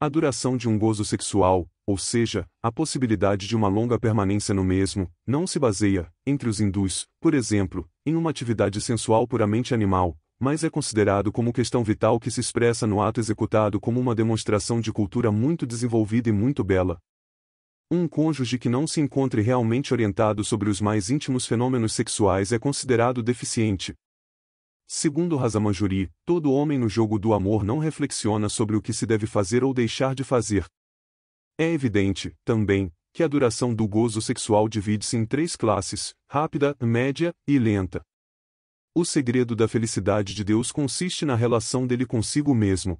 Speaker 1: A duração de um gozo sexual, ou seja, a possibilidade de uma longa permanência no mesmo, não se baseia, entre os hindus, por exemplo, em uma atividade sensual puramente animal, mas é considerado como questão vital que se expressa no ato executado como uma demonstração de cultura muito desenvolvida e muito bela. Um cônjuge que não se encontre realmente orientado sobre os mais íntimos fenômenos sexuais é considerado deficiente. Segundo Razamanjuri, todo homem no jogo do amor não reflexiona sobre o que se deve fazer ou deixar de fazer. É evidente, também, que a duração do gozo sexual divide-se em três classes: rápida, média e lenta. O segredo da felicidade de Deus consiste na relação dele consigo mesmo.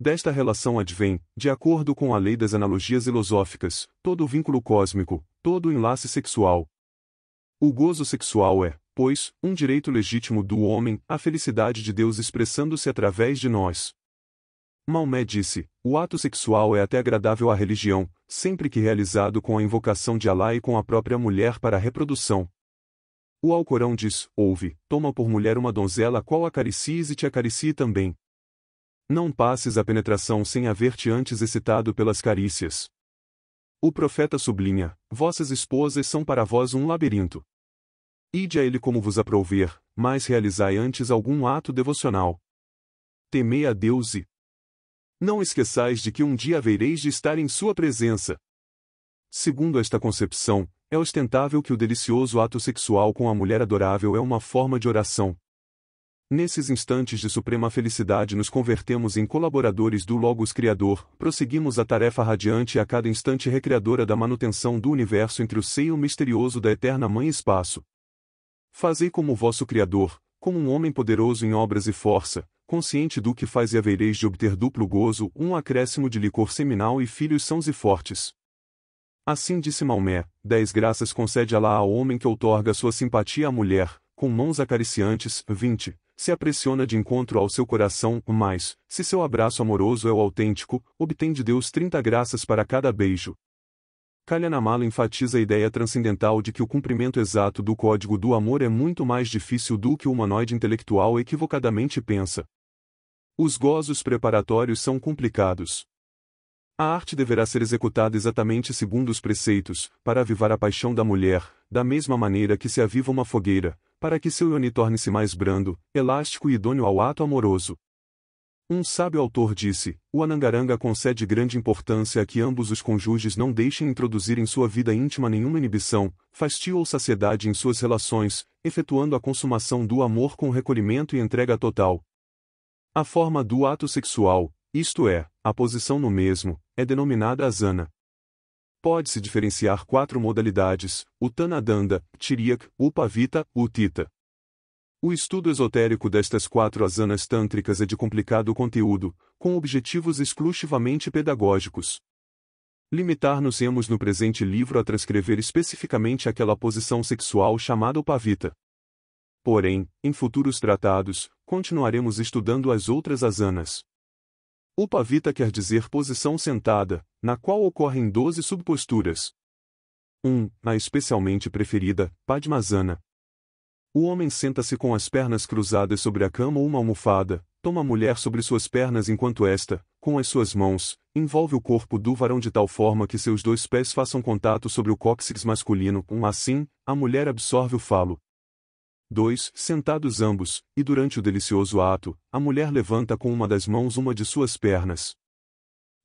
Speaker 1: Desta relação advém, de acordo com a lei das analogias filosóficas, todo vínculo cósmico, todo enlace sexual. O gozo sexual é, pois, um direito legítimo do homem, a felicidade de Deus expressando-se através de nós. Maomé disse: o ato sexual é até agradável à religião, sempre que realizado com a invocação de Alá e com a própria mulher para a reprodução. O Alcorão diz: ouve, toma por mulher uma donzela a qual acaricies e te acaricie também. Não passes a penetração sem haver-te antes excitado pelas carícias. O profeta sublinha: Vossas esposas são para vós um labirinto. Ide a ele como vos aprouver, mas realizai antes algum ato devocional. Temei a Deus e. Não esqueçais de que um dia havereis de estar em sua presença. Segundo esta concepção, é ostentável que o delicioso ato sexual com a mulher adorável é uma forma de oração, Nesses instantes de suprema felicidade nos convertemos em colaboradores do Logos Criador, prosseguimos a tarefa radiante e a cada instante recreadora da manutenção do universo entre o seio misterioso da eterna Mãe Espaço. Fazei como vosso Criador, como um homem poderoso em obras e força, consciente do que faz e havereis de obter duplo gozo, um acréscimo de licor seminal e filhos sãos e fortes. Assim disse Maomé, dez graças concede Allah ao homem que outorga sua simpatia à mulher, com mãos acariciantes, 20, se a pressiona de encontro ao seu coração, mas, se seu abraço amoroso é o autêntico, obtém de Deus 30 graças para cada beijo. Kalyanamala enfatiza a ideia transcendental de que o cumprimento exato do código do amor é muito mais difícil do que o humanoide intelectual equivocadamente pensa. Os gozos preparatórios são complicados. A arte deverá ser executada exatamente segundo os preceitos, para avivar a paixão da mulher, da mesma maneira que se aviva uma fogueira, para que seu ione torne-se mais brando, elástico e idôneo ao ato amoroso. Um sábio autor disse: o Anangaranga concede grande importância a que ambos os cônjuges não deixem introduzir em sua vida íntima nenhuma inibição, fastio ou saciedade em suas relações, efetuando a consumação do amor com recolhimento e entrega total. A forma do ato sexual, isto é, a posição no mesmo, é denominada asana. Pode-se diferenciar quatro modalidades, o Tanadanda, Tiriyak, Upavita, Utita. O estudo esotérico destas quatro asanas tântricas é de complicado conteúdo, com objetivos exclusivamente pedagógicos. Limitar-nos-emos no presente livro a transcrever especificamente aquela posição sexual chamada Upavita. Porém, em futuros tratados, continuaremos estudando as outras asanas. Upavita quer dizer posição sentada, na qual ocorrem 12 subposturas. 1. A especialmente preferida, Padmasana. O homem senta-se com as pernas cruzadas sobre a cama ou uma almofada, toma a mulher sobre suas pernas enquanto esta, com as suas mãos, envolve o corpo do varão de tal forma que seus dois pés façam contato sobre o cóccix masculino, um assim, a mulher absorve o falo. 2. Sentados ambos, e durante o delicioso ato, a mulher levanta com uma das mãos uma de suas pernas.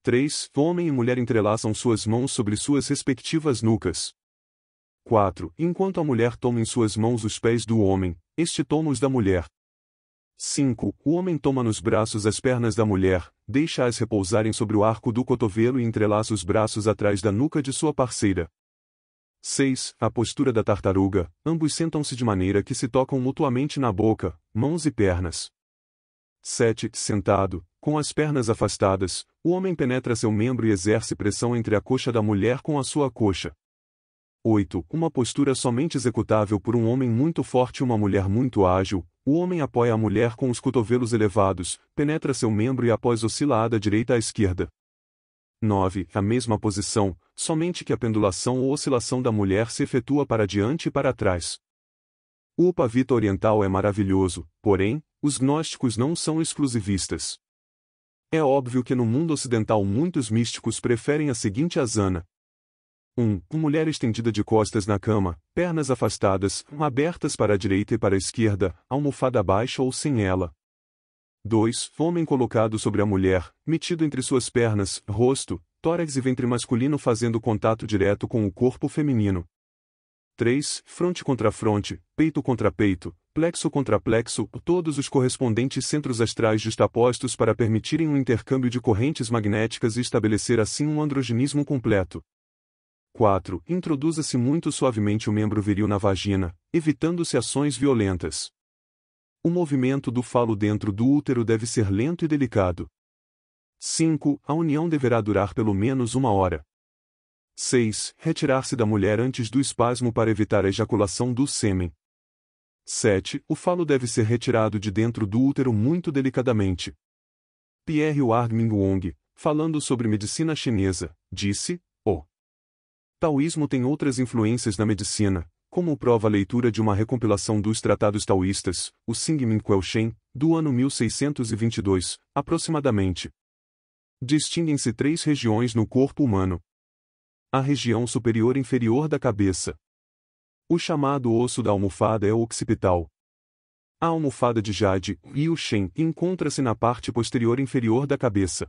Speaker 1: 3. Homem e mulher entrelaçam suas mãos sobre suas respectivas nucas. 4. Enquanto a mulher toma em suas mãos os pés do homem, este toma os da mulher. 5. O homem toma nos braços as pernas da mulher, deixa-as repousarem sobre o arco do cotovelo e entrelaça os braços atrás da nuca de sua parceira. 6. A postura da tartaruga. Ambos sentam-se de maneira que se tocam mutuamente na boca, mãos e pernas. 7. Sentado, com as pernas afastadas, o homem penetra seu membro e exerce pressão entre a coxa da mulher com a sua coxa. 8. Uma postura somente executável por um homem muito forte e uma mulher muito ágil. O homem apoia a mulher com os cotovelos elevados, penetra seu membro e após oscila a da direita à esquerda. 9. A mesma posição, somente que a pendulação ou oscilação da mulher se efetua para diante e para trás. O Upavita oriental é maravilhoso, porém, os gnósticos não são exclusivistas. É óbvio que no mundo ocidental muitos místicos preferem a seguinte asana. 1. Um, mulher estendida de costas na cama, pernas afastadas, abertas para a direita e para a esquerda, almofada baixa ou sem ela. 2. Homem colocado sobre a mulher, metido entre suas pernas, rosto, tórax e ventre masculino fazendo contato direto com o corpo feminino. 3. Fronte contra fronte, peito contra peito, plexo contra plexo, todos os correspondentes centros astrais justapostos para permitirem um intercâmbio de correntes magnéticas e estabelecer assim um androgenismo completo. 4. Introduza-se muito suavemente o membro viril na vagina, evitando-se ações violentas. O movimento do falo dentro do útero deve ser lento e delicado. 5. A união deverá durar pelo menos uma hora. 6. Retirar-se da mulher antes do espasmo para evitar a ejaculação do sêmen. 7. O falo deve ser retirado de dentro do útero muito delicadamente. Pierre Warming Wong, falando sobre medicina chinesa, disse: O taoísmo tem outras influências na medicina, como prova a leitura de uma recompilação dos tratados taoístas, o Xingmin Quelchen, do ano 1622, aproximadamente. Distinguem-se três regiões no corpo humano: a região superior inferior da cabeça. O chamado osso da almofada é o occipital. A almofada de Jade e o Shen encontra-se na parte posterior inferior da cabeça.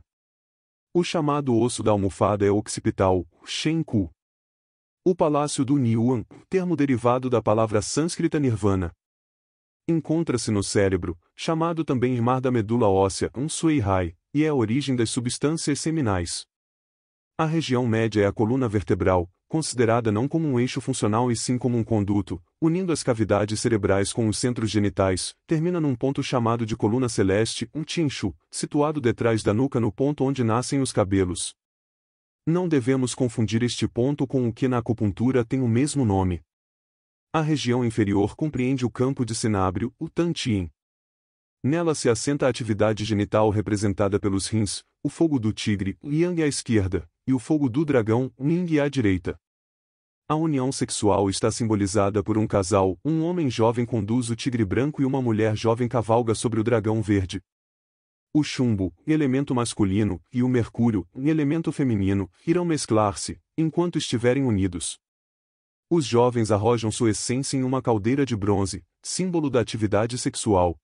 Speaker 1: O chamado osso da almofada é o occipital, shen ku. O palácio do Niuan, termo derivado da palavra sânscrita nirvana. Encontra-se no cérebro, chamado também mar da medula óssea, um suihai, e é a origem das substâncias seminais. A região média é a coluna vertebral, considerada não como um eixo funcional e sim como um conduto, unindo as cavidades cerebrais com os centros genitais, termina num ponto chamado de coluna celeste, um tincho, situado detrás da nuca no ponto onde nascem os cabelos. Não devemos confundir este ponto com o que na acupuntura tem o mesmo nome. A região inferior compreende o campo de sinábrio, o tantien. Nela se assenta a atividade genital representada pelos rins, o fogo do tigre, o yang à esquerda, e o fogo do dragão, Ning à direita. A união sexual está simbolizada por um casal, um homem jovem conduz o tigre branco e uma mulher jovem cavalga sobre o dragão verde. O chumbo, elemento masculino, e o mercúrio, elemento feminino, irão mesclar-se, enquanto estiverem unidos. Os jovens arrojam sua essência em uma caldeira de bronze, símbolo da atividade sexual,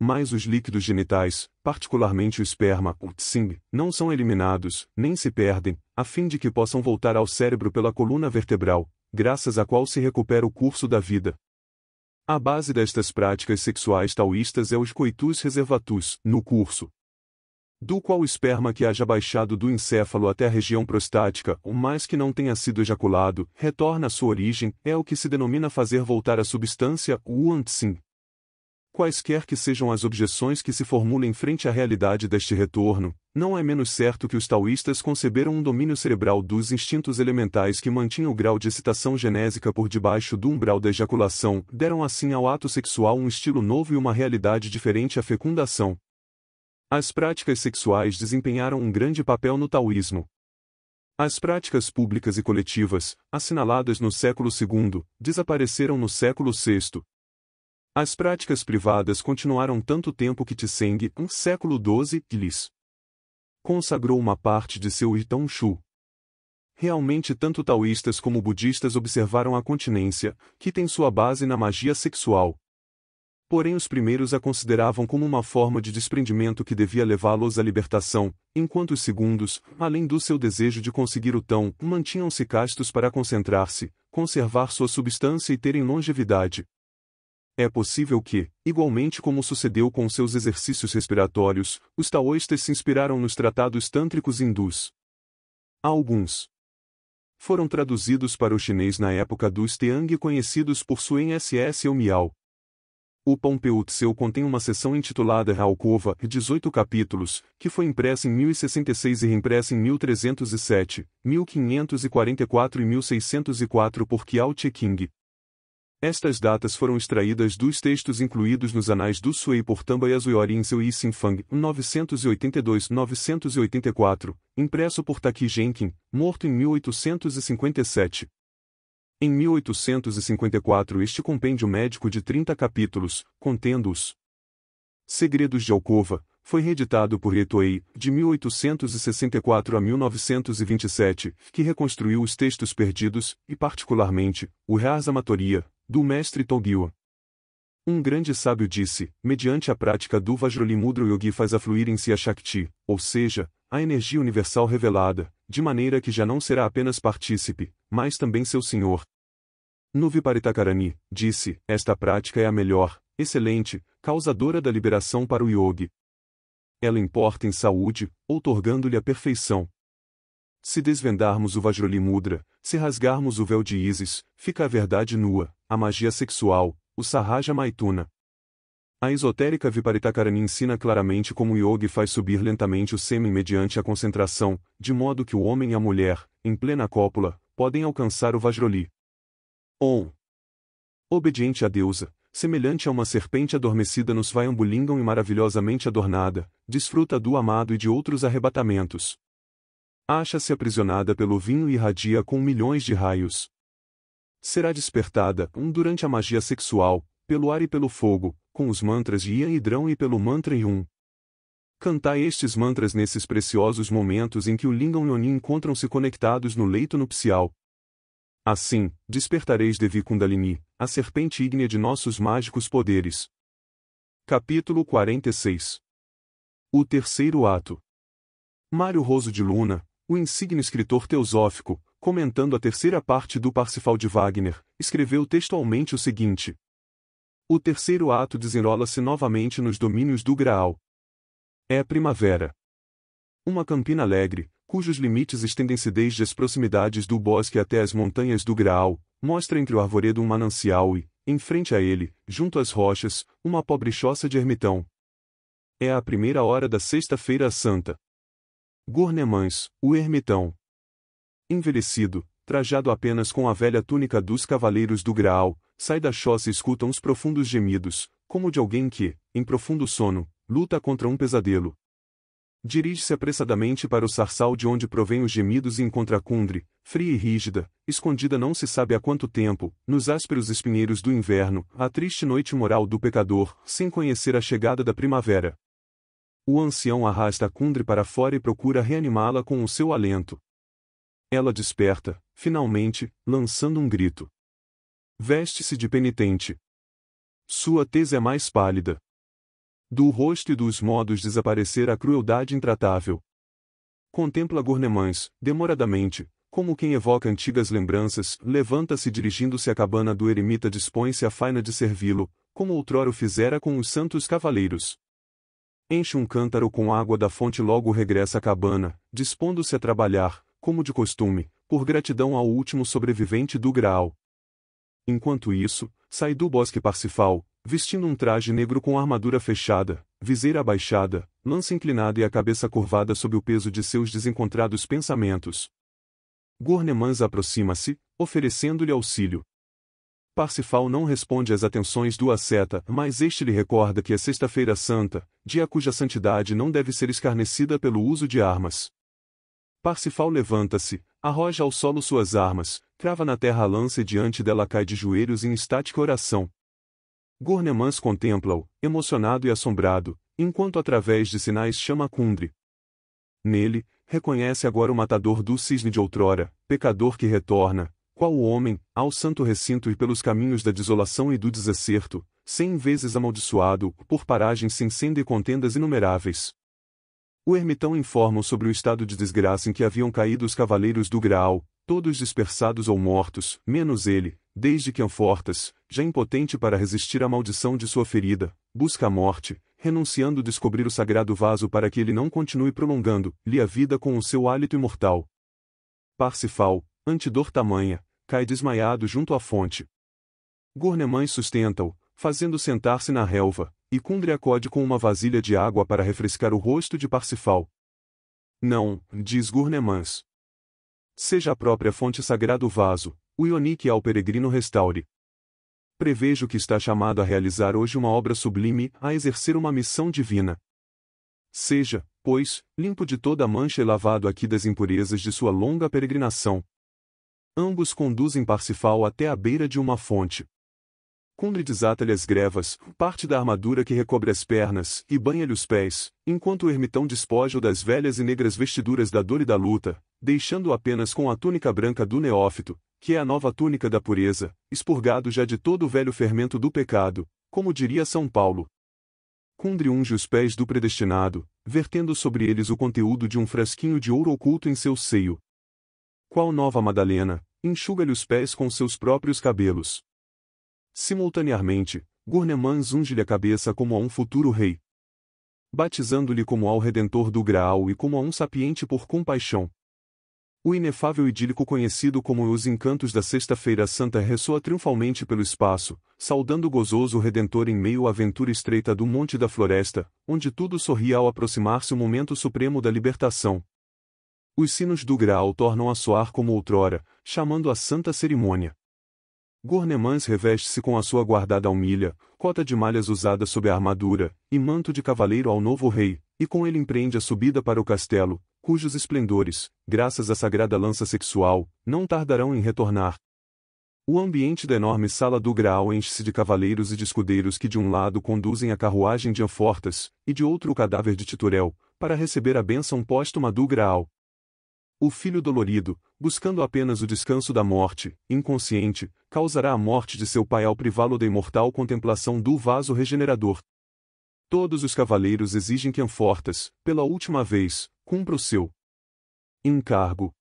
Speaker 1: mas os líquidos genitais, particularmente o esperma, o tsing, não são eliminados, nem se perdem, a fim de que possam voltar ao cérebro pela coluna vertebral, graças à qual se recupera o curso da vida. A base destas práticas sexuais taoístas é os coitus reservatus, no curso do qual o esperma que haja baixado do encéfalo até a região prostática, ou mais que não tenha sido ejaculado, retorna à sua origem, é o que se denomina fazer voltar a substância, o antzin, Quaisquer que sejam as objeções que se formulem frente à realidade deste retorno, não é menos certo que os taoístas conceberam um domínio cerebral dos instintos elementais que mantinha o grau de excitação genésica por debaixo do umbral da ejaculação, deram assim ao ato sexual um estilo novo e uma realidade diferente à fecundação. As práticas sexuais desempenharam um grande papel no taoísmo. As práticas públicas e coletivas, assinaladas no século II, desapareceram no século VI, as práticas privadas continuaram tanto tempo que Tseng, um século XII, lhes consagrou uma parte de seu Itão Shu. Realmente tanto taoístas como budistas observaram a continência, que tem sua base na magia sexual. Porém os primeiros a consideravam como uma forma de desprendimento que devia levá-los à libertação, enquanto os segundos, além do seu desejo de conseguir o tão, mantinham-se castos para concentrar-se, conservar sua substância e terem longevidade, é possível que, igualmente como sucedeu com seus exercícios respiratórios, os taoístas se inspiraram nos tratados tântricos hindus. Alguns foram traduzidos para o chinês na época dos Tiang conhecidos por Suen SS ou Miao. O Pompeu Tseu contém uma seção intitulada Raukova, 18 capítulos, que foi impressa em 1066 e reimpressa em 1307, 1544 e 1604 por Qiao Qing, estas datas foram extraídas dos textos incluídos nos anais do Suei Portamba Yasuyori Inseu e Sinfang 982-984, impresso por Taki Jenkin, morto em 1857. Em 1854 este compêndio médico de 30 capítulos, contendo os Segredos de Alcova, foi reeditado por Etoei, de 1864 a 1927, que reconstruiu os textos perdidos, e particularmente, o Amatoria, do mestre Togyo. Um grande sábio disse: mediante a prática do vajrolimudra o yogi faz afluir em si a Shakti, ou seja, a energia universal revelada, de maneira que já não será apenas partícipe, mas também seu senhor. No Viparitakarani, disse: esta prática é a melhor, excelente, causadora da liberação para o yogi. Ela importa em saúde, outorgando-lhe a perfeição, se desvendarmos o Mudra, se rasgarmos o véu de Isis, fica a verdade nua, a magia sexual, o Sahaja Maituna. A esotérica Viparitakarani ensina claramente como o yoga faz subir lentamente o sêmen mediante a concentração, de modo que o homem e a mulher, em plena cópula, podem alcançar o Vajroli. Om. Obediente à deusa, semelhante a uma serpente adormecida nos vaiambulingam e maravilhosamente adornada, desfruta do amado e de outros arrebatamentos acha-se aprisionada pelo vinho e irradia com milhões de raios. Será despertada, um durante a magia sexual, pelo ar e pelo fogo, com os mantras de Ian e Drão e pelo mantra Yun. Cantai estes mantras nesses preciosos momentos em que o Lingam e Oni encontram-se conectados no leito nupcial. Assim, despertareis Devi Kundalini, a serpente ígnea de nossos mágicos poderes. Capítulo 46 O terceiro ato. Mário Roso de Luna, o insigne escritor teosófico, comentando a terceira parte do Parsifal de Wagner, escreveu textualmente o seguinte: O terceiro ato desenrola-se novamente nos domínios do Graal. É a primavera. Uma campina alegre, cujos limites estendem-se desde as proximidades do bosque até as montanhas do Graal, mostra entre o arvoredo um manancial e, em frente a ele, junto às rochas, uma pobre choça de ermitão. É a primeira hora da Sexta-feira Santa. Gornemães, o ermitão. Envelhecido, trajado apenas com a velha túnica dos cavaleiros do Graal, sai da choça e escuta uns profundos gemidos, como de alguém que, em profundo sono, luta contra um pesadelo. Dirige-se apressadamente para o sarçal de onde provém os gemidos e encontra a cundre, fria e rígida, escondida não se sabe há quanto tempo, nos ásperos espinheiros do inverno, a triste noite moral do pecador, sem conhecer a chegada da primavera. O ancião arrasta a Kundry para fora e procura reanimá-la com o seu alento. Ela desperta, finalmente, lançando um grito. Veste-se de penitente. Sua tez é mais pálida. Do rosto e dos modos desaparecer a crueldade intratável. Contempla Gournemães, demoradamente, como quem evoca antigas lembranças, levanta-se dirigindo-se à cabana do eremita dispõe-se à faina de servi-lo, como outrora o fizera com os santos cavaleiros enche um cântaro com água da fonte e logo regressa à cabana, dispondo-se a trabalhar, como de costume, por gratidão ao último sobrevivente do Graal. Enquanto isso, sai do bosque Parsifal, vestindo um traje negro com armadura fechada, viseira abaixada, lança inclinada e a cabeça curvada sob o peso de seus desencontrados pensamentos. Gornemans aproxima-se, oferecendo-lhe auxílio. Parsifal não responde às atenções do asceta, mas este lhe recorda que é Sexta-feira Santa, dia cuja santidade não deve ser escarnecida pelo uso de armas. Parsifal levanta-se, arroja ao solo suas armas, crava na terra a lança e diante dela cai de joelhos em estática oração. Gornemans contempla-o, emocionado e assombrado, enquanto através de sinais chama a Nele, reconhece agora o matador do cisne de outrora, pecador que retorna, qual o homem, ao santo recinto e pelos caminhos da desolação e do desacerto, cem vezes amaldiçoado, por paragens sem senda e contendas inumeráveis. O ermitão informa sobre o estado de desgraça em que haviam caído os cavaleiros do Graal, todos dispersados ou mortos, menos ele, desde que Anfortas, já impotente para resistir à maldição de sua ferida, busca a morte, renunciando descobrir o sagrado vaso para que ele não continue prolongando-lhe a vida com o seu hálito imortal. Parsifal, ante dor tamanha, cai desmaiado junto à fonte. Gornemães sustenta-o, fazendo sentar-se na relva, e Cundre acode com uma vasilha de água para refrescar o rosto de Parsifal. Não, diz Gurnemans. Seja a própria fonte sagrado vaso, o Ionique ao peregrino restaure. Prevejo que está chamado a realizar hoje uma obra sublime, a exercer uma missão divina. Seja, pois, limpo de toda mancha e lavado aqui das impurezas de sua longa peregrinação. Ambos conduzem Parsifal até a beira de uma fonte. Cundre desata-lhe as grevas, parte da armadura que recobre as pernas, e banha-lhe os pés, enquanto o ermitão despoja-o das velhas e negras vestiduras da dor e da luta, deixando-o apenas com a túnica branca do neófito, que é a nova túnica da pureza, expurgado já de todo o velho fermento do pecado, como diria São Paulo. Cundre unge os pés do predestinado, vertendo sobre eles o conteúdo de um frasquinho de ouro oculto em seu seio, qual nova Madalena, enxuga-lhe os pés com seus próprios cabelos. Simultaneamente, Gurneman unge-lhe a cabeça como a um futuro rei. Batizando-lhe como ao Redentor do Graal e como a um sapiente por compaixão. O inefável idílico conhecido como Os Encantos da Sexta-feira Santa ressoa triunfalmente pelo espaço, saudando gozoso o Redentor em meio à aventura estreita do Monte da Floresta, onde tudo sorria ao aproximar-se o momento supremo da libertação. Os sinos do grau tornam a soar como outrora, chamando a santa cerimônia. Gornemans reveste-se com a sua guardada almilha, cota de malhas usada sob a armadura, e manto de cavaleiro ao novo rei, e com ele empreende a subida para o castelo, cujos esplendores, graças à sagrada lança sexual, não tardarão em retornar. O ambiente da enorme sala do Graal enche-se de cavaleiros e de escudeiros que de um lado conduzem a carruagem de Anfortas, e de outro o cadáver de Titurel, para receber a bênção póstuma do Graal. O filho dolorido, buscando apenas o descanso da morte, inconsciente, causará a morte de seu pai ao privá-lo da imortal contemplação do vaso regenerador. Todos os cavaleiros exigem que Anfortas, pela última vez, cumpra o seu encargo.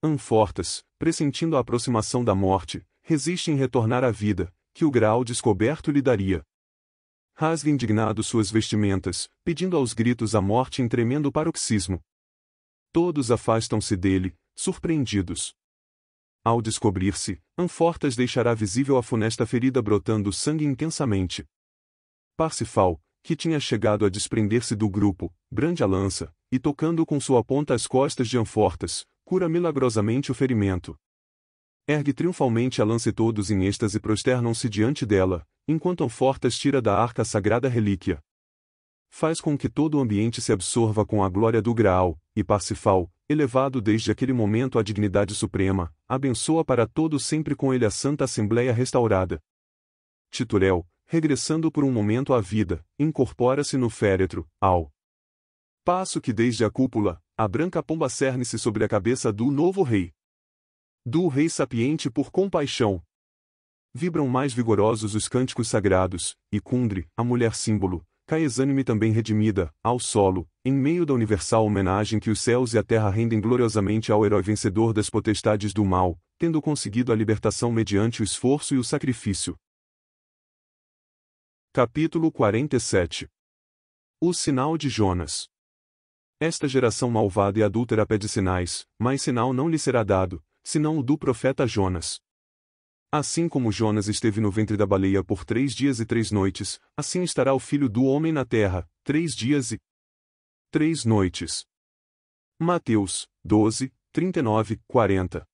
Speaker 1: Anfortas, pressentindo a aproximação da morte, resiste em retornar à vida, que o grau descoberto lhe daria. Rasga indignado suas vestimentas, pedindo aos gritos a morte em tremendo paroxismo. Todos afastam-se dele, surpreendidos. Ao descobrir-se, Anfortas deixará visível a funesta ferida brotando sangue intensamente. Parsifal, que tinha chegado a desprender-se do grupo, grande a lança, e tocando com sua ponta as costas de Anfortas, cura milagrosamente o ferimento. Ergue triunfalmente a lança e todos em êxtase prosternam-se diante dela, enquanto Anfortas tira da arca a sagrada relíquia faz com que todo o ambiente se absorva com a glória do Graal, e Parsifal, elevado desde aquele momento à dignidade suprema, abençoa para todo sempre com ele a Santa Assembleia restaurada. Titurel, regressando por um momento à vida, incorpora-se no féretro, ao passo que desde a cúpula, a branca pomba cerne-se sobre a cabeça do novo rei. Do rei sapiente por compaixão. Vibram mais vigorosos os cânticos sagrados, e cundre, a mulher símbolo, cai exânime também redimida, ao solo, em meio da universal homenagem que os céus e a terra rendem gloriosamente ao herói vencedor das potestades do mal, tendo conseguido a libertação mediante o esforço e o sacrifício. Capítulo 47 O sinal de Jonas. Esta geração malvada e adúltera pede sinais, mas sinal não lhe será dado, senão o do profeta Jonas. Assim como Jonas esteve no ventre da baleia por três dias e três noites, assim estará o filho do homem na terra, três dias e três noites. Mateus 12, 39, 40.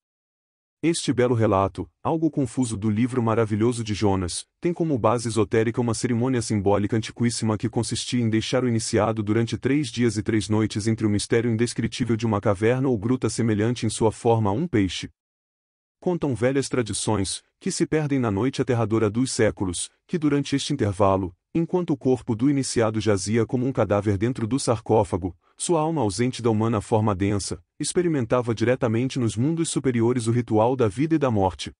Speaker 1: Este belo relato, algo confuso do livro maravilhoso de Jonas, tem como base esotérica uma cerimônia simbólica antiquíssima que consistia em deixar o iniciado durante três dias e três noites entre o mistério indescritível de uma caverna ou gruta semelhante em sua forma a um peixe. Contam velhas tradições, que se perdem na noite aterradora dos séculos, que durante este intervalo, enquanto o corpo do iniciado jazia como um cadáver dentro do sarcófago, sua alma ausente da humana forma densa, experimentava diretamente nos mundos superiores o ritual da vida e da morte.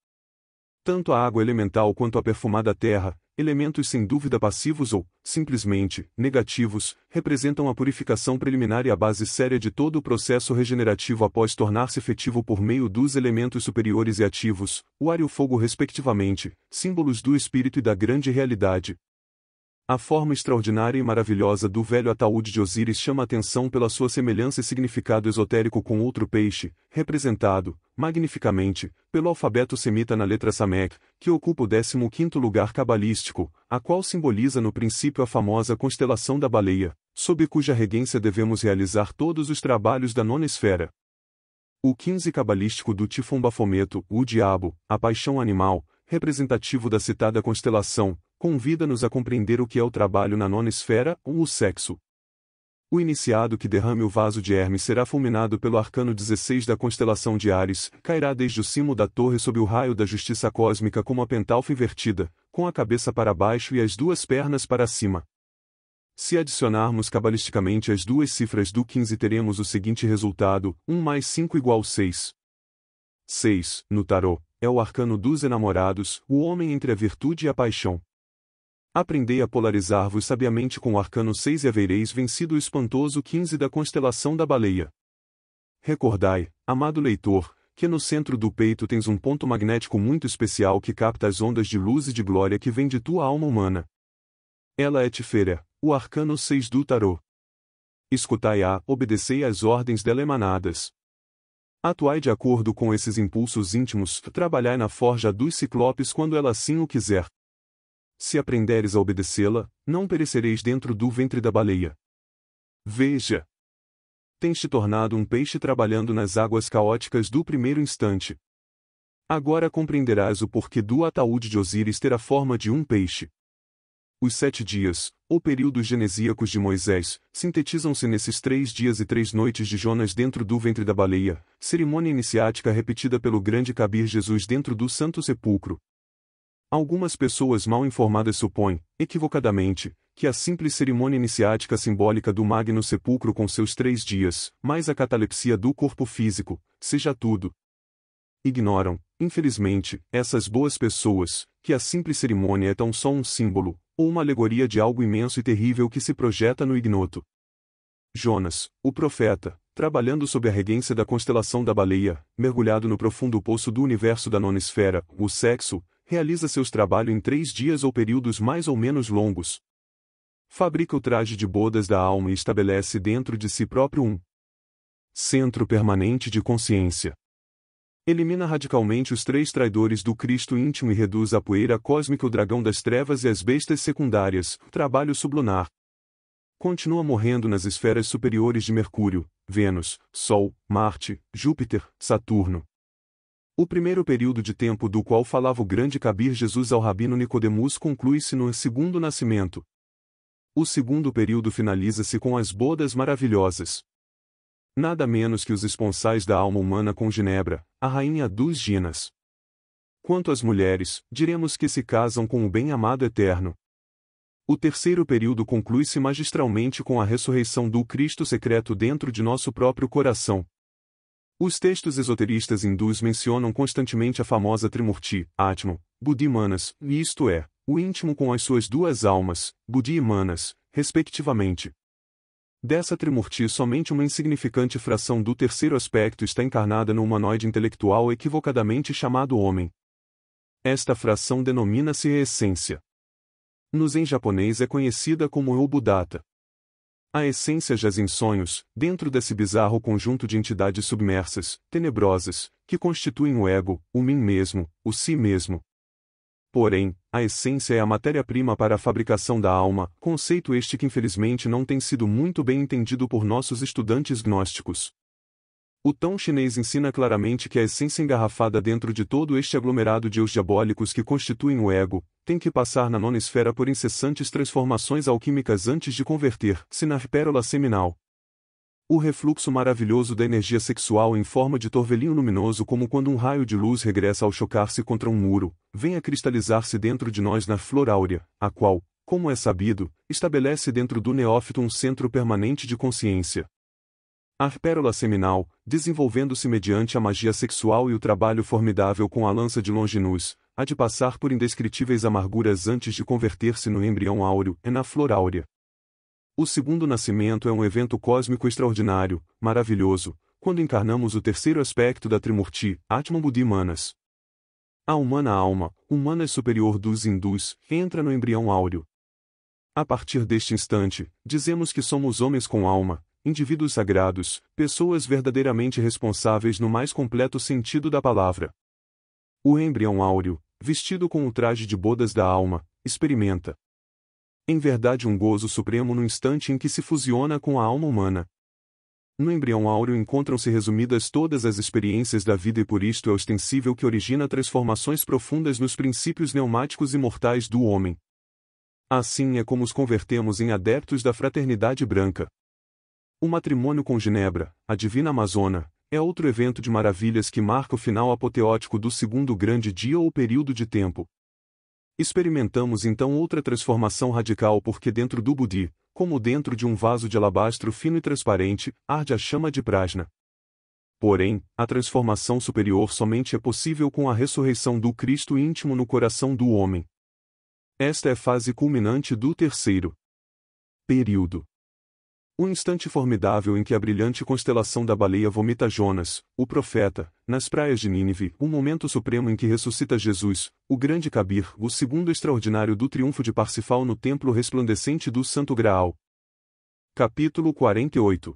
Speaker 1: Tanto a água elemental quanto a perfumada terra, elementos sem dúvida passivos ou, simplesmente, negativos, representam a purificação preliminar e a base séria de todo o processo regenerativo após tornar-se efetivo por meio dos elementos superiores e ativos, o ar e o fogo respectivamente, símbolos do espírito e da grande realidade, a forma extraordinária e maravilhosa do velho ataúde de Osíris chama atenção pela sua semelhança e significado esotérico com outro peixe, representado, magnificamente, pelo alfabeto semita na letra Samek, que ocupa o 15 lugar cabalístico, a qual simboliza no princípio a famosa constelação da baleia, sob cuja regência devemos realizar todos os trabalhos da nona esfera. O 15 cabalístico do Tifon Bafometo, o Diabo, a paixão animal, representativo da citada constelação, convida-nos a compreender o que é o trabalho na nona esfera, ou o sexo. O iniciado que derrame o vaso de Hermes será fulminado pelo arcano 16 da constelação de Ares, cairá desde o cimo da torre sob o raio da justiça cósmica como a pentalfa invertida, com a cabeça para baixo e as duas pernas para cima. Se adicionarmos cabalisticamente as duas cifras do 15 teremos o seguinte resultado, 1 mais 5 igual 6. 6, no tarô, é o arcano dos enamorados, o homem entre a virtude e a paixão. Aprendei a polarizar-vos sabiamente com o arcano 6 e havereis vencido o espantoso 15 da constelação da baleia. Recordai, amado leitor, que no centro do peito tens um ponto magnético muito especial que capta as ondas de luz e de glória que vem de tua alma humana. Ela é Tifera, o arcano 6 do tarô. Escutai-a, obedecei às ordens dela emanadas. Atuai de acordo com esses impulsos íntimos, trabalhai na forja dos ciclopes quando ela assim o quiser se aprenderes a obedecê-la, não perecereis dentro do ventre da baleia. Veja! Tens te tornado um peixe trabalhando nas águas caóticas do primeiro instante. Agora compreenderás o porquê do ataúde de Osíris ter a forma de um peixe. Os sete dias, ou períodos genesíacos de Moisés, sintetizam-se nesses três dias e três noites de Jonas dentro do ventre da baleia, cerimônia iniciática repetida pelo grande Kabir Jesus dentro do Santo Sepulcro, Algumas pessoas mal informadas supõem, equivocadamente, que a simples cerimônia iniciática simbólica do Magno Sepulcro com seus três dias, mais a catalepsia do corpo físico, seja tudo. Ignoram, infelizmente, essas boas pessoas, que a simples cerimônia é tão só um símbolo, ou uma alegoria de algo imenso e terrível que se projeta no ignoto. Jonas, o profeta, trabalhando sob a regência da constelação da baleia, mergulhado no profundo poço do universo da nona esfera, o sexo, realiza seus trabalhos em três dias ou períodos mais ou menos longos. Fabrica o traje de bodas da alma e estabelece dentro de si próprio um centro permanente de consciência. Elimina radicalmente os três traidores do Cristo íntimo e reduz a poeira cósmica o dragão das trevas e as bestas secundárias, trabalho sublunar. Continua morrendo nas esferas superiores de Mercúrio, Vênus, Sol, Marte, Júpiter, Saturno, o primeiro período de tempo do qual falava o grande Kabir Jesus ao rabino Nicodemus conclui-se no segundo nascimento. O segundo período finaliza-se com as bodas maravilhosas. Nada menos que os esponsais da alma humana com Ginebra, a rainha dos Ginas. Quanto às mulheres, diremos que se casam com o bem-amado eterno. O terceiro período conclui-se magistralmente com a ressurreição do Cristo secreto dentro de nosso próprio coração, os textos esoteristas hindus mencionam constantemente a famosa Trimurti, Atman, Budi Manas, isto é, o íntimo com as suas duas almas, Budi e Manas, respectivamente. Dessa Trimurti, somente uma insignificante fração do terceiro aspecto está encarnada no humanoide intelectual equivocadamente chamado homem. Esta fração denomina-se essência. Nos em japonês é conhecida como ubudata. A essência jaz em sonhos, dentro desse bizarro conjunto de entidades submersas, tenebrosas, que constituem o ego, o mim mesmo, o si mesmo. Porém, a essência é a matéria-prima para a fabricação da alma, conceito este que infelizmente não tem sido muito bem entendido por nossos estudantes gnósticos. O tom chinês ensina claramente que a essência engarrafada dentro de todo este aglomerado de os diabólicos que constituem o ego, tem que passar na nona esfera por incessantes transformações alquímicas antes de converter-se na pérola seminal. O refluxo maravilhoso da energia sexual em forma de torvelinho luminoso como quando um raio de luz regressa ao chocar-se contra um muro, vem a cristalizar-se dentro de nós na flor áurea, a qual, como é sabido, estabelece dentro do neófito um centro permanente de consciência, a pérola seminal, desenvolvendo-se mediante a magia sexual e o trabalho formidável com a lança de Longinus, há de passar por indescritíveis amarguras antes de converter-se no embrião áureo e na flor áurea. O segundo nascimento é um evento cósmico extraordinário, maravilhoso, quando encarnamos o terceiro aspecto da Trimurti, Atman Budhi Manas. A humana alma, humana superior dos hindus, entra no embrião áureo. A partir deste instante, dizemos que somos homens com alma, indivíduos sagrados, pessoas verdadeiramente responsáveis no mais completo sentido da palavra. O embrião áureo, vestido com o traje de bodas da alma, experimenta. Em verdade, um gozo supremo no instante em que se fusiona com a alma humana. No embrião áureo encontram-se resumidas todas as experiências da vida e por isto é ostensível que origina transformações profundas nos princípios neumáticos imortais do homem. Assim é como os convertemos em adeptos da fraternidade branca. O matrimônio com Ginebra, a divina Amazona, é outro evento de maravilhas que marca o final apoteótico do segundo grande dia ou período de tempo. Experimentamos então outra transformação radical porque dentro do Budi, como dentro de um vaso de alabastro fino e transparente, arde a chama de Prajna. Porém, a transformação superior somente é possível com a ressurreição do Cristo íntimo no coração do homem. Esta é a fase culminante do terceiro período. Um instante formidável em que a brilhante constelação da baleia vomita Jonas, o profeta, nas praias de Nínive, Um momento supremo em que ressuscita Jesus, o grande Kabir, o segundo extraordinário do triunfo de Parsifal no templo resplandecente do Santo Graal. Capítulo 48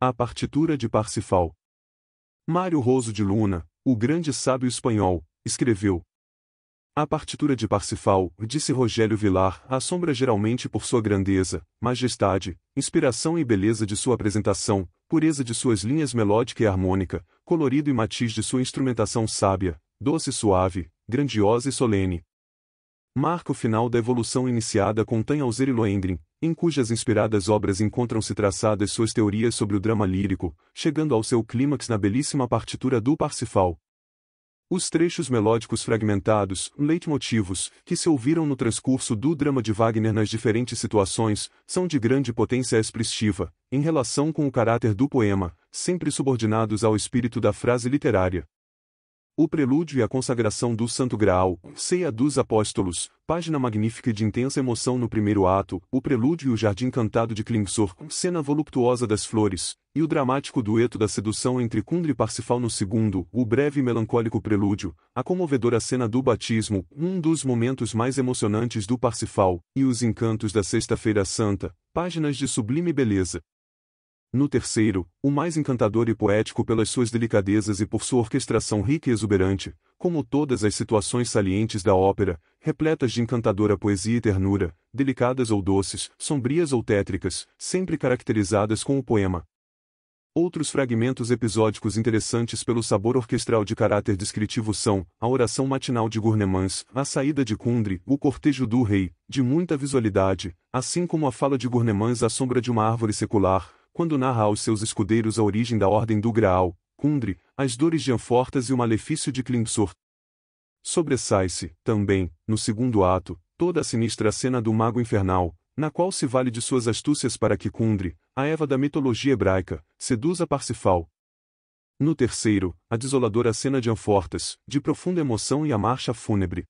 Speaker 1: A partitura de Parsifal Mário Roso de Luna, o grande sábio espanhol, escreveu, a partitura de Parsifal, disse Rogério Vilar, assombra geralmente por sua grandeza, majestade, inspiração e beleza de sua apresentação, pureza de suas linhas melódica e harmônica, colorido e matiz de sua instrumentação sábia, doce e suave, grandiosa e solene. Marca o final da evolução iniciada com Tanhauser e Lohengrin, em cujas inspiradas obras encontram-se traçadas suas teorias sobre o drama lírico, chegando ao seu clímax na belíssima partitura do Parsifal. Os trechos melódicos fragmentados, leitmotivos, que se ouviram no transcurso do drama de Wagner nas diferentes situações, são de grande potência expressiva, em relação com o caráter do poema, sempre subordinados ao espírito da frase literária. O Prelúdio e a Consagração do Santo Graal, Ceia dos Apóstolos, página magnífica de intensa emoção no primeiro ato, o Prelúdio e o Jardim Cantado de Klingsor, cena voluptuosa das flores, e o dramático dueto da sedução entre Kundra e Parsifal no segundo, o breve e melancólico Prelúdio, a comovedora cena do batismo, um dos momentos mais emocionantes do Parsifal, e os encantos da Sexta-feira Santa, páginas de sublime beleza, no terceiro, o mais encantador e poético pelas suas delicadezas e por sua orquestração rica e exuberante, como todas as situações salientes da ópera, repletas de encantadora poesia e ternura, delicadas ou doces, sombrias ou tétricas, sempre caracterizadas com o poema. Outros fragmentos episódicos interessantes pelo sabor orquestral de caráter descritivo são a oração matinal de Gournemans, a saída de Kundry, o cortejo do rei, de muita visualidade, assim como a fala de Gournemans à sombra de uma árvore secular, quando narra aos seus escudeiros a origem da Ordem do Graal, Cundre, as dores de Anfortas e o malefício de Klingsor. Sobressai-se, também, no segundo ato, toda a sinistra cena do Mago Infernal, na qual se vale de suas astúcias para que Cundre, a Eva da mitologia hebraica, seduza Parsifal. No terceiro, a desoladora cena de Anfortas, de profunda emoção e a marcha fúnebre.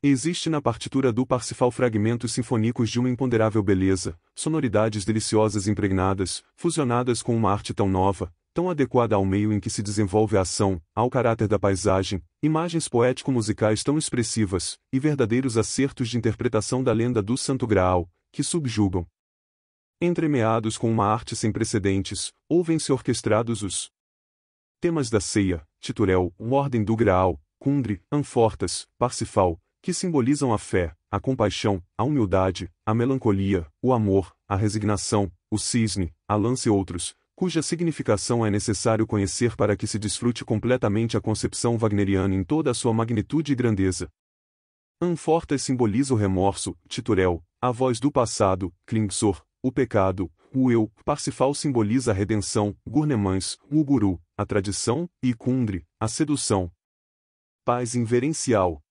Speaker 1: Existe na partitura do Parsifal fragmentos sinfônicos de uma imponderável beleza, sonoridades deliciosas impregnadas, fusionadas com uma arte tão nova, tão adequada ao meio em que se desenvolve a ação, ao caráter da paisagem, imagens poético-musicais tão expressivas, e verdadeiros acertos de interpretação da lenda do Santo Graal, que subjugam. Entremeados com uma arte sem precedentes, ouvem-se orquestrados os temas da ceia, Titurel, Ordem do Graal, Cundre, Anfortas, Parsifal, que simbolizam a fé, a compaixão, a humildade, a melancolia, o amor, a resignação, o cisne, a lança e outros, cuja significação é necessário conhecer para que se desfrute completamente a concepção wagneriana em toda a sua magnitude e grandeza. Anfortas simboliza o remorso, Titurel, a voz do passado, Klingsor, o pecado, o eu, Parsifal simboliza a redenção, Gurnemãs, o guru, a tradição, e kundre, a sedução. Paz inverencial.